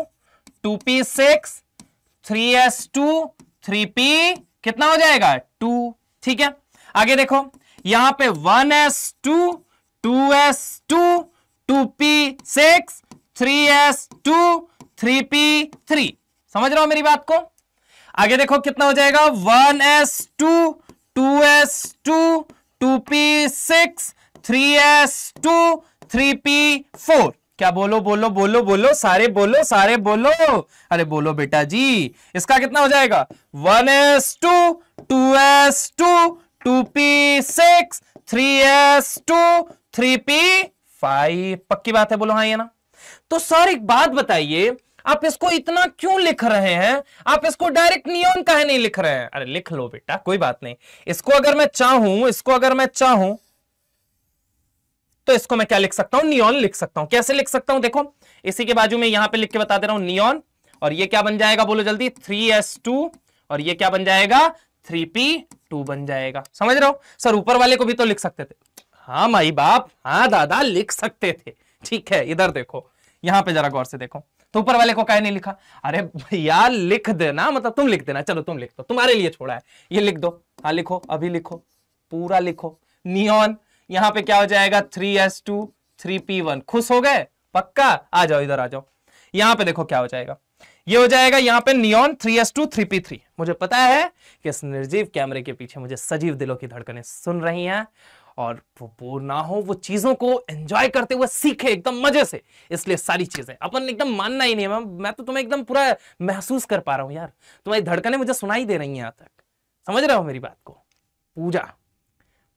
Speaker 1: two p six three s two three p कितना हो जाएगा टू ठीक है आगे देखो यहां पे one s two two s two two p six three s two three p three समझ रहा हो मेरी बात को आगे देखो कितना हो जाएगा one s two two s two two p six three s two three p four क्या बोलो बोलो बोलो बोलो सारे बोलो सारे बोलो अरे बोलो बेटा जी इसका कितना हो जाएगा one s two two s two two p six three s two three p five पक्की बात है बोलो हाँ ये ना तो सर एक बात बताइए आप इसको इतना क्यों लिख रहे हैं आप इसको डायरेक्ट नियॉन काहे नहीं लिख रहे हैं अरे लिख लो बेटा कोई बात नहीं इसको अगर मैं चाहूं इसको अगर मैं चाहूं तो इसको मैं क्या लिख सकता हूं नियॉन लिख सकता हूं कैसे लिख सकता हूं देखो इसी के बाजू में यहां पे लिख के बता दे रहा हूं नियॉन और ये क्या बन जाएगा बोलो जल्दी थ्री एस टू और ये क्या बन जाएगा थ्री पी टू बन जाएगा समझ रहे हो सर ऊपर वाले को भी तो लिख सकते थे हाँ माई बाप हाँ दादा लिख सकते थे ठीक है इधर देखो यहां पे जरा गौर से देखो तो ऊपर वाले को काय नहीं लिखा अरे भैया लिख देना मतलब तुम लिख देना चलो तुम लिख दो तुम्हारे लिए छोड़ा है ये लिख दो हाँ लिखो अभी लिखो पूरा लिखो नियॉन यहां पे क्या हो जाएगा three s two three p one खुश हो गए पक्का आ जाओ इधर आ जाओ यहां पे देखो क्या हो जाएगा ये हो जाएगा यहां पे neon three s two three p three मुझे पता है कि इस निर्जीव कैमरे के पीछे मुझे सजीव दिलों की धड़कनें सुन रही हैं और वो बोर ना हो वो चीज़ों को एंजॉय करते हुए सीखे एकदम मज़े से इसलिए सारी चीज़ें अपन एकदम मानना ही नहीं है मैं तो तुम्हें एकदम पूरा महसूस कर पा रहा हूं यार तुम्हारी धड़कने मुझे सुनाई दे रही हैं यहां तक समझ रहे हो मेरी बात को पूजा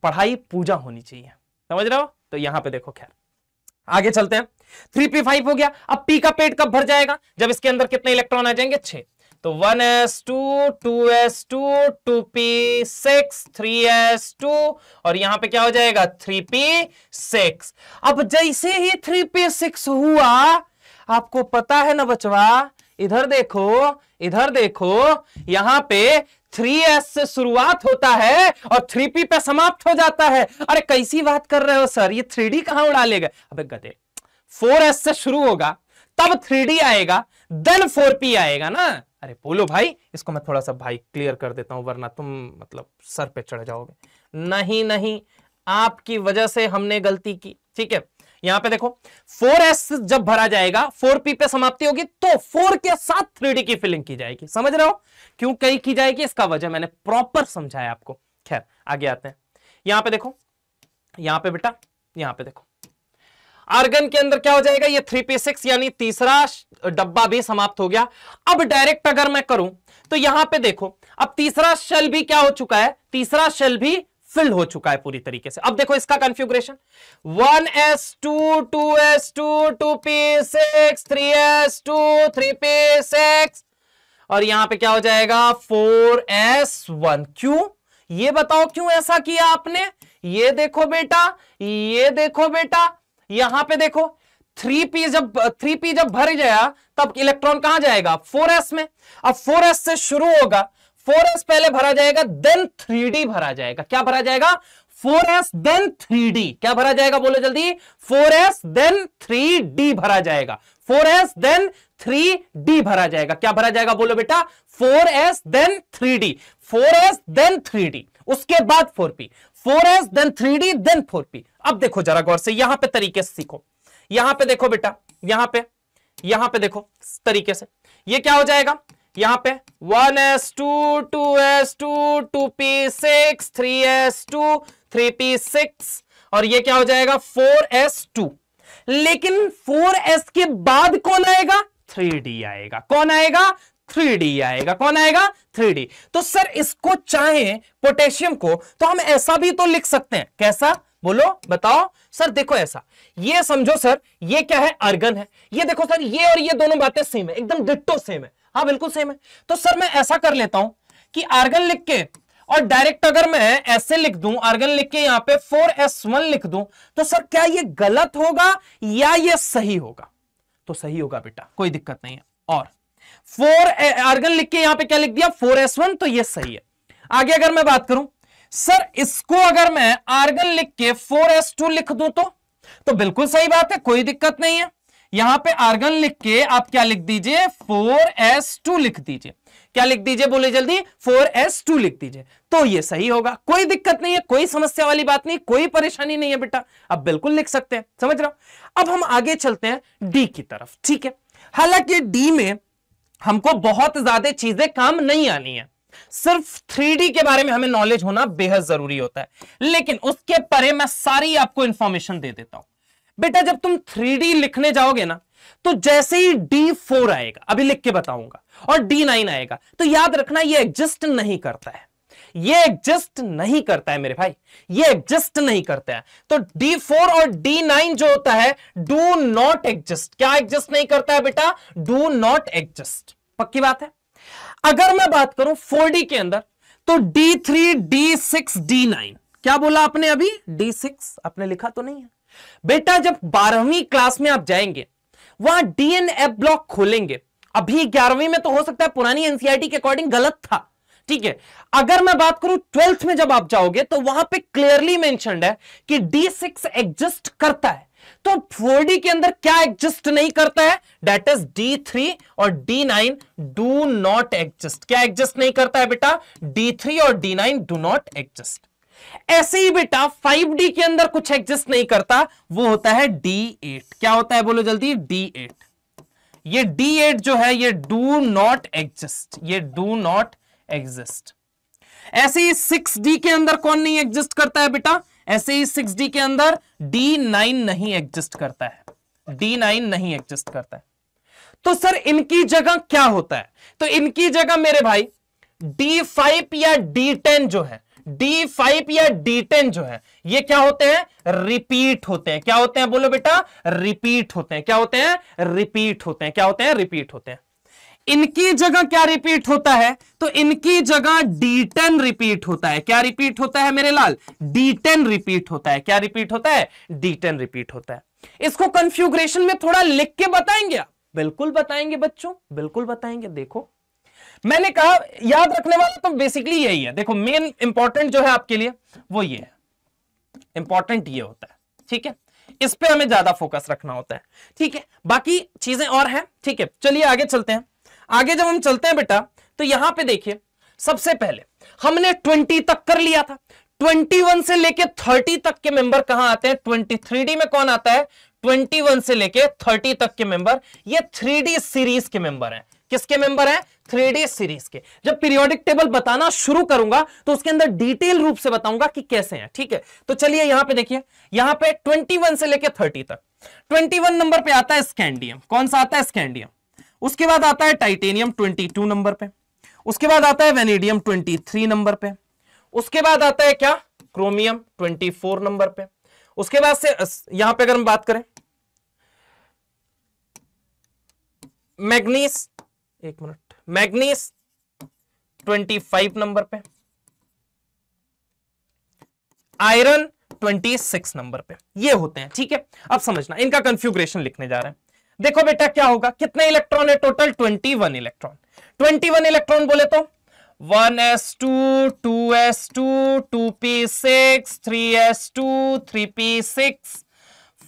Speaker 1: पढ़ाई पूजा होनी चाहिए समझ रहे हो तो यहां पर देखो खैर आगे चलते हैं थ्री पी फाइव हो गया अब पी का पेट कब भर जाएगा जब इसके अंदर कितने इलेक्ट्रॉन आ जाएंगे छह तो one s two two s two two p six three s two और यहां पे क्या हो जाएगा थ्री पी सिक्स अब जैसे ही थ्री पी सिक्स हुआ आपको पता है ना बचवा इधर देखो इधर देखो यहां पे 3s से शुरुआत होता है और 3p पे समाप्त हो जाता है अरे कैसी बात कर रहे हो सर ये 3d कहां उड़ा लेगा अबे गधे 4s से शुरू होगा तब 3d आएगा देन 4p आएगा ना अरे बोलो भाई इसको मैं थोड़ा सा भाई क्लियर कर देता हूं वरना तुम मतलब सर पे चढ़ जाओगे नहीं नहीं आपकी वजह से हमने गलती की ठीक है यहां पे देखो 4s जब भरा जाएगा 4p पे समाप्ति होगी तो 4 के साथ 3d की फिलिंग की जाएगी समझ रहे हो क्यों कई की जाएगी इसका वजह मैंने प्रॉपर समझाया आपको खैर आगे आते हैं यहां पे देखो यहां पे बेटा यहां पे देखो आर्गन के अंदर क्या हो जाएगा ये थ्री पी सिक्स यानी तीसरा डब्बा भी समाप्त हो गया अब डायरेक्ट अगर मैं करूं तो यहां पे देखो अब तीसरा शेल भी क्या हो चुका है तीसरा शेल भी फिल हो चुका है पूरी तरीके से अब देखो इसका configuration one s two two s two two p six three s two three p six और यहां पे क्या हो जाएगा फोर एस वन क्यों ये बताओ क्यों ऐसा किया आपने ये देखो बेटा ये देखो बेटा यहां पे देखो थ्री पी जब थ्री पी जब भर गया तब इलेक्ट्रॉन कहां जाएगा फोर एस में अब फोर एस से शुरू होगा फोर एस पहले भरा जाएगा देन थ्री डी भरा जाएगा क्या भरा जाएगा four s then three d क्या भरा जाएगा बोलो जल्दी four s then three d भरा जाएगा four s then three d भरा जाएगा क्या भरा जाएगा बोलो बेटा four s then three d four s then three d उसके बाद four p four s then three d then four p अब देखो जरा गौर से यहां पे तरीके से सीखो यहां पे देखो बेटा यहां पे यहां पे देखो तरीके से ये क्या हो जाएगा यहां पे one s two two s two two p six three s two three p six और ये क्या हो जाएगा फोर एस टू लेकिन फोर एस के बाद कौन आएगा थ्री डी आएगा कौन आएगा थ्री आएगा कौन आएगा थ्री तो सर इसको चाहे पोटेशियम को तो हम ऐसा भी तो लिख सकते हैं कैसा बोलो बताओ सर देखो ऐसा ये समझो सर ये क्या है अर्गन है ये देखो सर ये और ये दोनों बातें सेम है एकदम डिट्टो सेम है हाँ बिल्कुल सेम है तो सर मैं ऐसा कर लेता हूं कि आर्गन लिख के और डायरेक्ट अगर मैं ऐसे लिख दूं आर्गन लिख के यहां पे 4s1 लिख दूं तो सर क्या ये गलत होगा या ये सही होगा तो सही होगा बेटा कोई दिक्कत नहीं है और फोर आर्गन लिख के यहां पे क्या लिख दिया फोर एस वन तो ये सही है आगे अगर मैं बात करूं सर इसको अगर मैं आर्गन लिख के फोर एस टू लिख दू तो तो बिल्कुल सही बात है कोई दिक्कत नहीं है यहां पे आर्गन लिख के आप क्या लिख दीजिए फोर एस टू लिख दीजिए क्या लिख दीजिए बोले जल्दी फोर एस टू लिख दीजिए तो ये सही होगा कोई दिक्कत नहीं है कोई समस्या वाली बात नहीं कोई परेशानी नहीं है बेटा अब बिल्कुल लिख सकते हैं समझ रहा अब हम आगे चलते हैं डी की तरफ ठीक है हालांकि डी में हमको बहुत ज्यादा चीजें काम नहीं आनी है सिर्फ थ्री के बारे में हमें नॉलेज होना बेहद जरूरी होता है लेकिन उसके परे मैं सारी आपको इंफॉर्मेशन दे देता हूं बेटा जब तुम थ्री लिखने जाओगे ना तो जैसे ही डी फोर आएगा अभी लिख के बताऊंगा और डी नाइन आएगा तो याद रखना ये एग्जिस्ट नहीं करता है ये एग्जिस्ट नहीं करता है मेरे भाई ये एग्जिस्ट नहीं करता है तो D4 और D9 जो होता है डू नॉट एग्जिस्ट क्या एग्जिस्ट नहीं करता है बेटा डू नॉट एग्जिस्ट पक्की बात है अगर मैं बात करूं 4D के अंदर तो D3, D6, D9 क्या बोला आपने अभी D6 आपने लिखा तो नहीं है बेटा जब बारहवीं क्लास में आप जाएंगे वहां डीएनएफ ब्लॉक खोलेंगे अभी ग्यारहवीं में तो हो सकता है पुरानी एनसीआरटी e के अकॉर्डिंग गलत था ठीक है अगर मैं बात करूं ट्वेल्थ में जब आप जाओगे तो वहां पे क्लियरली मेंशन है कि डी सिक्स एग्जिस्ट करता है तो फोर के अंदर क्या एग्जिस्ट नहीं करता है डेट इज डी थ्री और d nine do not exist क्या एग्जिस्ट नहीं करता है बेटा डी थ्री और d nine do not exist ऐसे ही बेटा 5D के अंदर कुछ एग्जिस्ट नहीं करता वो होता है D8 क्या होता है बोलो जल्दी D8 ये D8 जो है ये डू नॉट एग्जिस्ट ये डू नॉट एग्जिस्ट ऐसे ही सिक्स डी के अंदर कौन नहीं एग्जिस्ट करता है बेटा ऐसे ही सिक्स डी के अंदर डी नाइन नहीं एग्जिस्ट करता है डी नाइन नहीं एग्जिस्ट करता है तो सर इनकी जगह क्या होता है तो इनकी जगह मेरे भाई डी फाइव या डी टेन जो है डी फाइव या डी टेन जो है ये क्या होते हैं रिपीट होते हैं क्या होते हैं बोलो बेटा रिपीट होते हैं क्या होते हैं रिपीट होते हैं क्या होते हैं रिपीट होते हैं इनकी जगह क्या रिपीट होता है तो इनकी जगह D10 रिपीट होता है क्या रिपीट होता है मेरे लाल D10 रिपीट होता है क्या रिपीट होता है D10 रिपीट होता है इसको कंफ्यूग्रेशन में थोड़ा लिख के बताएंगे बिल्कुल बताएंगे बच्चों बिल्कुल बताएंगे देखो मैंने कहा याद रखने वाला तो बेसिकली यही है देखो मेन इंपॉर्टेंट जो है आपके लिए वो ये है इंपॉर्टेंट ये होता है ठीक है इस पे हमें ज्यादा फोकस रखना होता है ठीक है बाकी चीजें और हैं ठीक है चलिए आगे चलते हैं आगे जब हम चलते हैं बेटा तो यहां पे देखिए सबसे पहले हमने 20 तक कर लिया था 21 से लेके 30 तक के मेंबर कहां आते हैं ट्वेंटी डी में कौन आता है 21 से लेके 30 तक के मेंबर ये 3D सीरीज के मेंबर हैं किसके मेंबर हैं 3D सीरीज के जब पीरियोडिक टेबल बताना शुरू करूंगा तो उसके अंदर डिटेल रूप से बताऊंगा कि कैसे हैं ठीक है तो चलिए यहां पे देखिए यहां पे 21 से लेके 30 तक 21 नंबर पे आता है स्कैंडियम कौन सा आता है स्कैंडियम उसके बाद आता है टाइटेनियम 22 नंबर पे उसके बाद आता है वेनेडियम 23 नंबर पे उसके बाद आता है क्या क्रोमियम 24 नंबर पे उसके बाद से यहां पे अगर हम बात करें मैग्नीस एक मिनट मैग्नीस 25 नंबर पे आयरन 26 नंबर पे ये होते हैं ठीक है अब समझना इनका कंफ्यूग्रेशन लिखने जा रहे हैं देखो बेटा क्या होगा कितने इलेक्ट्रॉन है टोटल 21 इलेक्ट्रॉन 21 इलेक्ट्रॉन बोले तो 1s2 2s2 2p6 3s2 3p6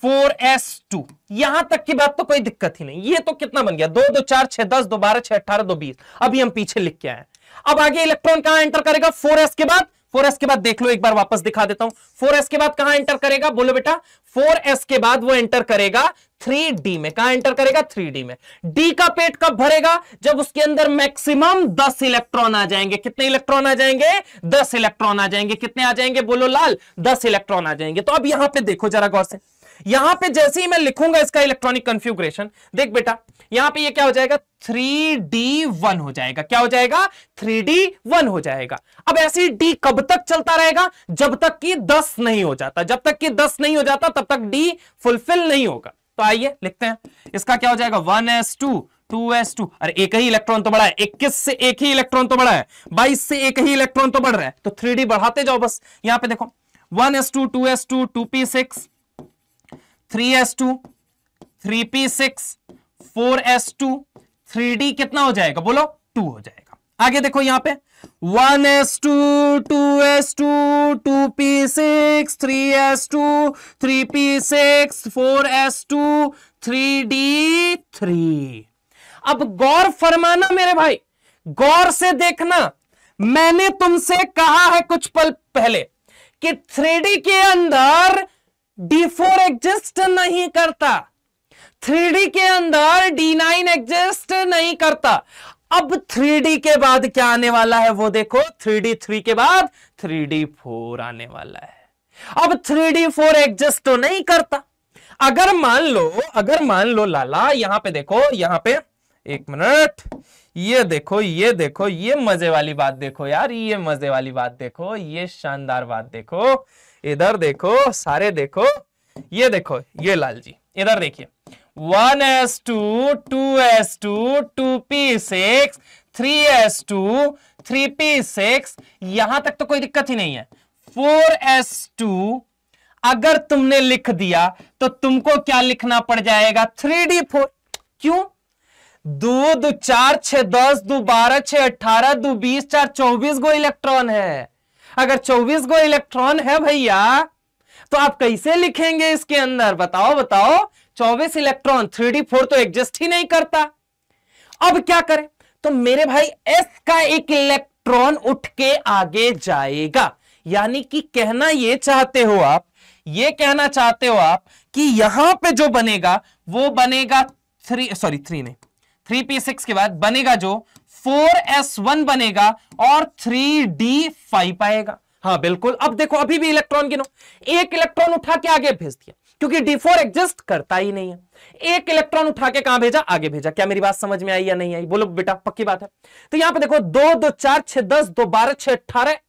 Speaker 1: 4s2 यहां तक की बात तो कोई दिक्कत ही नहीं ये तो कितना बन गया दो दो चार छह दस दो बारह छह अठारह दो बीस अभी हम पीछे लिख के आए अब आगे इलेक्ट्रॉन कहां एंटर करेगा 4s के बाद फोर के बाद देख लो एक बार वापस दिखा देता हूं फोर के बाद कहां एंटर करेगा बोलो बेटा फोर के बाद वो एंटर करेगा थ्री डी में कहा एंटर करेगा थ्री डी में डी का पेट कब भरेगा जब उसके अंदर मैक्सिमम दस इलेक्ट्रॉन आ जाएंगे कितने इलेक्ट्रॉन आ जाएंगे दस इलेक्ट्रॉन आ जाएंगे कितने आ जाएंगे बोलो लाल दस इलेक्ट्रॉन आ जाएंगे तो अब यहां पे देखो जरा गौर से यहां पे जैसे ही मैं लिखूंगा इसका इलेक्ट्रॉनिक कंफ्यूग्रेशन देख बेटा यहां पे ये क्या हो जाएगा थ्री डी वन हो जाएगा क्या हो जाएगा थ्री डी वन हो जाएगा अब ऐसे डी कब तक चलता रहेगा जब तक कि दस नहीं हो जाता जब तक कि दस नहीं हो जाता तब तक डी फुलफिल नहीं होगा तो आइए लिखते हैं इसका क्या हो जाएगा one s two two s two अरे एक ही इलेक्ट्रॉन तो बढ़ा है इक्कीस से एक ही इलेक्ट्रॉन तो बढ़ा है बाईस से एक ही इलेक्ट्रॉन तो बढ़ रहा है तो थ्री डी बढ़ाते जाओ बस यहां पर देखो one s two two s two two p six three s two three p six four s two three d कितना हो जाएगा बोलो टू हो जाएगा आगे देखो यहां पे one s two two s two two p six three s two three p six four s two three d three अब गौर फरमाना मेरे भाई गौर से देखना मैंने तुमसे कहा है कुछ पल पहले कि थ्री डी के अंदर डी फोर एग्जिस्ट नहीं करता थ्री के अंदर डी नाइन एग्जिस्ट नहीं करता अब थ्री के बाद क्या आने वाला है वो देखो थ्री थ्री के बाद थ्री फोर आने वाला है अब थ्री फोर एग्जिस्ट तो नहीं करता अगर मान लो अगर मान लो लाला यहां पे देखो यहां पे एक मिनट ये देखो ये देखो ये मजे वाली बात देखो यार ये मजे वाली बात देखो ये शानदार बात देखो इधर देखो सारे देखो ये देखो ये लाल जी इधर देखिए one s two two s two two p six three s two three p six यहां तक तो कोई दिक्कत ही नहीं है फोर एस टू अगर तुमने लिख दिया तो तुमको क्या लिखना पड़ जाएगा थ्री डी फोर क्यों दो दो चार छ दस दो बारह छ अठारह दो बीस चार चौबीस गो इलेक्ट्रॉन है अगर चौबीस गो इलेक्ट्रॉन है भैया तो आप कैसे लिखेंगे इसके अंदर बताओ बताओ चौबीस इलेक्ट्रॉन थ्री डी फोर तो एग्जिस्ट ही नहीं करता अब क्या करें तो मेरे भाई एस का एक इलेक्ट्रॉन उठ के आगे जाएगा यानी कि कहना यह चाहते हो आप ये कहना चाहते हो आप कि यहां पे जो बनेगा वो बनेगा थ्री सॉरी थ्री नहीं थ्री पी सिक्स के बाद बनेगा जो फोर एस वन बनेगा और थ्री डी फाइव आएगा हाँ बिल्कुल अब देखो अभी भी इलेक्ट्रॉन गिनो एक इलेक्ट्रॉन उठा के आगे भेज दिया क्योंकि D4 एग्जिस्ट करता ही नहीं है एक इलेक्ट्रॉन उठा के कहां भेजा आगे भेजा क्या मेरी बात समझ में आई या नहीं आई बोलो बेटा पक्की बात है तो यहां पर देखो दो दो चार छह दस दो बारह छह अठारह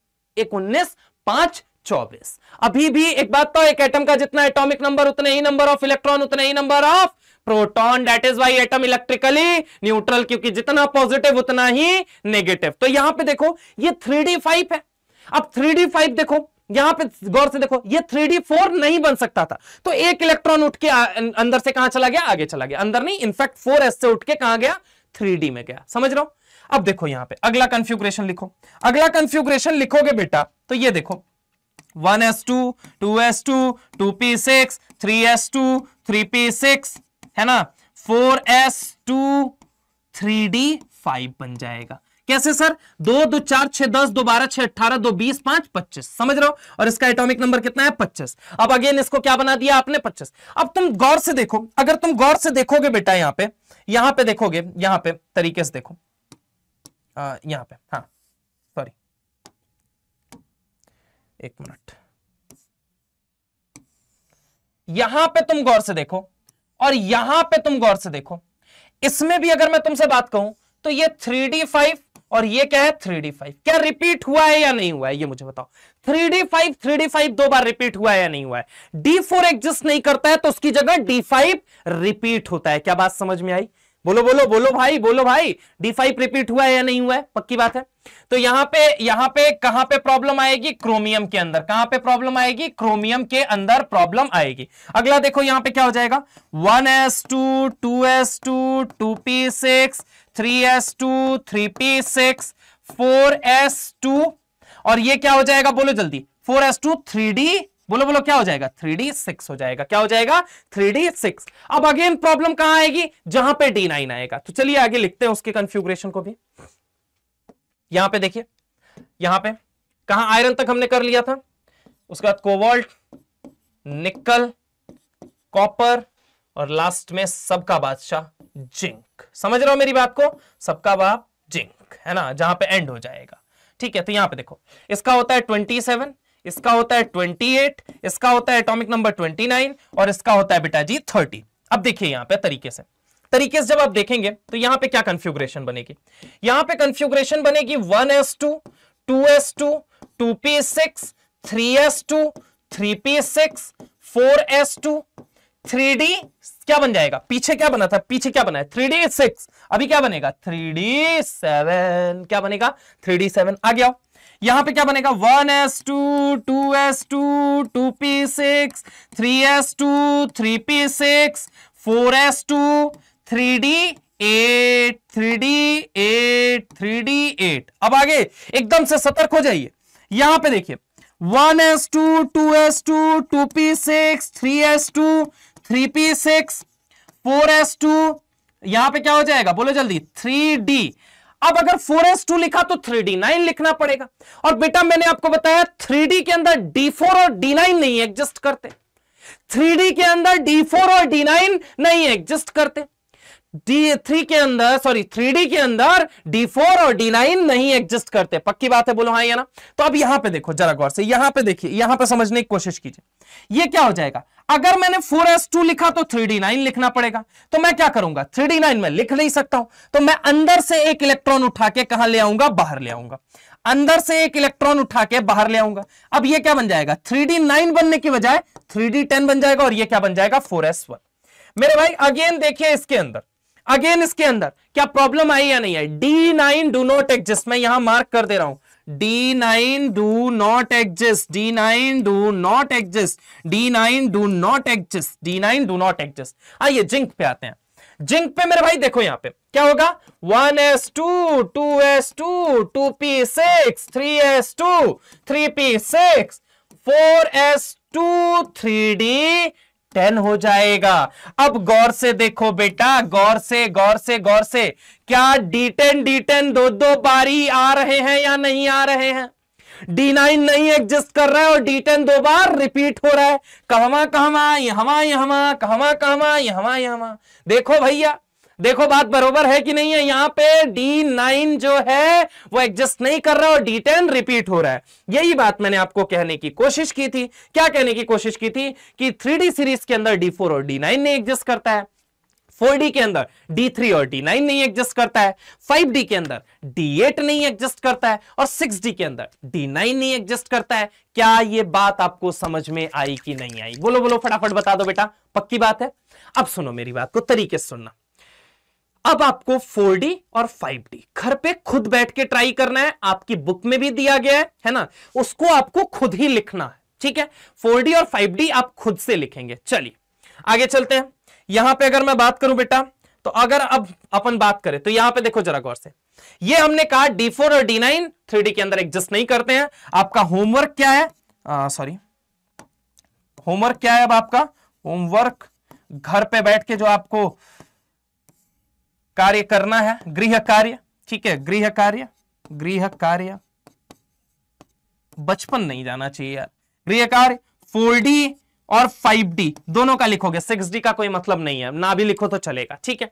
Speaker 1: एक उन्नीस पांच चौबीस अभी भी एक बात तो एक एटम का जितना एटॉमिक नंबर उतने ही नंबर ऑफ इलेक्ट्रॉन उतने ही number of proton that is why atom electrically neutral क्योंकि जितना पॉजिटिव उतना ही नेगेटिव तो यहां पे देखो ये थ्री डी फाइव है अब थ्री डी फाइव देखो यहां पे गौर से देखो ये थ्री डी फोर नहीं बन सकता था तो एक इलेक्ट्रॉन उठ के अं, अंदर से कहां चला गया आगे चला गया अंदर नहीं इनफैक्ट फोर एस से उठ के कहा गया थ्री डी में गया समझ रहा हूं अब देखो यहां पर अगला कंफ्यूग्रेशन लिखो अगला कंफ्यूग्रेशन लिखोगे बेटा तो ये देखो 1s2 2s2 2p6 3s2 3p6 है ना four s two three d five बन जाएगा कैसे सर दो दो चार छह दस दो बारह छह अठारह दो बीस पांच पच्चीस समझ रहे हो और इसका एटॉमिक नंबर कितना है पच्चीस अब अगेन इसको क्या बना दिया आपने पच्चीस अब तुम गौर से देखो अगर तुम गौर से देखोगे बेटा यहां पे यहां पे देखोगे यहां पे तरीके से देखो यहां पे हाँ सॉरी एक मिनट यहां पे तुम गौर से देखो और यहां पे तुम गौर से देखो इसमें भी अगर मैं तुमसे बात कहूं तो ये थ्री डी फाइव और ये क्या है थ्री डी फाइव क्या रिपीट हुआ है या नहीं हुआ है ये मुझे बताओ three d five three d five दो बार रिपीट हुआ है या नहीं हुआ है डी फोर एग्जिस्ट नहीं करता है तो उसकी जगह डी फाइव रिपीट होता है क्या बात समझ में आई बोलो बोलो बोलो भाई बोलो भाई डी फाइव रिपीट हुआ है या नहीं हुआ है पक्की बात है तो यहां पे यहां पे कहां पे प्रॉब्लम आएगी क्रोमियम के अंदर कहां पे प्रॉब्लम आएगी क्रोमियम के अंदर प्रॉब्लम आएगी अगला देखो यहां पे क्या हो जाएगा one s two two s two two p six three s two three p six four s two और ये क्या हो जाएगा बोलो जल्दी four s two three d बोलो बोलो क्या हो जाएगा थ्री डी सिक्स हो जाएगा क्या हो जाएगा थ्री डी सिक्स अब अगेन प्रॉब्लम कहां आएगी जहां पे डी नाइन आएगा तो चलिए आगे लिखते हैं उसके कंफ्यूग्रेशन को भी यहां पे देखिए यहां पे कहा आयरन तक हमने कर लिया था उसके बाद कोवॉल्ट निकल कॉपर और लास्ट में सबका बादशाह जिंक समझ रहा हो मेरी बात को सबका बाप जिंक है ना जहां पे एंड हो जाएगा ठीक है तो यहां पे देखो इसका होता है ट्वेंटी सेवन इसका होता है 28 इसका होता है एटॉमिक नंबर 29 और इसका होता है बेटा जी 30 अब देखिए यहां पे तरीके से तरीके से जब आप देखेंगे तो यहां पे क्या कंफ्यूग्रेशन बनेगी यहां पे कंफ्यूग्रेशन बनेगी 1s2 2s2 2p6 3s2 3p6 4s2 3d क्या बन जाएगा पीछे क्या बना था पीछे क्या बना है थ्री डी सिक्स अभी क्या बनेगा थ्री डी सेवन क्या बनेगा थ्री डी सेवन आ गया यहां पे क्या बनेगा one s two two s two two p six three s two three p six four s two three d eight three d eight three d eight अब आगे एकदम से सतर्क हो जाइए यहां पे देखिए one s two two s two two p six three s two three p six four s two यहां पर क्या हो जाएगा बोलो जल्दी थ्री डी अब अगर फोर एस टू लिखा तो थ्री डी नाइन लिखना पड़ेगा और बेटा मैंने आपको बताया थ्री डी के अंदर डी फोर और डी नाइन नहीं एग्जिस्ट करते थ्री डी के अंदर डी फोर और डी नाइन नहीं एग्जिस्ट करते डी थ्री के अंदर सॉरी थ्री डी के अंदर डी फोर और डी नाइन नहीं एग्जिस्ट करते पक्की बात है बोलो हाँ या ना तो अब यहां पे देखो जरा गौर से यहां पे देखिए यहां पे समझने की कोशिश कीजिए ये क्या हो जाएगा अगर मैंने 4s2 लिखा तो 3d9 लिखना पड़ेगा तो मैं क्या करूंगा 3d9 में लिख नहीं सकता हूं तो मैं अंदर से एक इलेक्ट्रॉन उठा के कहा ले आऊंगा बाहर ले आऊंगा अंदर से एक इलेक्ट्रॉन उठा के बाहर ले आऊंगा अब ये क्या बन जाएगा 3d9 बनने की बजाय 3d10 बन जाएगा और ये क्या बन जाएगा 4s1 मेरे भाई अगेन देखिए इसके अंदर अगेन इसके अंदर क्या प्रॉब्लम आई या नहीं आई d nine do not exist मैं यहां मार्क कर दे रहा हूं D9 do not exist. D9 do not exist. D9 do not exist. D9 do not exist. आइए जिंक पे आते हैं जिंक पे मेरे भाई देखो यहां पे क्या होगा 1s2 2s2 2p6 3s2 3p6 4s2 3d ten हो जाएगा अब गौर से देखो बेटा गौर से गौर से गौर से क्या डी टेन डी टेन दो दो बारी आ रहे हैं या नहीं आ रहे हैं D9 नहीं एग्जिस्ट कर रहा है और D10 दो बार रिपीट हो रहा है कहवा कहवा यहां यहां कहवा कहवा यहां यहां देखो भैया देखो बात बरोबर है कि नहीं है यहां पे D9 जो है वो एडजस्ट नहीं कर रहा और D10 रिपीट हो रहा है यही बात मैंने आपको कहने की कोशिश की थी क्या कहने की कोशिश की थी कि 3D सीरीज के अंदर D4 और D9 नहीं एडजस्ट करता है 4D के अंदर D3 और D9 नहीं एडजस्ट करता है 5D के अंदर D8 नहीं एडजस्ट करता है और 6D के अंदर D9 नहीं एडजस्ट करता है क्या ये बात आपको समझ में आई कि नहीं आई बोलो बोलो फटाफट बता दो बेटा पक्की बात है अब सुनो मेरी बात को तरीके से सुनना अब आपको 4D और 5D घर पे खुद बैठ के ट्राई करना है आपकी बुक में भी दिया गया है है ना उसको आपको खुद ही लिखना है ठीक है 4D और 5D आप खुद से लिखेंगे चलिए आगे चलते हैं यहां पे अगर मैं बात करूं बेटा तो अगर अब अपन बात करें तो यहां पे देखो जरा गौर से ये हमने कहा D4 और D9 3D के अंदर एग्जिस्ट नहीं करते हैं आपका होमवर्क क्या है सॉरी होमवर्क क्या है अब आपका होमवर्क घर पे बैठ के जो आपको कार्य करना है गृह कार्य ठीक है गृह कार्य गृह कार्य बचपन नहीं जाना चाहिए यार गृह कार्य फोर और फाइव दोनों का लिखोगे सिक्स का कोई मतलब नहीं है ना भी लिखो तो चलेगा ठीक है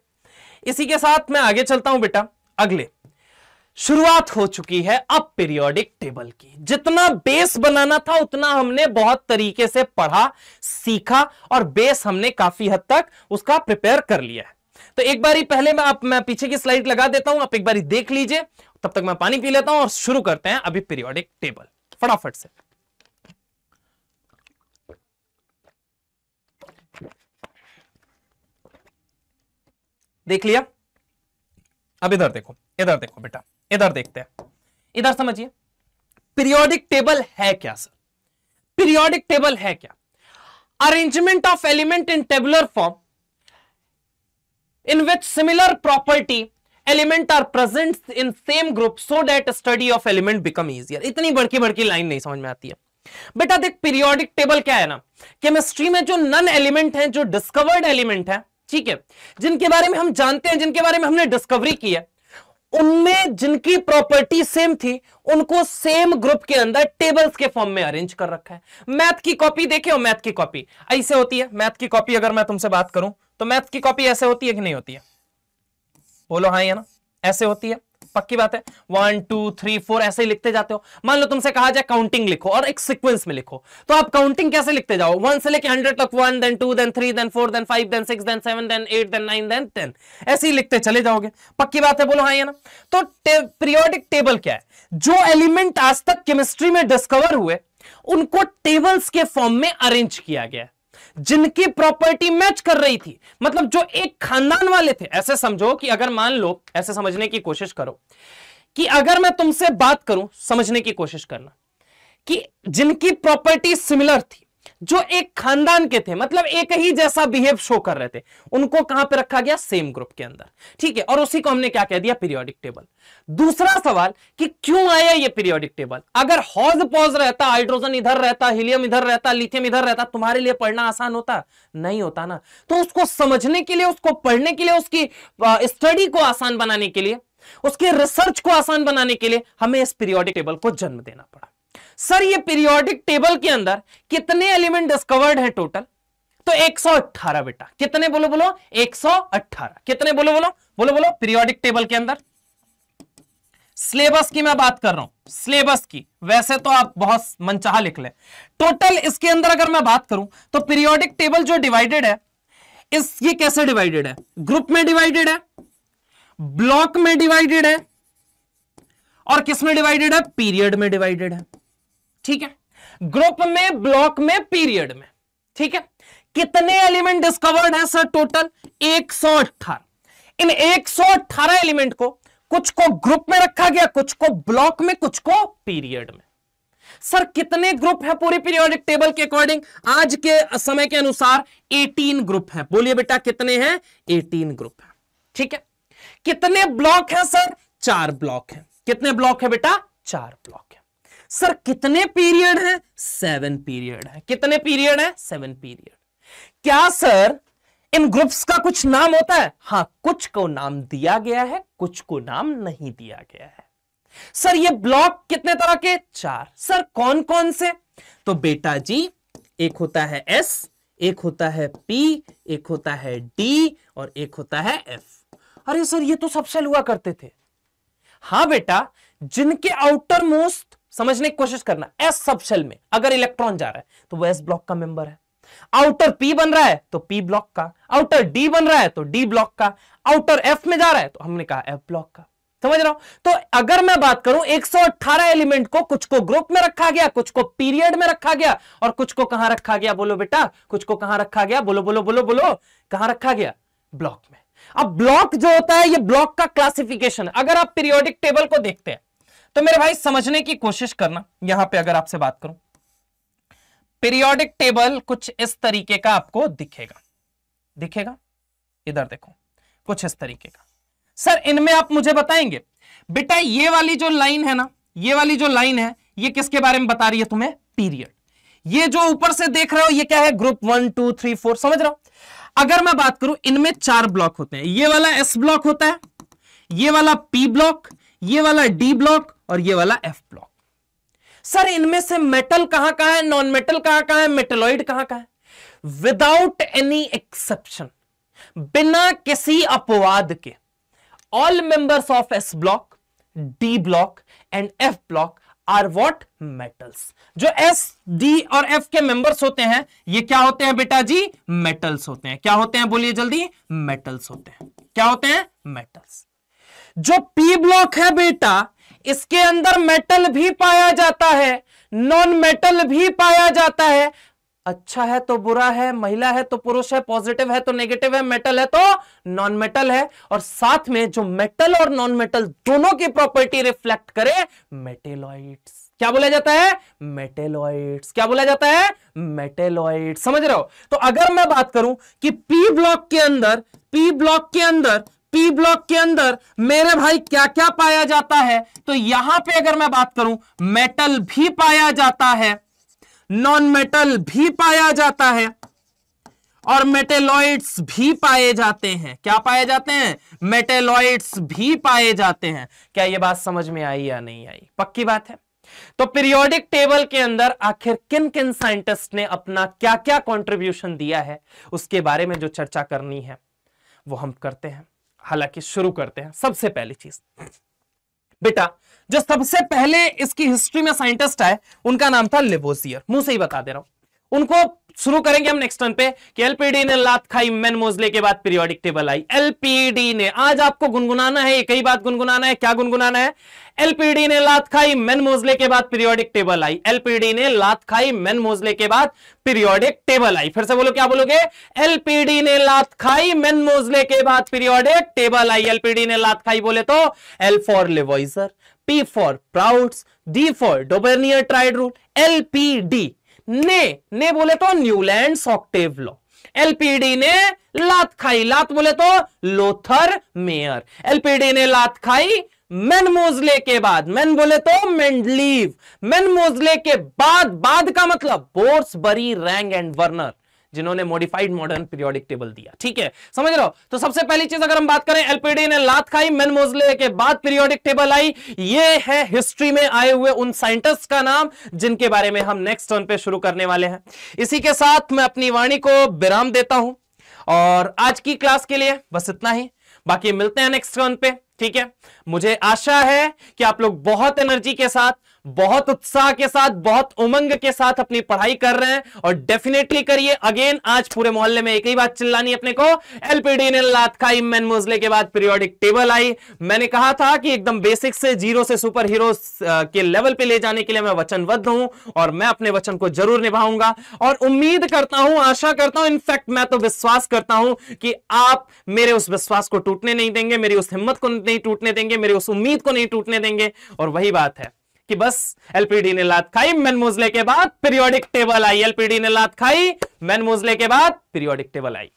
Speaker 1: इसी के साथ मैं आगे चलता हूं बेटा अगले शुरुआत हो चुकी है अब पीरियोडिक टेबल की जितना बेस बनाना था उतना हमने बहुत तरीके से पढ़ा सीखा और बेस हमने काफी हद तक उसका प्रिपेयर कर लिया है तो एक बार पहले मैं आप मैं पीछे की स्लाइड लगा देता हूं आप एक बार देख लीजिए तब तक मैं पानी पी लेता हूं और शुरू करते हैं अभी पीरियोडिक टेबल फटाफट से देख लिया अब इधर देखो इधर देखो बेटा इधर देखते हैं इधर समझिए पीरियोडिक टेबल है क्या सर पीरियोडिक टेबल है क्या arrangement of element in tabular form in which similar property element are present in same group so that study of element become easier इतनी बड़की बड़की लाइन नहीं समझ में आती है बेटा देख पीरियोडिक टेबल क्या है ना केमिस्ट्री में जो नन एलिमेंट है जो डिस्कवर्ड एलिमेंट है ठीक है जिनके बारे में हम जानते हैं जिनके बारे में हमने डिस्कवरी की है उनमें जिनकी प्रॉपर्टी सेम थी उनको सेम ग्रुप के अंदर टेबल्स के फॉर्म में अरेंज कर रखा है मैथ की कॉपी देखे हो मैथ की कॉपी ऐसे होती है मैथ की कॉपी अगर मैं तुमसे बात करूं तो मैथ की कॉपी ऐसे होती है कि नहीं होती है बोलो हाँ या ना ऐसे होती है पक्की बात है वन टू थ्री फोर ऐसे ही लिखते जाते हो मान लो तुमसे कहा जाए काउंटिंग लिखो और एक सीक्वेंस में लिखो तो आप काउंटिंग कैसे लिखते जाओ वन से लेके हंड्रेड तक one then two then three then four then five then six then seven then eight then nine then ten ऐसे ही लिखते चले जाओगे पक्की बात है बोलो हाँ ना तो टे, पीरियोडिक टेबल क्या है जो एलिमेंट आज तक केमिस्ट्री में डिस्कवर हुए उनको टेबल्स के फॉर्म में अरेंज किया गया जिनकी प्रॉपर्टी मैच कर रही थी मतलब जो एक खानदान वाले थे ऐसे समझो कि अगर मान लो ऐसे समझने की कोशिश करो कि अगर मैं तुमसे बात करूं समझने की कोशिश करना कि जिनकी प्रॉपर्टी सिमिलर थी जो एक खानदान के थे मतलब एक ही जैसा बिहेव शो कर रहे थे उनको कहां पे रखा गया सेम ग्रुप के अंदर ठीक है और उसी को हमने क्या कह दिया पीरियोडिक टेबल दूसरा सवाल कि क्यों आया ये पीरियोडिक टेबल अगर हॉज पॉज रहता हाइड्रोजन इधर रहता हीलियम इधर रहता लिथियम इधर रहता तुम्हारे लिए पढ़ना आसान होता नहीं होता ना तो उसको समझने के लिए उसको पढ़ने के लिए उसकी स्टडी को आसान बनाने के लिए उसके रिसर्च को आसान बनाने के लिए हमें इस पीरियोडिक टेबल को जन्म देना पड़ा सर ये पीरियोडिक टेबल के अंदर कितने एलिमेंट डिस्कवर्ड हैं टोटल तो 118 बेटा कितने बोलो बोलो 118 कितने बोलो बोलो बोलो बोलो पीरियोडिक टेबल के अंदर सिलेबस की मैं बात कर रहा हूं सिलेबस की वैसे तो आप बहुत मनचाहा लिख ले टोटल इसके अंदर अगर मैं बात करूं तो पीरियोडिक टेबल जो डिवाइडेड है इस ये कैसे डिवाइडेड है ग्रुप में डिवाइडेड है ब्लॉक में डिवाइडेड है और किस में डिवाइडेड है पीरियड में डिवाइडेड है ठीक है ग्रुप में ब्लॉक में पीरियड में ठीक है कितने एलिमेंट डिस्कवर्ड है सर टोटल एक इन एक एलिमेंट को कुछ को ग्रुप में रखा गया कुछ को ब्लॉक में कुछ को पीरियड में सर कितने ग्रुप है पूरी पीरियोडिक टेबल के अकॉर्डिंग आज के समय के अनुसार 18 ग्रुप है बोलिए बेटा कितने हैं 18 ग्रुप है ठीक है कितने ब्लॉक है सर चार ब्लॉक है कितने ब्लॉक है बेटा चार ब्लॉक सर कितने पीरियड है सेवन पीरियड है कितने पीरियड है सेवन पीरियड क्या सर इन ग्रुप्स का कुछ नाम होता है हां कुछ को नाम दिया गया है कुछ को नाम नहीं दिया गया है सर ये ब्लॉक कितने तरह के चार सर कौन कौन से तो बेटा जी एक होता है एस एक होता है पी एक होता है डी और एक होता है एफ अरे सर ये तो सबसे हुआ करते थे हाँ बेटा जिनके आउटर मोस्ट समझने की कोशिश करना एस सबशेल में अगर इलेक्ट्रॉन जा रहा है तो वो एस ब्लॉक का मेंबर है आउटर पी बन रहा है तो पी ब्लॉक का आउटर डी बन रहा है तो डी ब्लॉक का आउटर एफ में जा रहा है तो हमने कहा एफ ब्लॉक का समझ रहा हूं तो अगर मैं बात करूं 118 एलिमेंट को कुछ को ग्रुप में रखा गया कुछ को पीरियड में रखा गया और कुछ को कहां रखा गया बोलो बेटा कुछ को कहां रखा गया बोलो बोलो बोलो बोलो कहां रखा गया ब्लॉक में अब ब्लॉक जो होता है ये ब्लॉक का क्लासिफिकेशन अगर आप पीरियोडिक टेबल को देखते हैं तो मेरे भाई समझने की कोशिश करना यहां पे अगर आपसे बात करूं पीरियोडिक टेबल कुछ इस तरीके का आपको दिखेगा दिखेगा इधर देखो कुछ इस तरीके का सर इनमें आप मुझे बताएंगे बेटा ये वाली जो लाइन है ना ये वाली जो लाइन है ये किसके बारे में बता रही है तुम्हें पीरियड ये जो ऊपर से देख रहे हो ये क्या है group one two three four समझ रहा हूं अगर मैं बात करूं इनमें चार ब्लॉक होते हैं ये वाला एस ब्लॉक होता है ये वाला पी ब्लॉक ये वाला डी ब्लॉक और ये वाला एफ ब्लॉक सर इनमें से मेटल कहां का है नॉन मेटल कहां का है मेटलॉइड कहां का है विदाउट एनी एक्सेप्शन बिना किसी अपवाद के all members of s block d block and f block are what metals जो एस डी और एफ के मेंबर्स होते हैं ये क्या होते हैं बेटा जी मेटल्स होते हैं क्या होते हैं बोलिए जल्दी मेटल्स होते हैं क्या होते हैं मेटल्स जो पी ब्लॉक है बेटा इसके अंदर मेटल भी पाया जाता है नॉन मेटल भी पाया जाता है अच्छा है तो बुरा है महिला है तो पुरुष है पॉजिटिव है तो नेगेटिव है मेटल है तो नॉन मेटल है और साथ में जो मेटल और नॉन मेटल दोनों की प्रॉपर्टी रिफ्लेक्ट करे मेटेलॉइड्स क्या बोला जाता है मेटेलॉइड्स क्या बोला जाता है मेटेलॉइड समझ रहे हो तो अगर मैं बात करूं कि पी ब्लॉक के अंदर पी ब्लॉक के अंदर पी ब्लॉक के अंदर मेरे भाई क्या क्या पाया जाता है तो यहां पे अगर मैं बात करूं मेटल भी पाया जाता है नॉन मेटल भी पाया जाता है और मेटेलॉइड्स भी पाए जाते हैं क्या पाए जाते हैं मेटेलॉइड्स भी पाए जाते हैं क्या यह बात समझ में आई या नहीं आई पक्की बात है तो पीरियोडिक टेबल के अंदर आखिर किन किन साइंटिस्ट ने अपना क्या क्या कंट्रीब्यूशन दिया है उसके बारे में जो चर्चा करनी है वो हम करते हैं हालांकि शुरू करते हैं सबसे पहली चीज बेटा जो सबसे पहले इसकी हिस्ट्री में साइंटिस्ट आए उनका नाम था लिबोसियर मुंह से ही बता दे रहा हूं उनको शुरू करेंगे हम नेक्स्ट टर्न पे कि एलपीडी ने लात खाई मैन मोजले के बाद पीरियोडिक टेबल आई एलपीडी ने आज आपको गुनगुनाना है कई बात गुनगुनाना है क्या गुनगुनाना है एलपीडी ने लात खाई मैन मोजले के बाद पीरियोडिक टेबल आई एलपीडी ने लात खाई मैन मोजले के बाद पीरियोडिक टेबल आई फिर से बोलो क्या बोलोगे एलपीडी ने लात खाई मैन मोजले के बाद पीरियोडिक टेबल आई एलपीडी ने लात खाई बोले तो L for Lavoisier P for Proust D for Dobereiner triad rule LPD ने ने बोले तो न्यूलैंड ऑक्टेव लॉ एलपीडी ने लात खाई लात बोले तो लोथर मेयर एलपीडी ने लात खाई मैन मोजले के बाद मैन बोले तो मेंडलीव मैन मोजले के बाद बाद का मतलब Bohr's Bury Rang and Werner जिन्होंने मॉडिफाइड मॉडर्न पीरियोडिक टेबल दिया ठीक है समझ रहे हो तो सबसे पहली चीज अगर हम बात करें एलपीडी ने लात खाई मेन मोजले के बाद पीरियोडिक टेबल आई ये है हिस्ट्री में आए हुए उन साइंटिस्ट का नाम जिनके बारे में हम नेक्स्ट टर्न पे शुरू करने वाले हैं इसी के साथ मैं अपनी वाणी को विराम देता हूं और आज की क्लास के लिए बस इतना ही बाकी मिलते हैं नेक्स्ट टर्न पे ठीक है मुझे आशा है कि आप लोग बहुत एनर्जी के साथ बहुत उत्साह के साथ बहुत उमंग के साथ अपनी पढ़ाई कर रहे हैं और डेफिनेटली करिए अगेन आज पूरे मोहल्ले में एक ही बात चिल्लानी अपने को एलपीडी ने लात खाई मैन मोजले के बाद पीरियोडिक टेबल आई मैंने कहा था कि एकदम बेसिक से जीरो से सुपर हीरो के लेवल पे ले जाने के लिए मैं वचनबद्ध हूं और मैं अपने वचन को जरूर निभाऊंगा और उम्मीद करता हूं आशा करता हूं इनफैक्ट मैं तो विश्वास करता हूं कि आप मेरे उस विश्वास को टूटने नहीं देंगे मेरी उस हिम्मत को नहीं टूटने देंगे मेरी उस उम्मीद को नहीं टूटने देंगे और वही बात है कि बस एलपीडी ने लात खाई मैन मोजले के बाद पीरियोडिक टेबल आई एलपीडी ने लात खाई मैन मोजले के बाद पीरियोडिक टेबल आई